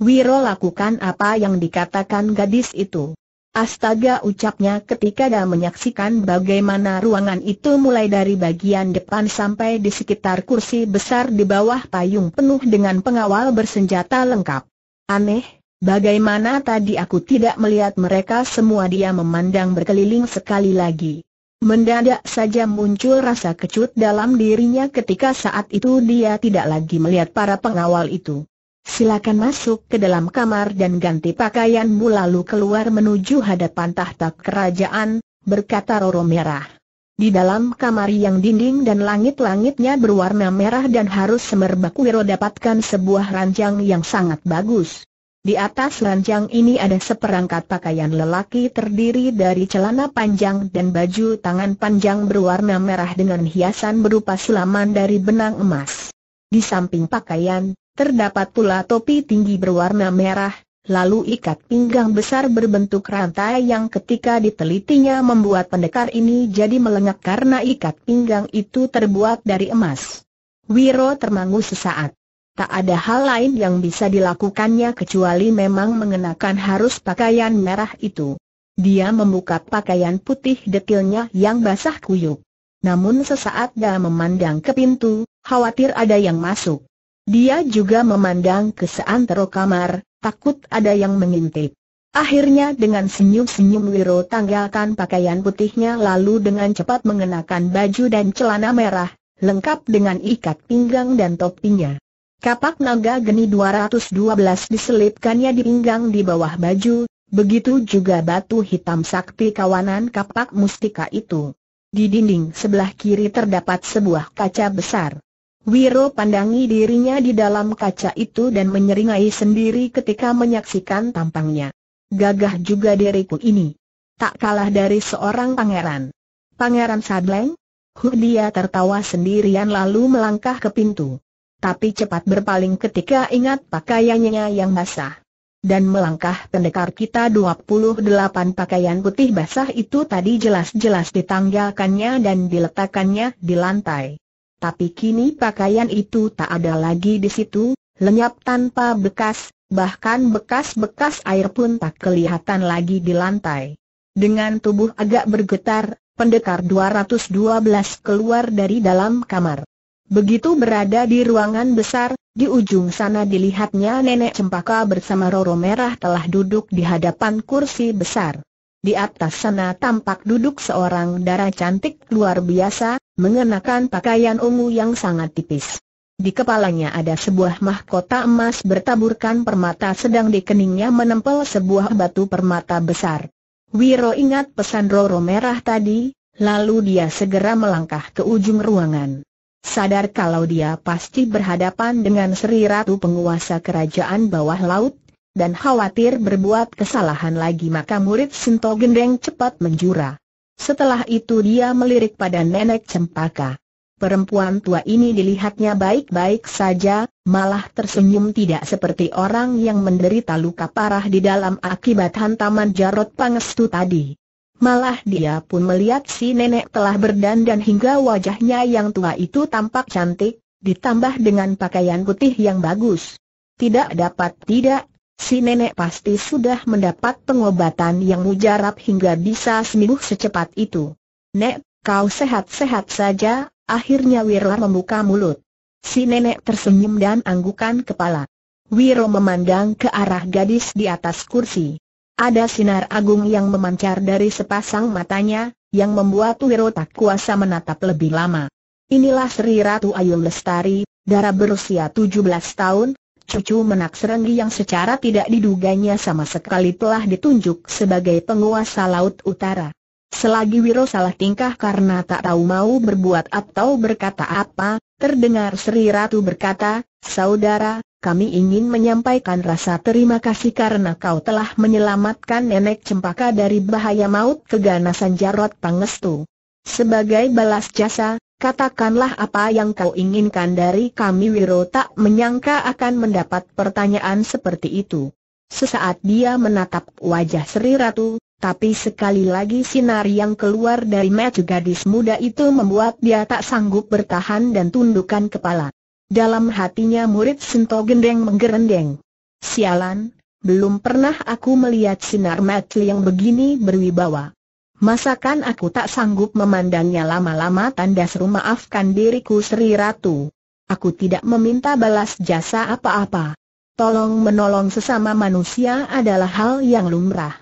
Wiro lakukan apa yang dikatakan gadis itu. Astaga ucapnya ketika dia menyaksikan bagaimana ruangan itu mulai dari bagian depan sampai di sekitar kursi besar di bawah payung penuh dengan pengawal bersenjata lengkap. Aneh, bagaimana tadi aku tidak melihat mereka semua dia memandang berkeliling sekali lagi. Mendadak saja muncul rasa kecut dalam dirinya ketika saat itu dia tidak lagi melihat para pengawal itu. Silakan masuk ke dalam kamar dan ganti pakaianmu lalu keluar menuju hadapan tahta kerajaan, berkata Roro Merah. Di dalam kamar yang dinding dan langit-langitnya berwarna merah dan harus semerbak Wiro dapatkan sebuah ranjang yang sangat bagus. Di atas ranjang ini ada seperangkat pakaian lelaki terdiri dari celana panjang dan baju tangan panjang berwarna merah dengan hiasan berupa sulaman dari benang emas. Di samping pakaian, terdapat pula topi tinggi berwarna merah, Lalu ikat pinggang besar berbentuk rantai yang ketika ditelitinya membuat pendekar ini jadi melengak karena ikat pinggang itu terbuat dari emas. Wiro termangu sesaat. Tak ada hal lain yang bisa dilakukannya kecuali memang mengenakan harus pakaian merah itu. Dia membuka pakaian putih detilnya yang basah kuyup. Namun sesaat dia memandang ke pintu, khawatir ada yang masuk. Dia juga memandang ke seantero kamar, takut ada yang mengintip. Akhirnya dengan senyum-senyum Wiro tanggalkan pakaian putihnya lalu dengan cepat mengenakan baju dan celana merah, lengkap dengan ikat pinggang dan topinya. Kapak naga geni 212 diselipkannya di pinggang di bawah baju, begitu juga batu hitam sakti kawanan kapak mustika itu. Di dinding sebelah kiri terdapat sebuah kaca besar. Wiro pandangi dirinya di dalam kaca itu dan menyeringai sendiri ketika menyaksikan tampangnya. Gagah juga diriku ini. Tak kalah dari seorang pangeran. Pangeran Sableng? Huh dia tertawa sendirian lalu melangkah ke pintu. Tapi cepat berpaling ketika ingat pakaiannya yang basah. Dan melangkah pendekar kita 28 pakaian putih basah itu tadi jelas-jelas ditanggalkannya dan diletakkannya di lantai. Tapi kini pakaian itu tak ada lagi di situ, lenyap tanpa bekas, bahkan bekas-bekas air pun tak kelihatan lagi di lantai. Dengan tubuh agak bergetar, pendekar 212 keluar dari dalam kamar. Begitu berada di ruangan besar, di ujung sana dilihatnya Nenek Cempaka bersama Roro Merah telah duduk di hadapan kursi besar. Di atas sana tampak duduk seorang darah cantik luar biasa, mengenakan pakaian ungu yang sangat tipis. Di kepalanya ada sebuah mahkota emas bertaburkan permata sedang di keningnya menempel sebuah batu permata besar. Wiro ingat pesan Roro Merah tadi, lalu dia segera melangkah ke ujung ruangan. Sadar kalau dia pasti berhadapan dengan Sri Ratu penguasa kerajaan bawah laut, dan khawatir berbuat kesalahan lagi maka murid Sinto Gendeng cepat menjura. Setelah itu dia melirik pada nenek cempaka. Perempuan tua ini dilihatnya baik-baik saja, malah tersenyum tidak seperti orang yang menderita luka parah di dalam akibat hantaman jarot pangestu tadi. Malah dia pun melihat si nenek telah berdandan hingga wajahnya yang tua itu tampak cantik, ditambah dengan pakaian putih yang bagus. Tidak dapat tidak, Si nenek pasti sudah mendapat pengobatan yang mujarab hingga bisa sembuh secepat itu. Nek, kau sehat-sehat saja, akhirnya Wiro membuka mulut. Si nenek tersenyum dan anggukan kepala. Wiro memandang ke arah gadis di atas kursi. Ada sinar agung yang memancar dari sepasang matanya, yang membuat Wiro tak kuasa menatap lebih lama. Inilah Sri Ratu Ayu Lestari, darah berusia 17 tahun, cucu menak serenggi yang secara tidak diduganya sama sekali telah ditunjuk sebagai penguasa Laut Utara. Selagi Wiro salah tingkah karena tak tahu mau berbuat atau berkata apa, terdengar Sri Ratu berkata, Saudara, kami ingin menyampaikan rasa terima kasih karena kau telah menyelamatkan nenek cempaka dari bahaya maut keganasan Jarot Pangestu. Sebagai balas jasa, Katakanlah apa yang kau inginkan dari kami Wiro tak menyangka akan mendapat pertanyaan seperti itu. Sesaat dia menatap wajah Sri Ratu, tapi sekali lagi sinar yang keluar dari mata gadis muda itu membuat dia tak sanggup bertahan dan tundukkan kepala. Dalam hatinya murid Sinto Gendeng menggerendeng. Sialan, belum pernah aku melihat sinar mata yang begini berwibawa. Masakan aku tak sanggup memandangnya lama-lama tanda seru maafkan diriku Sri Ratu. Aku tidak meminta balas jasa apa-apa. Tolong menolong sesama manusia adalah hal yang lumrah.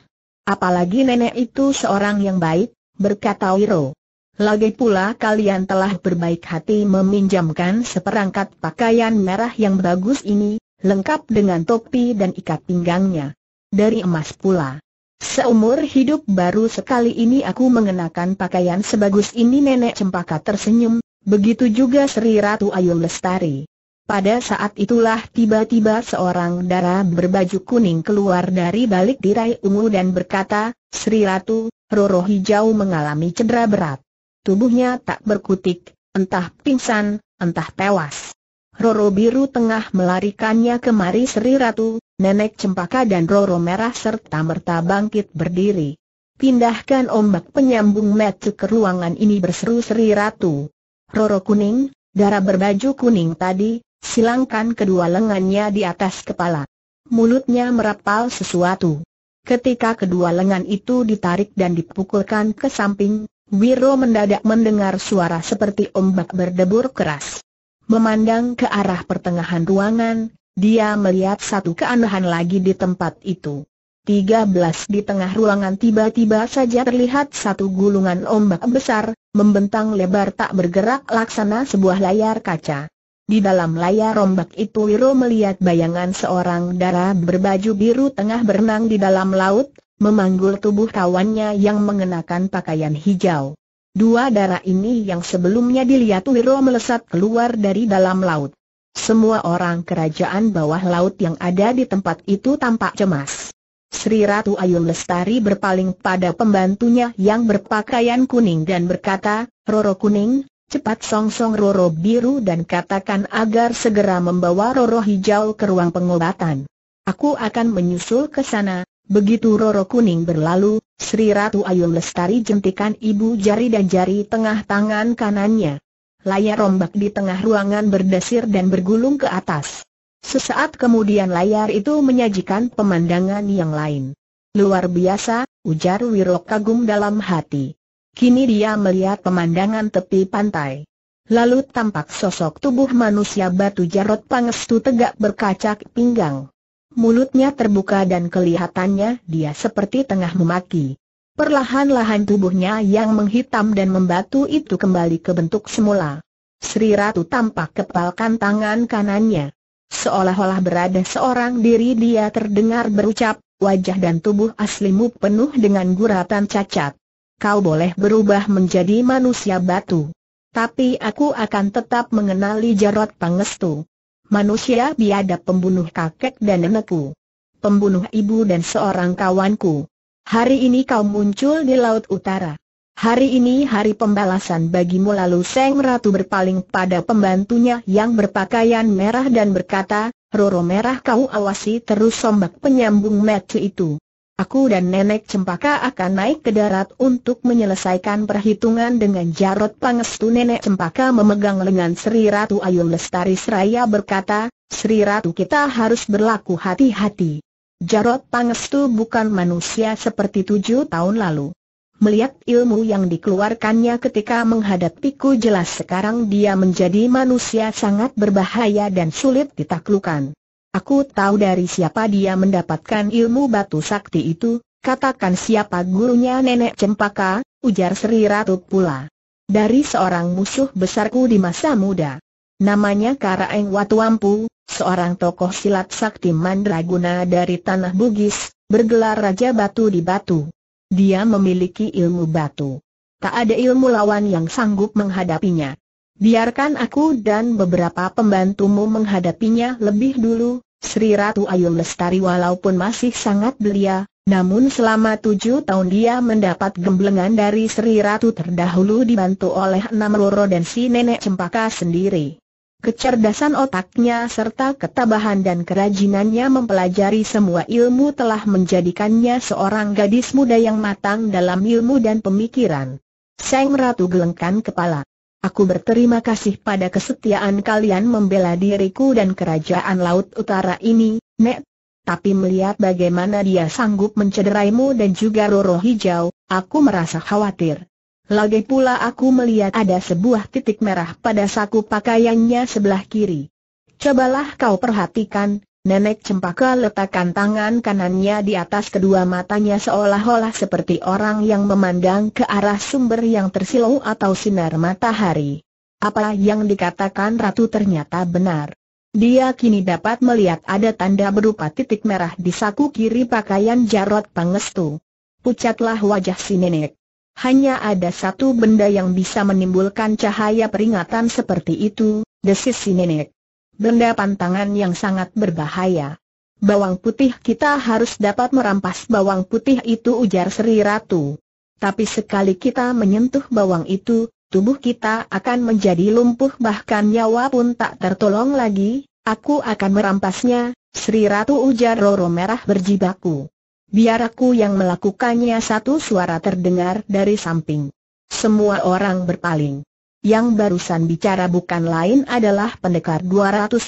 Apalagi nenek itu seorang yang baik, berkata Wiro. Lagi pula kalian telah berbaik hati meminjamkan seperangkat pakaian merah yang bagus ini, lengkap dengan topi dan ikat pinggangnya. Dari emas pula. Seumur hidup baru sekali ini aku mengenakan pakaian sebagus ini Nenek Cempaka tersenyum, begitu juga Sri Ratu Ayu Lestari. Pada saat itulah tiba-tiba seorang dara berbaju kuning keluar dari balik tirai ungu dan berkata, Sri Ratu, Roro Hijau mengalami cedera berat. Tubuhnya tak berkutik, entah pingsan, entah tewas. Roro Biru tengah melarikannya kemari Sri Ratu, Nenek Cempaka dan Roro Merah serta merta bangkit berdiri. Pindahkan ombak penyambung metu ke ruangan ini berseru Sri Ratu. Roro kuning, darah berbaju kuning tadi, silangkan kedua lengannya di atas kepala. Mulutnya merapal sesuatu. Ketika kedua lengan itu ditarik dan dipukulkan ke samping, Wiro mendadak mendengar suara seperti ombak berdebur keras. Memandang ke arah pertengahan ruangan, dia melihat satu keanehan lagi di tempat itu. Tiga belas di tengah ruangan tiba-tiba saja terlihat satu gulungan ombak besar, membentang lebar tak bergerak laksana sebuah layar kaca. Di dalam layar ombak itu Wiro melihat bayangan seorang darah berbaju biru tengah berenang di dalam laut, memanggul tubuh kawannya yang mengenakan pakaian hijau. Dua darah ini yang sebelumnya dilihat Wiro melesat keluar dari dalam laut. Semua orang kerajaan bawah laut yang ada di tempat itu tampak cemas. Sri Ratu Ayun Lestari berpaling pada pembantunya yang berpakaian kuning dan berkata, Roro kuning, cepat Song -song Roro biru dan katakan agar segera membawa Roro hijau ke ruang pengobatan. Aku akan menyusul ke sana. Begitu Roro kuning berlalu, Sri Ratu Ayun Lestari jentikan ibu jari dan jari tengah tangan kanannya layar rombak di tengah ruangan berdesir dan bergulung ke atas. Sesaat kemudian layar itu menyajikan pemandangan yang lain. Luar biasa, ujar Wiro kagum dalam hati. Kini dia melihat pemandangan tepi pantai. Lalu tampak sosok tubuh manusia batu jarot pangestu tegak berkacak pinggang. Mulutnya terbuka dan kelihatannya dia seperti tengah memaki. Perlahan-lahan tubuhnya yang menghitam dan membatu itu kembali ke bentuk semula. Sri Ratu tampak kepalkan tangan kanannya. Seolah-olah berada seorang diri dia terdengar berucap, wajah dan tubuh aslimu penuh dengan guratan cacat. Kau boleh berubah menjadi manusia batu. Tapi aku akan tetap mengenali Jarot Pangestu. Manusia biadab pembunuh kakek dan nenekku. Pembunuh ibu dan seorang kawanku. Hari ini kau muncul di Laut Utara. Hari ini hari pembalasan bagimu lalu Seng Ratu berpaling pada pembantunya yang berpakaian merah dan berkata, Roro merah kau awasi terus sombak penyambung metu itu. Aku dan Nenek Cempaka akan naik ke darat untuk menyelesaikan perhitungan dengan Jarot Pangestu Nenek Cempaka memegang lengan Sri Ratu Ayu Lestari Seraya berkata, Sri Ratu kita harus berlaku hati-hati. Jarot Pangestu bukan manusia seperti tujuh tahun lalu. Melihat ilmu yang dikeluarkannya ketika menghadapiku jelas sekarang dia menjadi manusia sangat berbahaya dan sulit ditaklukan. Aku tahu dari siapa dia mendapatkan ilmu batu sakti itu, katakan siapa gurunya nenek cempaka, ujar Sri Ratu pula. Dari seorang musuh besarku di masa muda. Namanya Karaeng Watuampu, seorang tokoh silat sakti mandraguna dari tanah Bugis, bergelar Raja Batu di Batu. Dia memiliki ilmu batu. Tak ada ilmu lawan yang sanggup menghadapinya. Biarkan aku dan beberapa pembantumu menghadapinya lebih dulu, Sri Ratu Ayu Lestari walaupun masih sangat belia, namun selama tujuh tahun dia mendapat gemblengan dari Sri Ratu terdahulu dibantu oleh Enam roro dan si Nenek Cempaka sendiri. Kecerdasan otaknya serta ketabahan dan kerajinannya mempelajari semua ilmu telah menjadikannya seorang gadis muda yang matang dalam ilmu dan pemikiran. Seng Ratu gelengkan kepala. Aku berterima kasih pada kesetiaan kalian membela diriku dan kerajaan Laut Utara ini, Nek. Tapi melihat bagaimana dia sanggup mencederaimu dan juga Roro Hijau, aku merasa khawatir. Lagi pula aku melihat ada sebuah titik merah pada saku pakaiannya sebelah kiri. Cobalah kau perhatikan, Nenek Cempaka letakkan tangan kanannya di atas kedua matanya seolah-olah seperti orang yang memandang ke arah sumber yang tersilau atau sinar matahari. Apa yang dikatakan Ratu ternyata benar. Dia kini dapat melihat ada tanda berupa titik merah di saku kiri pakaian Jarot Pangestu. Pucatlah wajah si nenek. Hanya ada satu benda yang bisa menimbulkan cahaya peringatan seperti itu, desis si nenek. Benda pantangan yang sangat berbahaya. Bawang putih kita harus dapat merampas bawang putih itu ujar Sri Ratu. Tapi sekali kita menyentuh bawang itu, tubuh kita akan menjadi lumpuh bahkan nyawa pun tak tertolong lagi, aku akan merampasnya, Sri Ratu ujar Roro Merah berjibaku. Biar aku yang melakukannya satu suara terdengar dari samping. Semua orang berpaling. Yang barusan bicara bukan lain adalah pendekar 212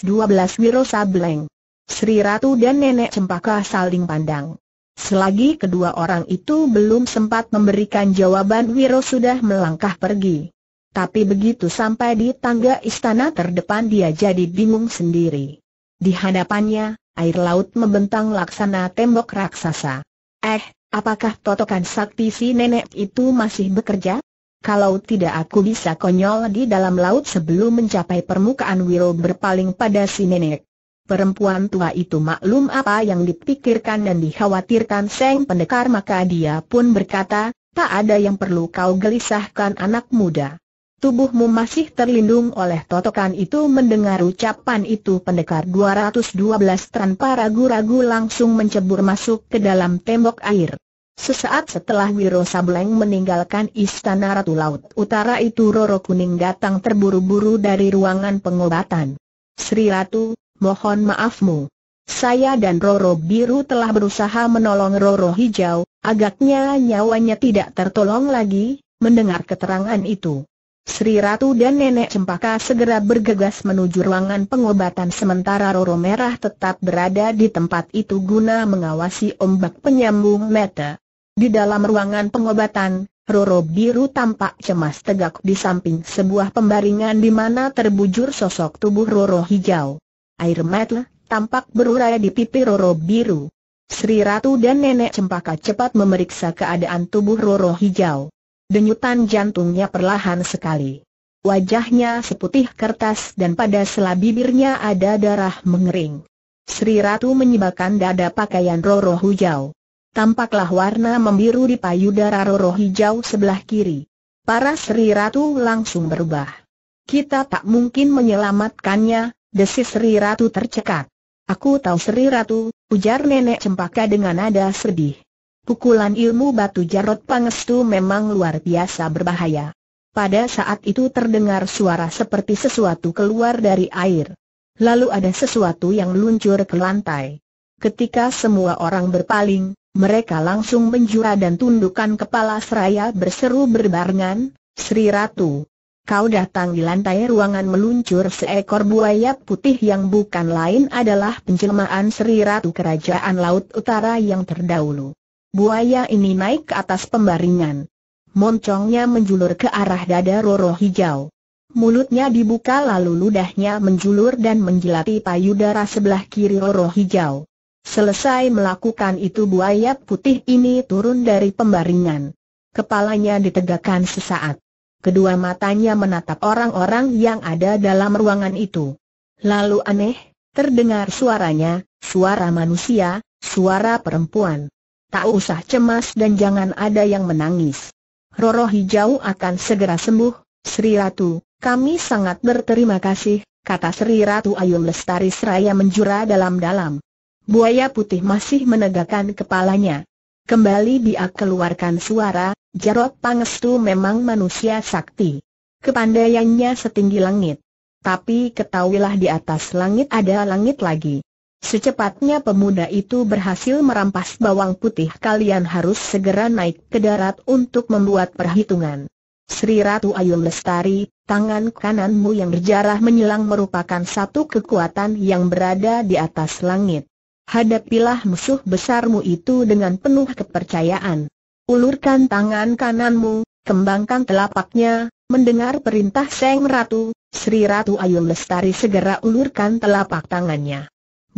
Wiro Sableng. Sri Ratu dan Nenek Cempaka saling pandang. Selagi kedua orang itu belum sempat memberikan jawaban Wiro sudah melangkah pergi. Tapi begitu sampai di tangga istana terdepan dia jadi bingung sendiri. Di hadapannya, air laut membentang laksana tembok raksasa. Eh, apakah totokan sakti si nenek itu masih bekerja? Kalau tidak aku bisa konyol di dalam laut sebelum mencapai permukaan Wiro berpaling pada si nenek. Perempuan tua itu maklum apa yang dipikirkan dan dikhawatirkan Seng Pendekar maka dia pun berkata, tak ada yang perlu kau gelisahkan anak muda. Tubuhmu masih terlindung oleh totokan itu mendengar ucapan itu pendekar 212 tanpa ragu-ragu langsung mencebur masuk ke dalam tembok air. Sesaat setelah Wiro Sableng meninggalkan istana Ratu Laut Utara itu Roro Kuning datang terburu-buru dari ruangan pengobatan. Sri Ratu, mohon maafmu. Saya dan Roro Biru telah berusaha menolong Roro Hijau, agaknya nyawanya tidak tertolong lagi, mendengar keterangan itu. Sri Ratu dan Nenek Cempaka segera bergegas menuju ruangan pengobatan sementara Roro Merah tetap berada di tempat itu guna mengawasi ombak penyambung mata. Di dalam ruangan pengobatan, Roro Biru tampak cemas tegak di samping sebuah pembaringan di mana terbujur sosok tubuh Roro Hijau. Air mata tampak berurai di pipi Roro Biru. Sri Ratu dan Nenek Cempaka cepat memeriksa keadaan tubuh Roro Hijau. Denyutan jantungnya perlahan sekali. Wajahnya seputih kertas dan pada sela bibirnya ada darah mengering. Sri Ratu menyebabkan dada pakaian roro hijau. Tampaklah warna membiru di payudara roro hijau sebelah kiri. Para Sri Ratu langsung berubah. Kita tak mungkin menyelamatkannya, desis Sri Ratu tercekat. Aku tahu Sri Ratu, ujar nenek cempaka dengan nada sedih. Pukulan ilmu batu jarot pangestu memang luar biasa berbahaya. Pada saat itu terdengar suara seperti sesuatu keluar dari air. Lalu ada sesuatu yang meluncur ke lantai. Ketika semua orang berpaling, mereka langsung menjura dan tundukkan kepala seraya berseru berbarengan, Sri Ratu. Kau datang di lantai ruangan meluncur seekor buaya putih yang bukan lain adalah penjelmaan Sri Ratu Kerajaan Laut Utara yang terdahulu. Buaya ini naik ke atas pembaringan. Moncongnya menjulur ke arah dada Roro Hijau. Mulutnya dibuka lalu ludahnya menjulur dan menjilati payudara sebelah kiri Roro Hijau. Selesai melakukan itu buaya putih ini turun dari pembaringan. Kepalanya ditegakkan sesaat. Kedua matanya menatap orang-orang yang ada dalam ruangan itu. Lalu aneh, terdengar suaranya, suara manusia, suara perempuan tak usah cemas dan jangan ada yang menangis. Roro Hijau akan segera sembuh, Sri Ratu, kami sangat berterima kasih, kata Sri Ratu Ayun Lestari seraya menjura dalam-dalam. Buaya putih masih menegakkan kepalanya. Kembali dia keluarkan suara, Jarot Pangestu memang manusia sakti. Kepandaiannya setinggi langit. Tapi ketahuilah di atas langit ada langit lagi. Secepatnya pemuda itu berhasil merampas bawang putih kalian harus segera naik ke darat untuk membuat perhitungan. Sri Ratu Ayu Lestari, tangan kananmu yang berjarah menyilang merupakan satu kekuatan yang berada di atas langit. Hadapilah musuh besarmu itu dengan penuh kepercayaan. Ulurkan tangan kananmu, kembangkan telapaknya, mendengar perintah Seng Ratu, Sri Ratu Ayu Lestari segera ulurkan telapak tangannya.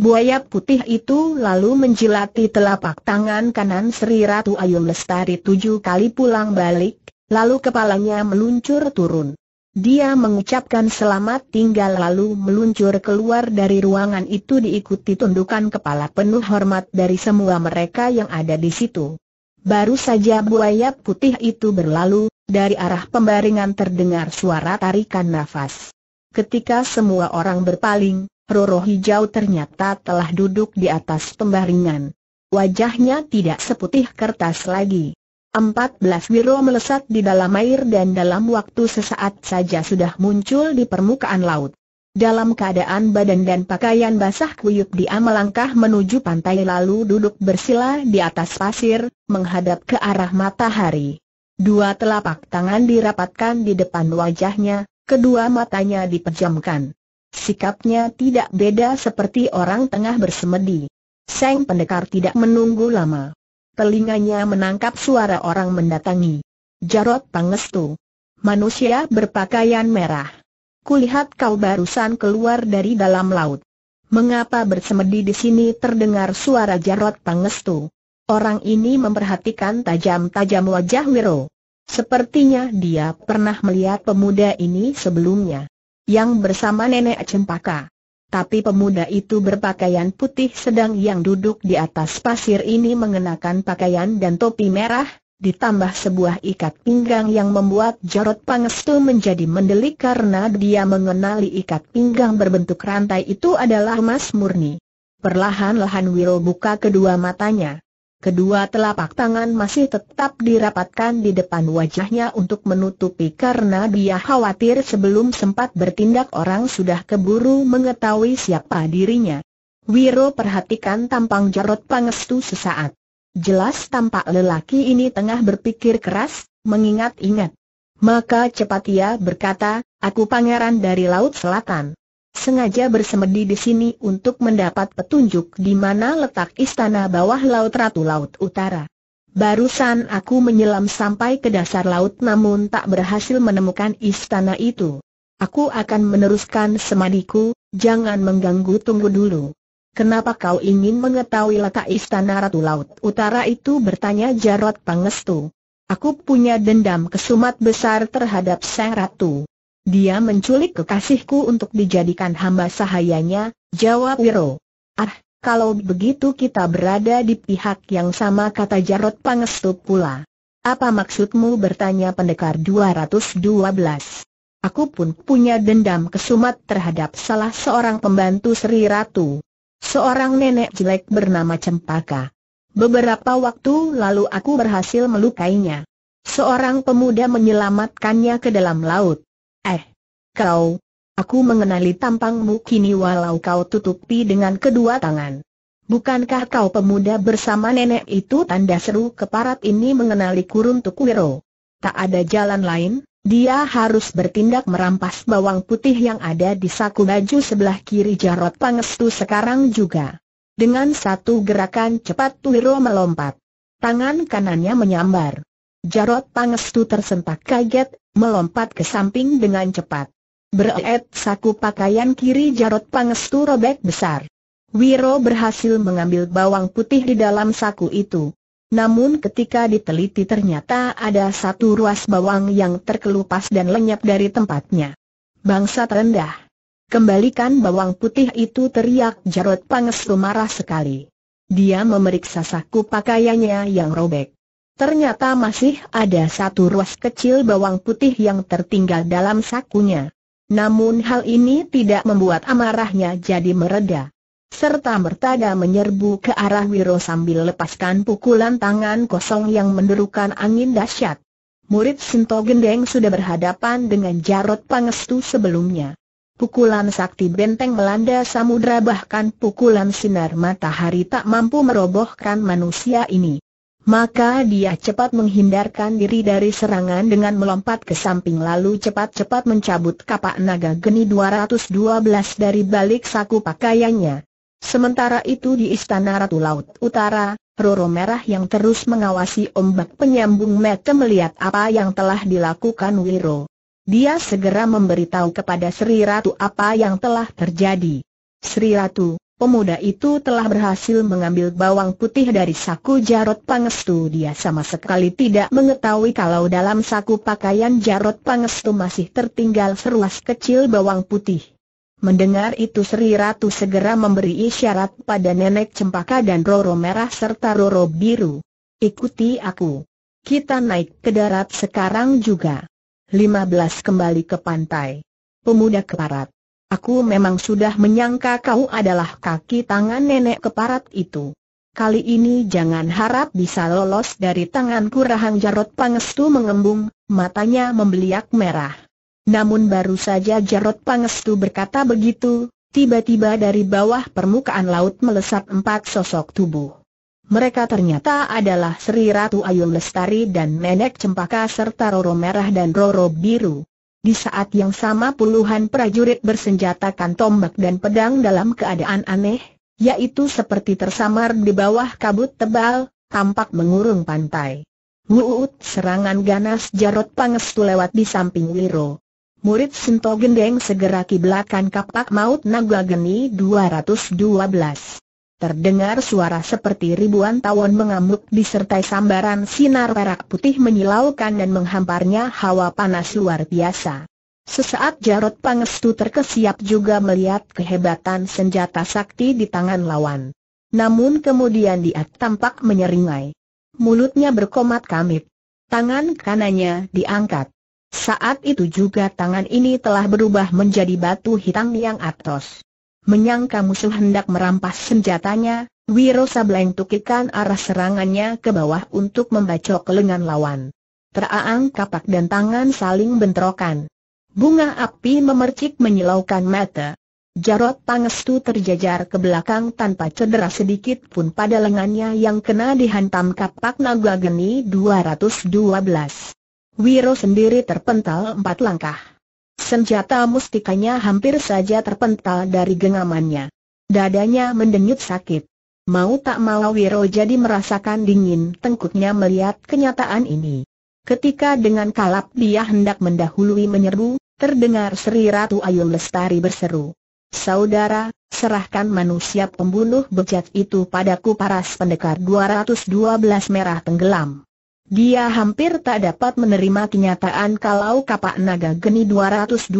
Buaya putih itu lalu menjilati telapak tangan kanan Sri Ratu Ayu Lestari tujuh kali pulang balik, lalu kepalanya meluncur turun. Dia mengucapkan selamat tinggal lalu meluncur keluar dari ruangan itu diikuti tundukan kepala penuh hormat dari semua mereka yang ada di situ. Baru saja buaya putih itu berlalu, dari arah pembaringan terdengar suara tarikan nafas. Ketika semua orang berpaling, Roro hijau ternyata telah duduk di atas pembaringan. Wajahnya tidak seputih kertas lagi. Empat belas wiro melesat di dalam air dan dalam waktu sesaat saja sudah muncul di permukaan laut. Dalam keadaan badan dan pakaian basah kuyup dia melangkah menuju pantai lalu duduk bersila di atas pasir, menghadap ke arah matahari. Dua telapak tangan dirapatkan di depan wajahnya, kedua matanya dipejamkan. Sikapnya tidak beda seperti orang tengah bersemedi. Seng pendekar tidak menunggu lama. Telinganya menangkap suara orang mendatangi. Jarot Pangestu. Manusia berpakaian merah. Kulihat kau barusan keluar dari dalam laut. Mengapa bersemedi di sini terdengar suara Jarot Pangestu? Orang ini memperhatikan tajam-tajam wajah Wiro. Sepertinya dia pernah melihat pemuda ini sebelumnya yang bersama nenek cempaka. Tapi pemuda itu berpakaian putih sedang yang duduk di atas pasir ini mengenakan pakaian dan topi merah, ditambah sebuah ikat pinggang yang membuat Jarod Pangestu menjadi mendelik karena dia mengenali ikat pinggang berbentuk rantai itu adalah emas murni. Perlahan-lahan Wiro buka kedua matanya. Kedua telapak tangan masih tetap dirapatkan di depan wajahnya untuk menutupi karena dia khawatir sebelum sempat bertindak orang sudah keburu mengetahui siapa dirinya. Wiro perhatikan tampang Jarot Pangestu sesaat. Jelas tampak lelaki ini tengah berpikir keras, mengingat-ingat. Maka cepat ia berkata, aku pangeran dari Laut Selatan. Sengaja bersemedi di sini untuk mendapat petunjuk di mana letak istana bawah laut Ratu Laut Utara. Barusan aku menyelam sampai ke dasar laut namun tak berhasil menemukan istana itu. Aku akan meneruskan semadiku, jangan mengganggu tunggu dulu. Kenapa kau ingin mengetahui letak istana Ratu Laut Utara itu bertanya Jarot Pangestu. Aku punya dendam kesumat besar terhadap Sang Ratu. Dia menculik kekasihku untuk dijadikan hamba sahayanya, jawab Wiro. Ah, kalau begitu kita berada di pihak yang sama kata Jarot Pangestu pula. Apa maksudmu bertanya pendekar 212? Aku pun punya dendam kesumat terhadap salah seorang pembantu Sri Ratu. Seorang nenek jelek bernama Cempaka. Beberapa waktu lalu aku berhasil melukainya. Seorang pemuda menyelamatkannya ke dalam laut. Eh, kau, aku mengenali tampangmu kini walau kau tutupi dengan kedua tangan. Bukankah kau pemuda bersama nenek itu tanda seru keparat ini mengenali kurun Tukwiro? Tak ada jalan lain, dia harus bertindak merampas bawang putih yang ada di saku baju sebelah kiri Jarot Pangestu sekarang juga. Dengan satu gerakan cepat Tukwiro melompat. Tangan kanannya menyambar. Jarot Pangestu tersentak kaget, melompat ke samping dengan cepat. Beret saku pakaian kiri Jarot Pangestu robek besar. Wiro berhasil mengambil bawang putih di dalam saku itu. Namun ketika diteliti ternyata ada satu ruas bawang yang terkelupas dan lenyap dari tempatnya. Bangsa terendah. Kembalikan bawang putih itu teriak Jarot Pangestu marah sekali. Dia memeriksa saku pakaiannya yang robek. Ternyata masih ada satu ruas kecil bawang putih yang tertinggal dalam sakunya. Namun hal ini tidak membuat amarahnya jadi mereda. Serta mertada menyerbu ke arah Wiro sambil lepaskan pukulan tangan kosong yang menderukan angin dahsyat. Murid Sinto Gendeng sudah berhadapan dengan Jarot Pangestu sebelumnya. Pukulan sakti benteng melanda samudra bahkan pukulan sinar matahari tak mampu merobohkan manusia ini maka dia cepat menghindarkan diri dari serangan dengan melompat ke samping lalu cepat-cepat mencabut kapak naga geni 212 dari balik saku pakaiannya. Sementara itu di Istana Ratu Laut Utara, Roro Merah yang terus mengawasi ombak penyambung mata melihat apa yang telah dilakukan Wiro. Dia segera memberitahu kepada Sri Ratu apa yang telah terjadi. Sri Ratu, Pemuda itu telah berhasil mengambil bawang putih dari saku Jarot Pangestu. Dia sama sekali tidak mengetahui kalau dalam saku pakaian Jarot Pangestu masih tertinggal seruas kecil bawang putih. Mendengar itu Sri Ratu segera memberi isyarat pada Nenek Cempaka dan Roro Merah serta Roro Biru. Ikuti aku. Kita naik ke darat sekarang juga. 15 kembali ke pantai. Pemuda keparat. Aku memang sudah menyangka kau adalah kaki tangan nenek keparat itu. Kali ini jangan harap bisa lolos dari tanganku Rahang Jarot Pangestu mengembung, matanya membeliak merah. Namun baru saja Jarot Pangestu berkata begitu, tiba-tiba dari bawah permukaan laut melesat empat sosok tubuh. Mereka ternyata adalah Sri Ratu Ayun Lestari dan Nenek Cempaka serta Roro Merah dan Roro Biru. Di saat yang sama puluhan prajurit bersenjatakan tombak dan pedang dalam keadaan aneh, yaitu seperti tersamar di bawah kabut tebal, tampak mengurung pantai. Wuut serangan ganas Jarot Pangestu lewat di samping Wiro. Murid Sinto Gendeng segera kiblakan kapak maut naga geni 212. Terdengar suara seperti ribuan tawon mengamuk disertai sambaran sinar perak putih menyilaukan dan menghamparnya hawa panas luar biasa. Sesaat Jarod Pangestu terkesiap juga melihat kehebatan senjata sakti di tangan lawan. Namun kemudian dia tampak menyeringai. Mulutnya berkomat kamit. Tangan kanannya diangkat. Saat itu juga tangan ini telah berubah menjadi batu hitam yang atos. Menyangka musuh hendak merampas senjatanya, Wiro Sableng tukikan arah serangannya ke bawah untuk membacok lengan lawan. Teraang kapak dan tangan saling bentrokan. Bunga api memercik menyilaukan mata. Jarot Pangestu terjajar ke belakang tanpa cedera sedikit pun pada lengannya yang kena dihantam kapak naga geni 212. Wiro sendiri terpental empat langkah. Senjata mustikanya hampir saja terpental dari genggamannya. Dadanya mendenyut sakit. Mau tak mau Wiro jadi merasakan dingin tengkuknya melihat kenyataan ini. Ketika dengan kalap dia hendak mendahului menyeru, terdengar Sri Ratu Ayun Lestari berseru. Saudara, serahkan manusia pembunuh bejat itu padaku paras pendekar 212 merah tenggelam. Dia hampir tak dapat menerima kenyataan kalau kapak naga geni 212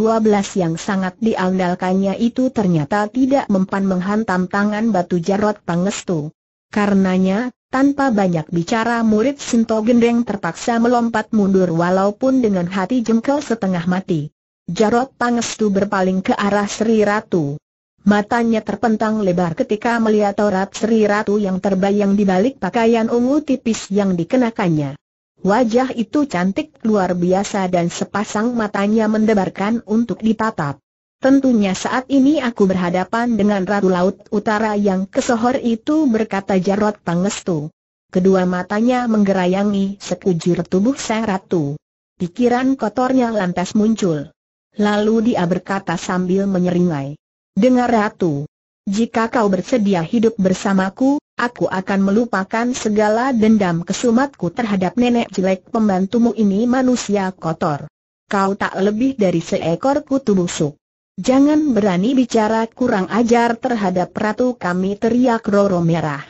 yang sangat diandalkannya itu ternyata tidak mempan menghantam tangan batu jarot pangestu. Karenanya, tanpa banyak bicara murid Sinto Gendeng terpaksa melompat mundur walaupun dengan hati jengkel setengah mati. Jarot Pangestu berpaling ke arah Sri Ratu. Matanya terpentang lebar ketika melihat aurat Sri Ratu yang terbayang di balik pakaian ungu tipis yang dikenakannya. Wajah itu cantik luar biasa dan sepasang matanya mendebarkan untuk ditatap. Tentunya saat ini aku berhadapan dengan Ratu Laut Utara yang kesohor itu berkata Jarot Pangestu. Kedua matanya menggerayangi sekujur tubuh sang ratu. Pikiran kotornya lantas muncul. Lalu dia berkata sambil menyeringai. Dengar ratu, jika kau bersedia hidup bersamaku, aku akan melupakan segala dendam kesumatku terhadap nenek jelek pembantumu ini manusia kotor. Kau tak lebih dari seekor kutu busuk. Jangan berani bicara kurang ajar terhadap ratu kami teriak Roro merah.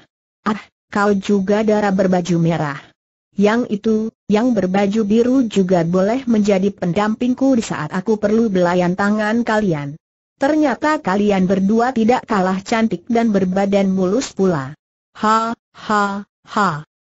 Ah, kau juga darah berbaju merah. Yang itu, yang berbaju biru juga boleh menjadi pendampingku di saat aku perlu belayan tangan kalian. Ternyata kalian berdua tidak kalah cantik dan berbadan mulus pula. Ha, ha, ha.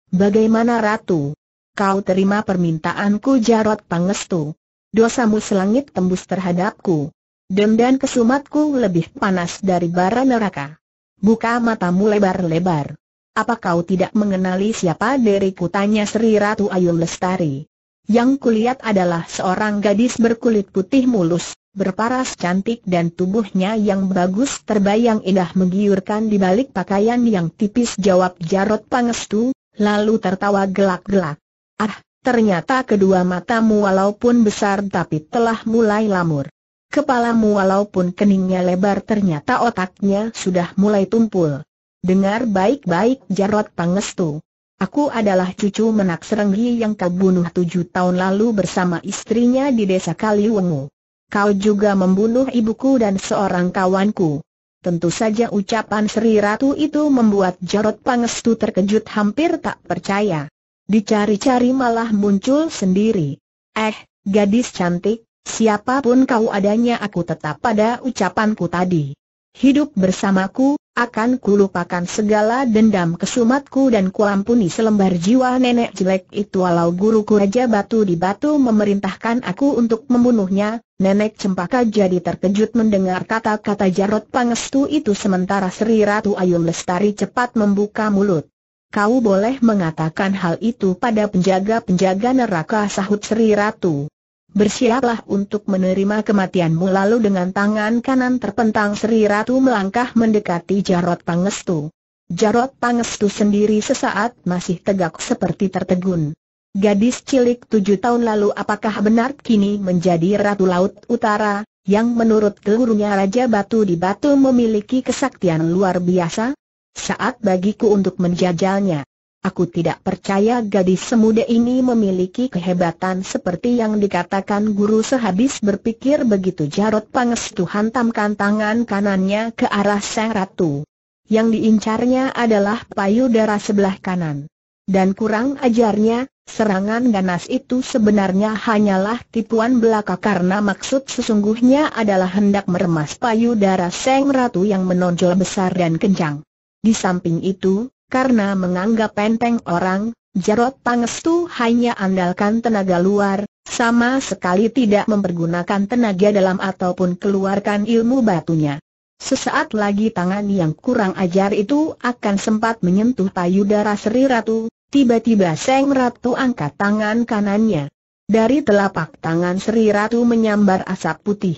Bagaimana Ratu? Kau terima permintaanku Jarot Pangestu. Dosamu selangit tembus terhadapku. Dendan kesumatku lebih panas dari bara neraka. Buka matamu lebar-lebar. Apa kau tidak mengenali siapa diriku tanya Sri Ratu Ayu Lestari? Yang kulihat adalah seorang gadis berkulit putih mulus, berparas cantik dan tubuhnya yang bagus terbayang indah menggiurkan di balik pakaian yang tipis jawab Jarot Pangestu, lalu tertawa gelak-gelak. Ah, ternyata kedua matamu walaupun besar tapi telah mulai lamur. Kepalamu walaupun keningnya lebar ternyata otaknya sudah mulai tumpul. Dengar baik-baik Jarot Pangestu. Aku adalah cucu menak serenggi yang kau bunuh tujuh tahun lalu bersama istrinya di desa Kaliwengu. Kau juga membunuh ibuku dan seorang kawanku. Tentu saja ucapan Sri Ratu itu membuat Jarot Pangestu terkejut hampir tak percaya. Dicari-cari malah muncul sendiri. Eh, gadis cantik, siapapun kau adanya aku tetap pada ucapanku tadi. Hidup bersamaku, akan kulupakan segala dendam kesumatku dan kuampuni selembar jiwa nenek jelek itu walau guruku Raja Batu di Batu memerintahkan aku untuk membunuhnya, nenek cempaka jadi terkejut mendengar kata-kata Jarot Pangestu itu sementara Sri Ratu Ayun Lestari cepat membuka mulut. Kau boleh mengatakan hal itu pada penjaga-penjaga neraka sahut Sri Ratu. Bersiaplah untuk menerima kematianmu lalu dengan tangan kanan terpentang Sri Ratu melangkah mendekati Jarot Pangestu. Jarot Pangestu sendiri sesaat masih tegak seperti tertegun. Gadis cilik tujuh tahun lalu apakah benar kini menjadi Ratu Laut Utara, yang menurut gurunya Raja Batu di Batu memiliki kesaktian luar biasa? Saat bagiku untuk menjajalnya. Aku tidak percaya gadis semuda ini memiliki kehebatan seperti yang dikatakan guru sehabis berpikir begitu Jarot Pangestu hantamkan tangan kanannya ke arah sang ratu. Yang diincarnya adalah payudara sebelah kanan. Dan kurang ajarnya, serangan ganas itu sebenarnya hanyalah tipuan belaka karena maksud sesungguhnya adalah hendak meremas payudara sang ratu yang menonjol besar dan kencang. Di samping itu, karena menganggap enteng orang, Jarot Pangestu hanya andalkan tenaga luar, sama sekali tidak mempergunakan tenaga dalam ataupun keluarkan ilmu batunya. Sesaat lagi tangan yang kurang ajar itu akan sempat menyentuh payudara Sri Ratu, tiba-tiba Seng Ratu angkat tangan kanannya. Dari telapak tangan Sri Ratu menyambar asap putih.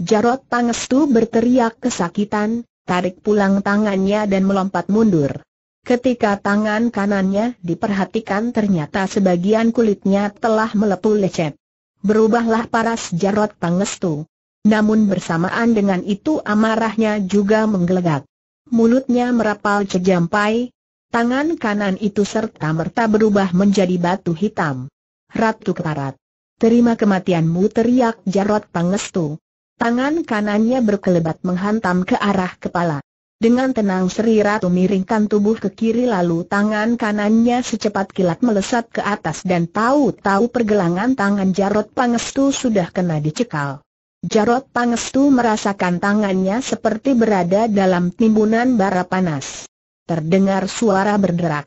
Jarot Pangestu berteriak kesakitan, tarik pulang tangannya dan melompat mundur. Ketika tangan kanannya diperhatikan ternyata sebagian kulitnya telah melepuh lecet. Berubahlah paras jarot pangestu. Namun bersamaan dengan itu amarahnya juga menggelegak. Mulutnya merapal cejampai, tangan kanan itu serta-merta berubah menjadi batu hitam. Ratu Keparat. terima kematianmu teriak jarot pangestu. Tangan kanannya berkelebat menghantam ke arah kepala. Dengan tenang Sri Ratu miringkan tubuh ke kiri lalu tangan kanannya secepat kilat melesat ke atas dan tahu-tahu pergelangan tangan Jarot Pangestu sudah kena dicekal. Jarot Pangestu merasakan tangannya seperti berada dalam timbunan bara panas. Terdengar suara berderak.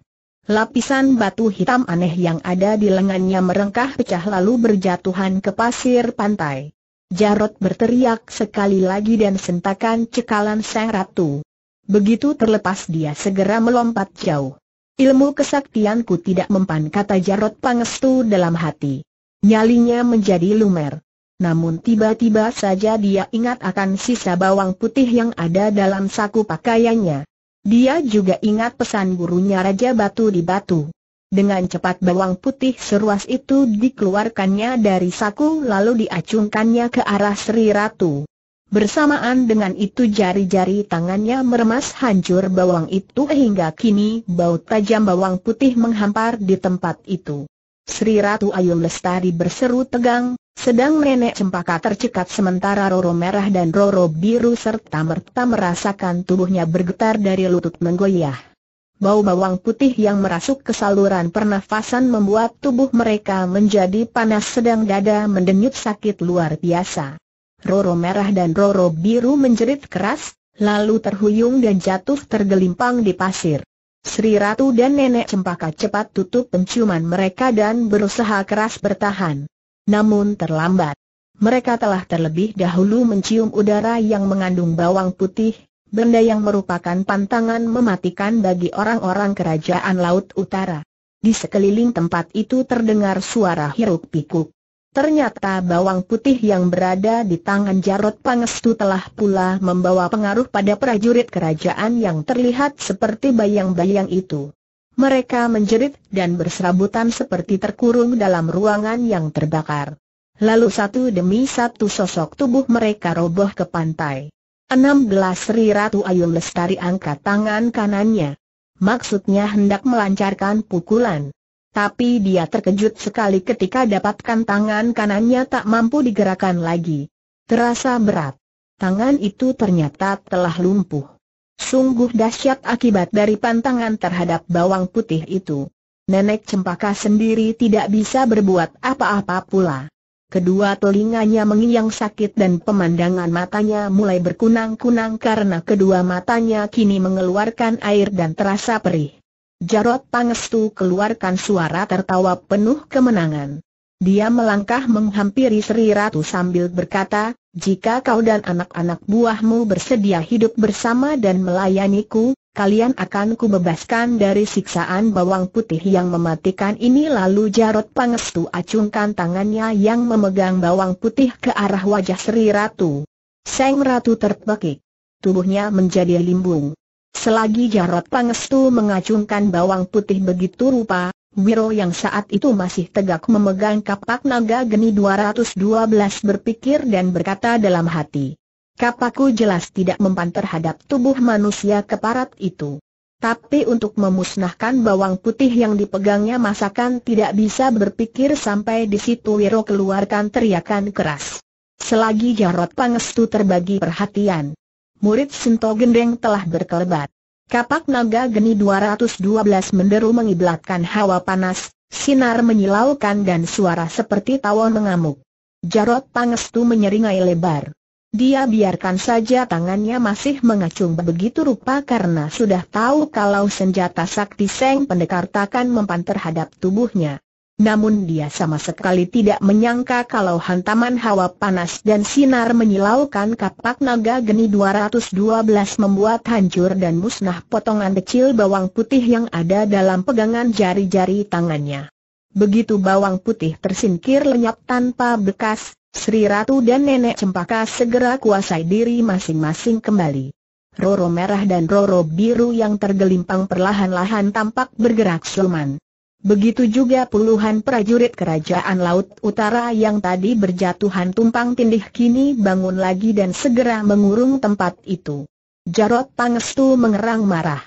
Lapisan batu hitam aneh yang ada di lengannya merengkah pecah lalu berjatuhan ke pasir pantai. Jarot berteriak sekali lagi dan sentakan cekalan sang ratu. Begitu terlepas dia segera melompat jauh. Ilmu kesaktianku tidak mempan kata Jarot Pangestu dalam hati. Nyalinya menjadi lumer. Namun tiba-tiba saja dia ingat akan sisa bawang putih yang ada dalam saku pakaiannya. Dia juga ingat pesan gurunya Raja Batu di Batu. Dengan cepat bawang putih seruas itu dikeluarkannya dari saku lalu diacungkannya ke arah Sri Ratu. Bersamaan dengan itu jari-jari tangannya meremas hancur bawang itu hingga kini bau tajam bawang putih menghampar di tempat itu. Sri Ratu Ayu Lestari berseru tegang, sedang nenek cempaka tercekat sementara Roro Merah dan Roro Biru serta merta merasakan tubuhnya bergetar dari lutut menggoyah. Bau bawang putih yang merasuk ke saluran pernafasan membuat tubuh mereka menjadi panas sedang dada mendenyut sakit luar biasa. Roro merah dan Roro biru menjerit keras, lalu terhuyung dan jatuh tergelimpang di pasir. Sri Ratu dan Nenek Cempaka cepat tutup penciuman mereka dan berusaha keras bertahan. Namun terlambat. Mereka telah terlebih dahulu mencium udara yang mengandung bawang putih, benda yang merupakan pantangan mematikan bagi orang-orang kerajaan Laut Utara. Di sekeliling tempat itu terdengar suara hiruk pikuk. Ternyata bawang putih yang berada di tangan Jarod Pangestu telah pula membawa pengaruh pada prajurit kerajaan yang terlihat seperti bayang-bayang itu. Mereka menjerit dan berserabutan seperti terkurung dalam ruangan yang terbakar. Lalu satu demi satu sosok tubuh mereka roboh ke pantai. Enam belas Sri Ratu Ayun Lestari angkat tangan kanannya. Maksudnya hendak melancarkan pukulan. Tapi dia terkejut sekali ketika dapatkan tangan kanannya tak mampu digerakkan lagi. Terasa berat. Tangan itu ternyata telah lumpuh. Sungguh dahsyat akibat dari pantangan terhadap bawang putih itu. Nenek Cempaka sendiri tidak bisa berbuat apa-apa pula. Kedua telinganya mengiang sakit dan pemandangan matanya mulai berkunang-kunang karena kedua matanya kini mengeluarkan air dan terasa perih. Jarot Pangestu keluarkan suara tertawa penuh kemenangan. Dia melangkah menghampiri Sri Ratu sambil berkata, jika kau dan anak-anak buahmu bersedia hidup bersama dan melayaniku, kalian akan kubebaskan dari siksaan bawang putih yang mematikan ini. Lalu Jarot Pangestu acungkan tangannya yang memegang bawang putih ke arah wajah Sri Ratu. Seng Ratu terpekik. Tubuhnya menjadi limbung. Selagi Jarot Pangestu mengacungkan bawang putih begitu rupa, Wiro yang saat itu masih tegak memegang kapak naga geni 212 berpikir dan berkata dalam hati. kapaku jelas tidak mempan terhadap tubuh manusia keparat itu. Tapi untuk memusnahkan bawang putih yang dipegangnya masakan tidak bisa berpikir sampai di situ Wiro keluarkan teriakan keras. Selagi Jarot Pangestu terbagi perhatian, murid Sinto Gendeng telah berkelebat. Kapak naga geni 212 menderu mengiblatkan hawa panas, sinar menyilaukan dan suara seperti tawon mengamuk. Jarot Pangestu menyeringai lebar. Dia biarkan saja tangannya masih mengacung begitu rupa karena sudah tahu kalau senjata sakti Seng Pendekar takkan mempan terhadap tubuhnya. Namun dia sama sekali tidak menyangka kalau hantaman hawa panas dan sinar menyilaukan kapak naga geni 212 membuat hancur dan musnah potongan kecil bawang putih yang ada dalam pegangan jari-jari tangannya. Begitu bawang putih tersingkir lenyap tanpa bekas, Sri Ratu dan Nenek Cempaka segera kuasai diri masing-masing kembali. Roro merah dan Roro biru yang tergelimpang perlahan-lahan tampak bergerak suman. Begitu juga puluhan prajurit kerajaan Laut Utara yang tadi berjatuhan tumpang tindih kini bangun lagi dan segera mengurung tempat itu. Jarot Pangestu mengerang marah.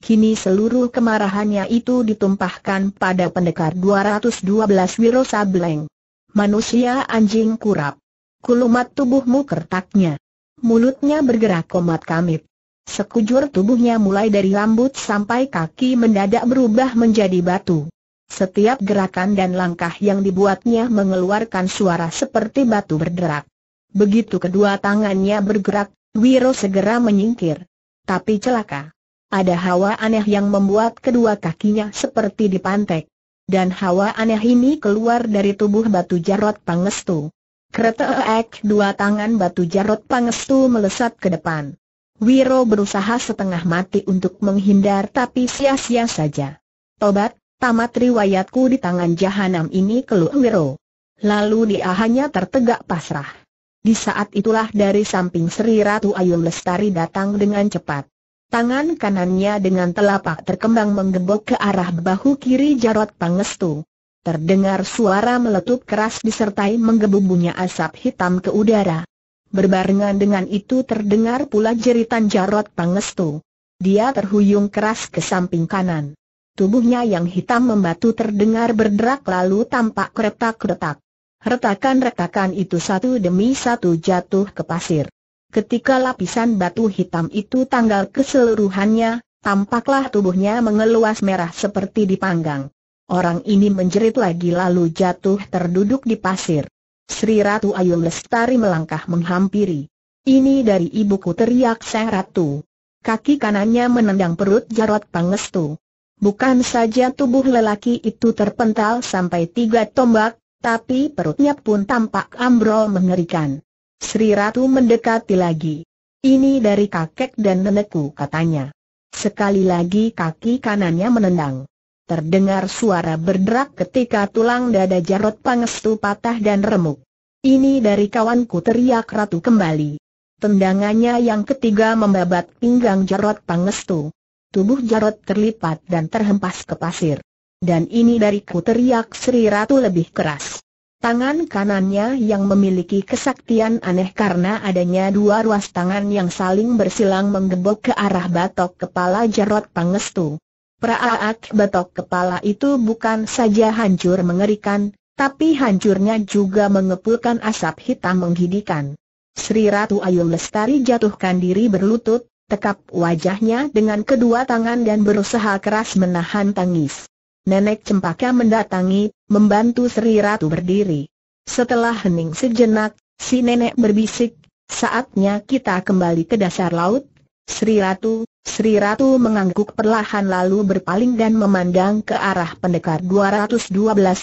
Kini seluruh kemarahannya itu ditumpahkan pada pendekar 212 Wiro Sableng. Manusia anjing kurap. Kulumat tubuhmu kertaknya. Mulutnya bergerak komat kamit. Sekujur tubuhnya mulai dari rambut sampai kaki mendadak berubah menjadi batu. Setiap gerakan dan langkah yang dibuatnya mengeluarkan suara seperti batu berderak. Begitu kedua tangannya bergerak, Wiro segera menyingkir. Tapi celaka. Ada hawa aneh yang membuat kedua kakinya seperti dipantek. Dan hawa aneh ini keluar dari tubuh batu jarot pangestu. Kereta eek dua tangan batu jarot pangestu melesat ke depan. Wiro berusaha setengah mati untuk menghindar tapi sia-sia saja. Tobat, Tamat riwayatku di tangan jahanam ini keluh Wiro. Lalu dia hanya tertegak pasrah. Di saat itulah dari samping Sri Ratu Ayun Lestari datang dengan cepat. Tangan kanannya dengan telapak terkembang menggebok ke arah bahu kiri Jarot Pangestu. Terdengar suara meletup keras disertai menggebu bunyi asap hitam ke udara. Berbarengan dengan itu terdengar pula jeritan Jarot Pangestu. Dia terhuyung keras ke samping kanan. Tubuhnya yang hitam membatu terdengar berderak lalu tampak retak-retak. Retakan-retakan itu satu demi satu jatuh ke pasir. Ketika lapisan batu hitam itu tanggal keseluruhannya, tampaklah tubuhnya mengeluas merah seperti dipanggang. Orang ini menjerit lagi lalu jatuh terduduk di pasir. Sri Ratu Ayu Lestari melangkah menghampiri. Ini dari ibuku teriak sang ratu. Kaki kanannya menendang perut Jarot Pangestu. Bukan saja tubuh lelaki itu terpental sampai tiga tombak, tapi perutnya pun tampak ambrol mengerikan. Sri Ratu mendekati lagi. Ini dari kakek dan nenekku katanya. Sekali lagi kaki kanannya menendang. Terdengar suara berderak ketika tulang dada Jarot Pangestu patah dan remuk. Ini dari kawanku teriak ratu kembali. Tendangannya yang ketiga membabat pinggang Jarot Pangestu. Tubuh Jarot terlipat dan terhempas ke pasir. Dan ini dariku teriak Sri Ratu lebih keras. Tangan kanannya yang memiliki kesaktian aneh karena adanya dua ruas tangan yang saling bersilang menggebok ke arah batok kepala Jarot Pangestu. Praaak batok kepala itu bukan saja hancur mengerikan, tapi hancurnya juga mengepulkan asap hitam menghidikan. Sri Ratu Ayu Lestari jatuhkan diri berlutut, tekap wajahnya dengan kedua tangan dan berusaha keras menahan tangis. Nenek Cempaka mendatangi, membantu Sri Ratu berdiri. Setelah hening sejenak, si nenek berbisik, saatnya kita kembali ke dasar laut. Sri Ratu, Sri Ratu mengangguk perlahan lalu berpaling dan memandang ke arah pendekar 212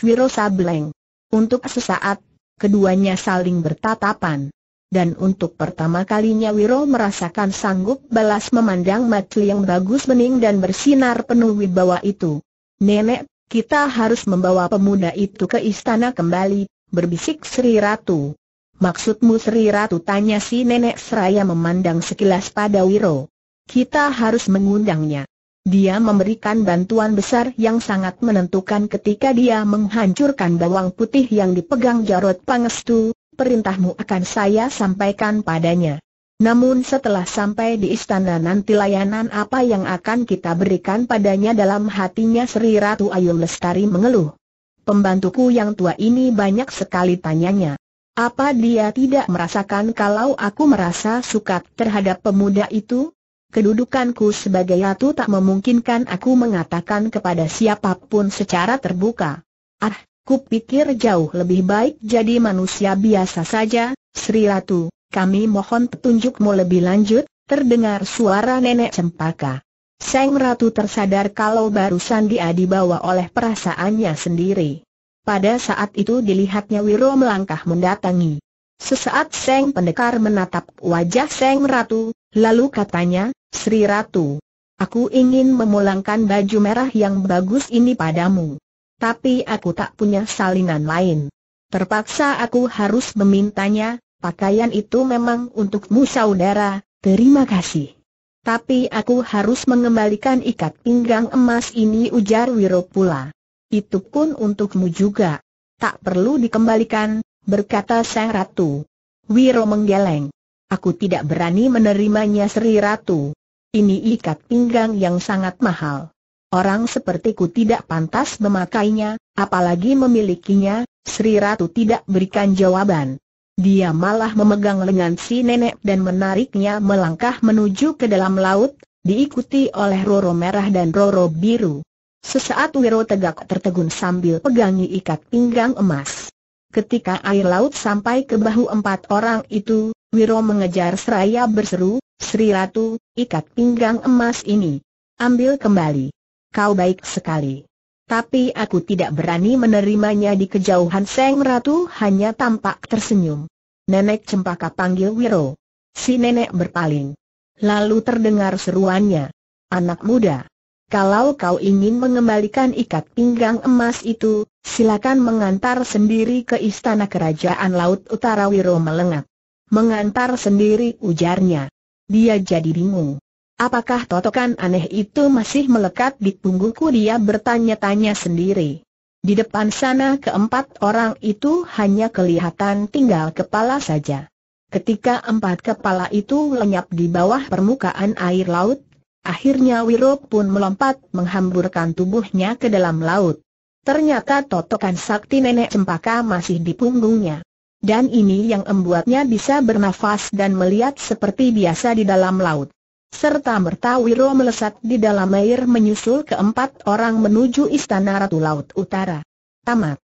Wiro Sableng. Untuk sesaat, keduanya saling bertatapan. Dan untuk pertama kalinya Wiro merasakan sanggup balas memandang mata yang bagus bening dan bersinar penuh wibawa itu. Nenek, kita harus membawa pemuda itu ke istana kembali, berbisik Sri Ratu. Maksudmu Sri Ratu tanya si nenek seraya memandang sekilas pada Wiro. Kita harus mengundangnya. Dia memberikan bantuan besar yang sangat menentukan ketika dia menghancurkan bawang putih yang dipegang Jarot Pangestu, perintahmu akan saya sampaikan padanya. Namun setelah sampai di istana nanti layanan apa yang akan kita berikan padanya dalam hatinya Sri Ratu Ayu Lestari mengeluh. Pembantuku yang tua ini banyak sekali tanyanya. Apa dia tidak merasakan kalau aku merasa suka terhadap pemuda itu? Kedudukanku sebagai ratu tak memungkinkan aku mengatakan kepada siapapun secara terbuka. Ah, Kupikir jauh lebih baik jadi manusia biasa saja, Sri Ratu, kami mohon petunjukmu lebih lanjut, terdengar suara Nenek Cempaka. Sang Ratu tersadar kalau barusan dia dibawa oleh perasaannya sendiri. Pada saat itu dilihatnya Wiro melangkah mendatangi. Sesaat Seng Pendekar menatap wajah Seng Ratu, lalu katanya, Sri Ratu, aku ingin memulangkan baju merah yang bagus ini padamu tapi aku tak punya salinan lain. Terpaksa aku harus memintanya, pakaian itu memang untukmu saudara, terima kasih. Tapi aku harus mengembalikan ikat pinggang emas ini ujar Wiro pula. Itu pun untukmu juga. Tak perlu dikembalikan, berkata Sang Ratu. Wiro menggeleng. Aku tidak berani menerimanya Sri Ratu. Ini ikat pinggang yang sangat mahal. Orang sepertiku tidak pantas memakainya, apalagi memilikinya, Sri Ratu tidak berikan jawaban. Dia malah memegang lengan si nenek dan menariknya melangkah menuju ke dalam laut, diikuti oleh Roro Merah dan Roro Biru. Sesaat Wiro tegak tertegun sambil pegangi ikat pinggang emas. Ketika air laut sampai ke bahu empat orang itu, Wiro mengejar seraya berseru, Sri Ratu, ikat pinggang emas ini. Ambil kembali kau baik sekali. Tapi aku tidak berani menerimanya di kejauhan Seng Ratu hanya tampak tersenyum. Nenek Cempaka panggil Wiro. Si nenek berpaling. Lalu terdengar seruannya. Anak muda, kalau kau ingin mengembalikan ikat pinggang emas itu, silakan mengantar sendiri ke Istana Kerajaan Laut Utara Wiro melengak. Mengantar sendiri ujarnya. Dia jadi bingung. Apakah totokan aneh itu masih melekat di punggungku dia bertanya-tanya sendiri. Di depan sana keempat orang itu hanya kelihatan tinggal kepala saja. Ketika empat kepala itu lenyap di bawah permukaan air laut, akhirnya Wiro pun melompat menghamburkan tubuhnya ke dalam laut. Ternyata totokan sakti nenek cempaka masih di punggungnya. Dan ini yang membuatnya bisa bernafas dan melihat seperti biasa di dalam laut serta mertawiro melesat di dalam air menyusul keempat orang menuju Istana Ratu Laut Utara. Tamat.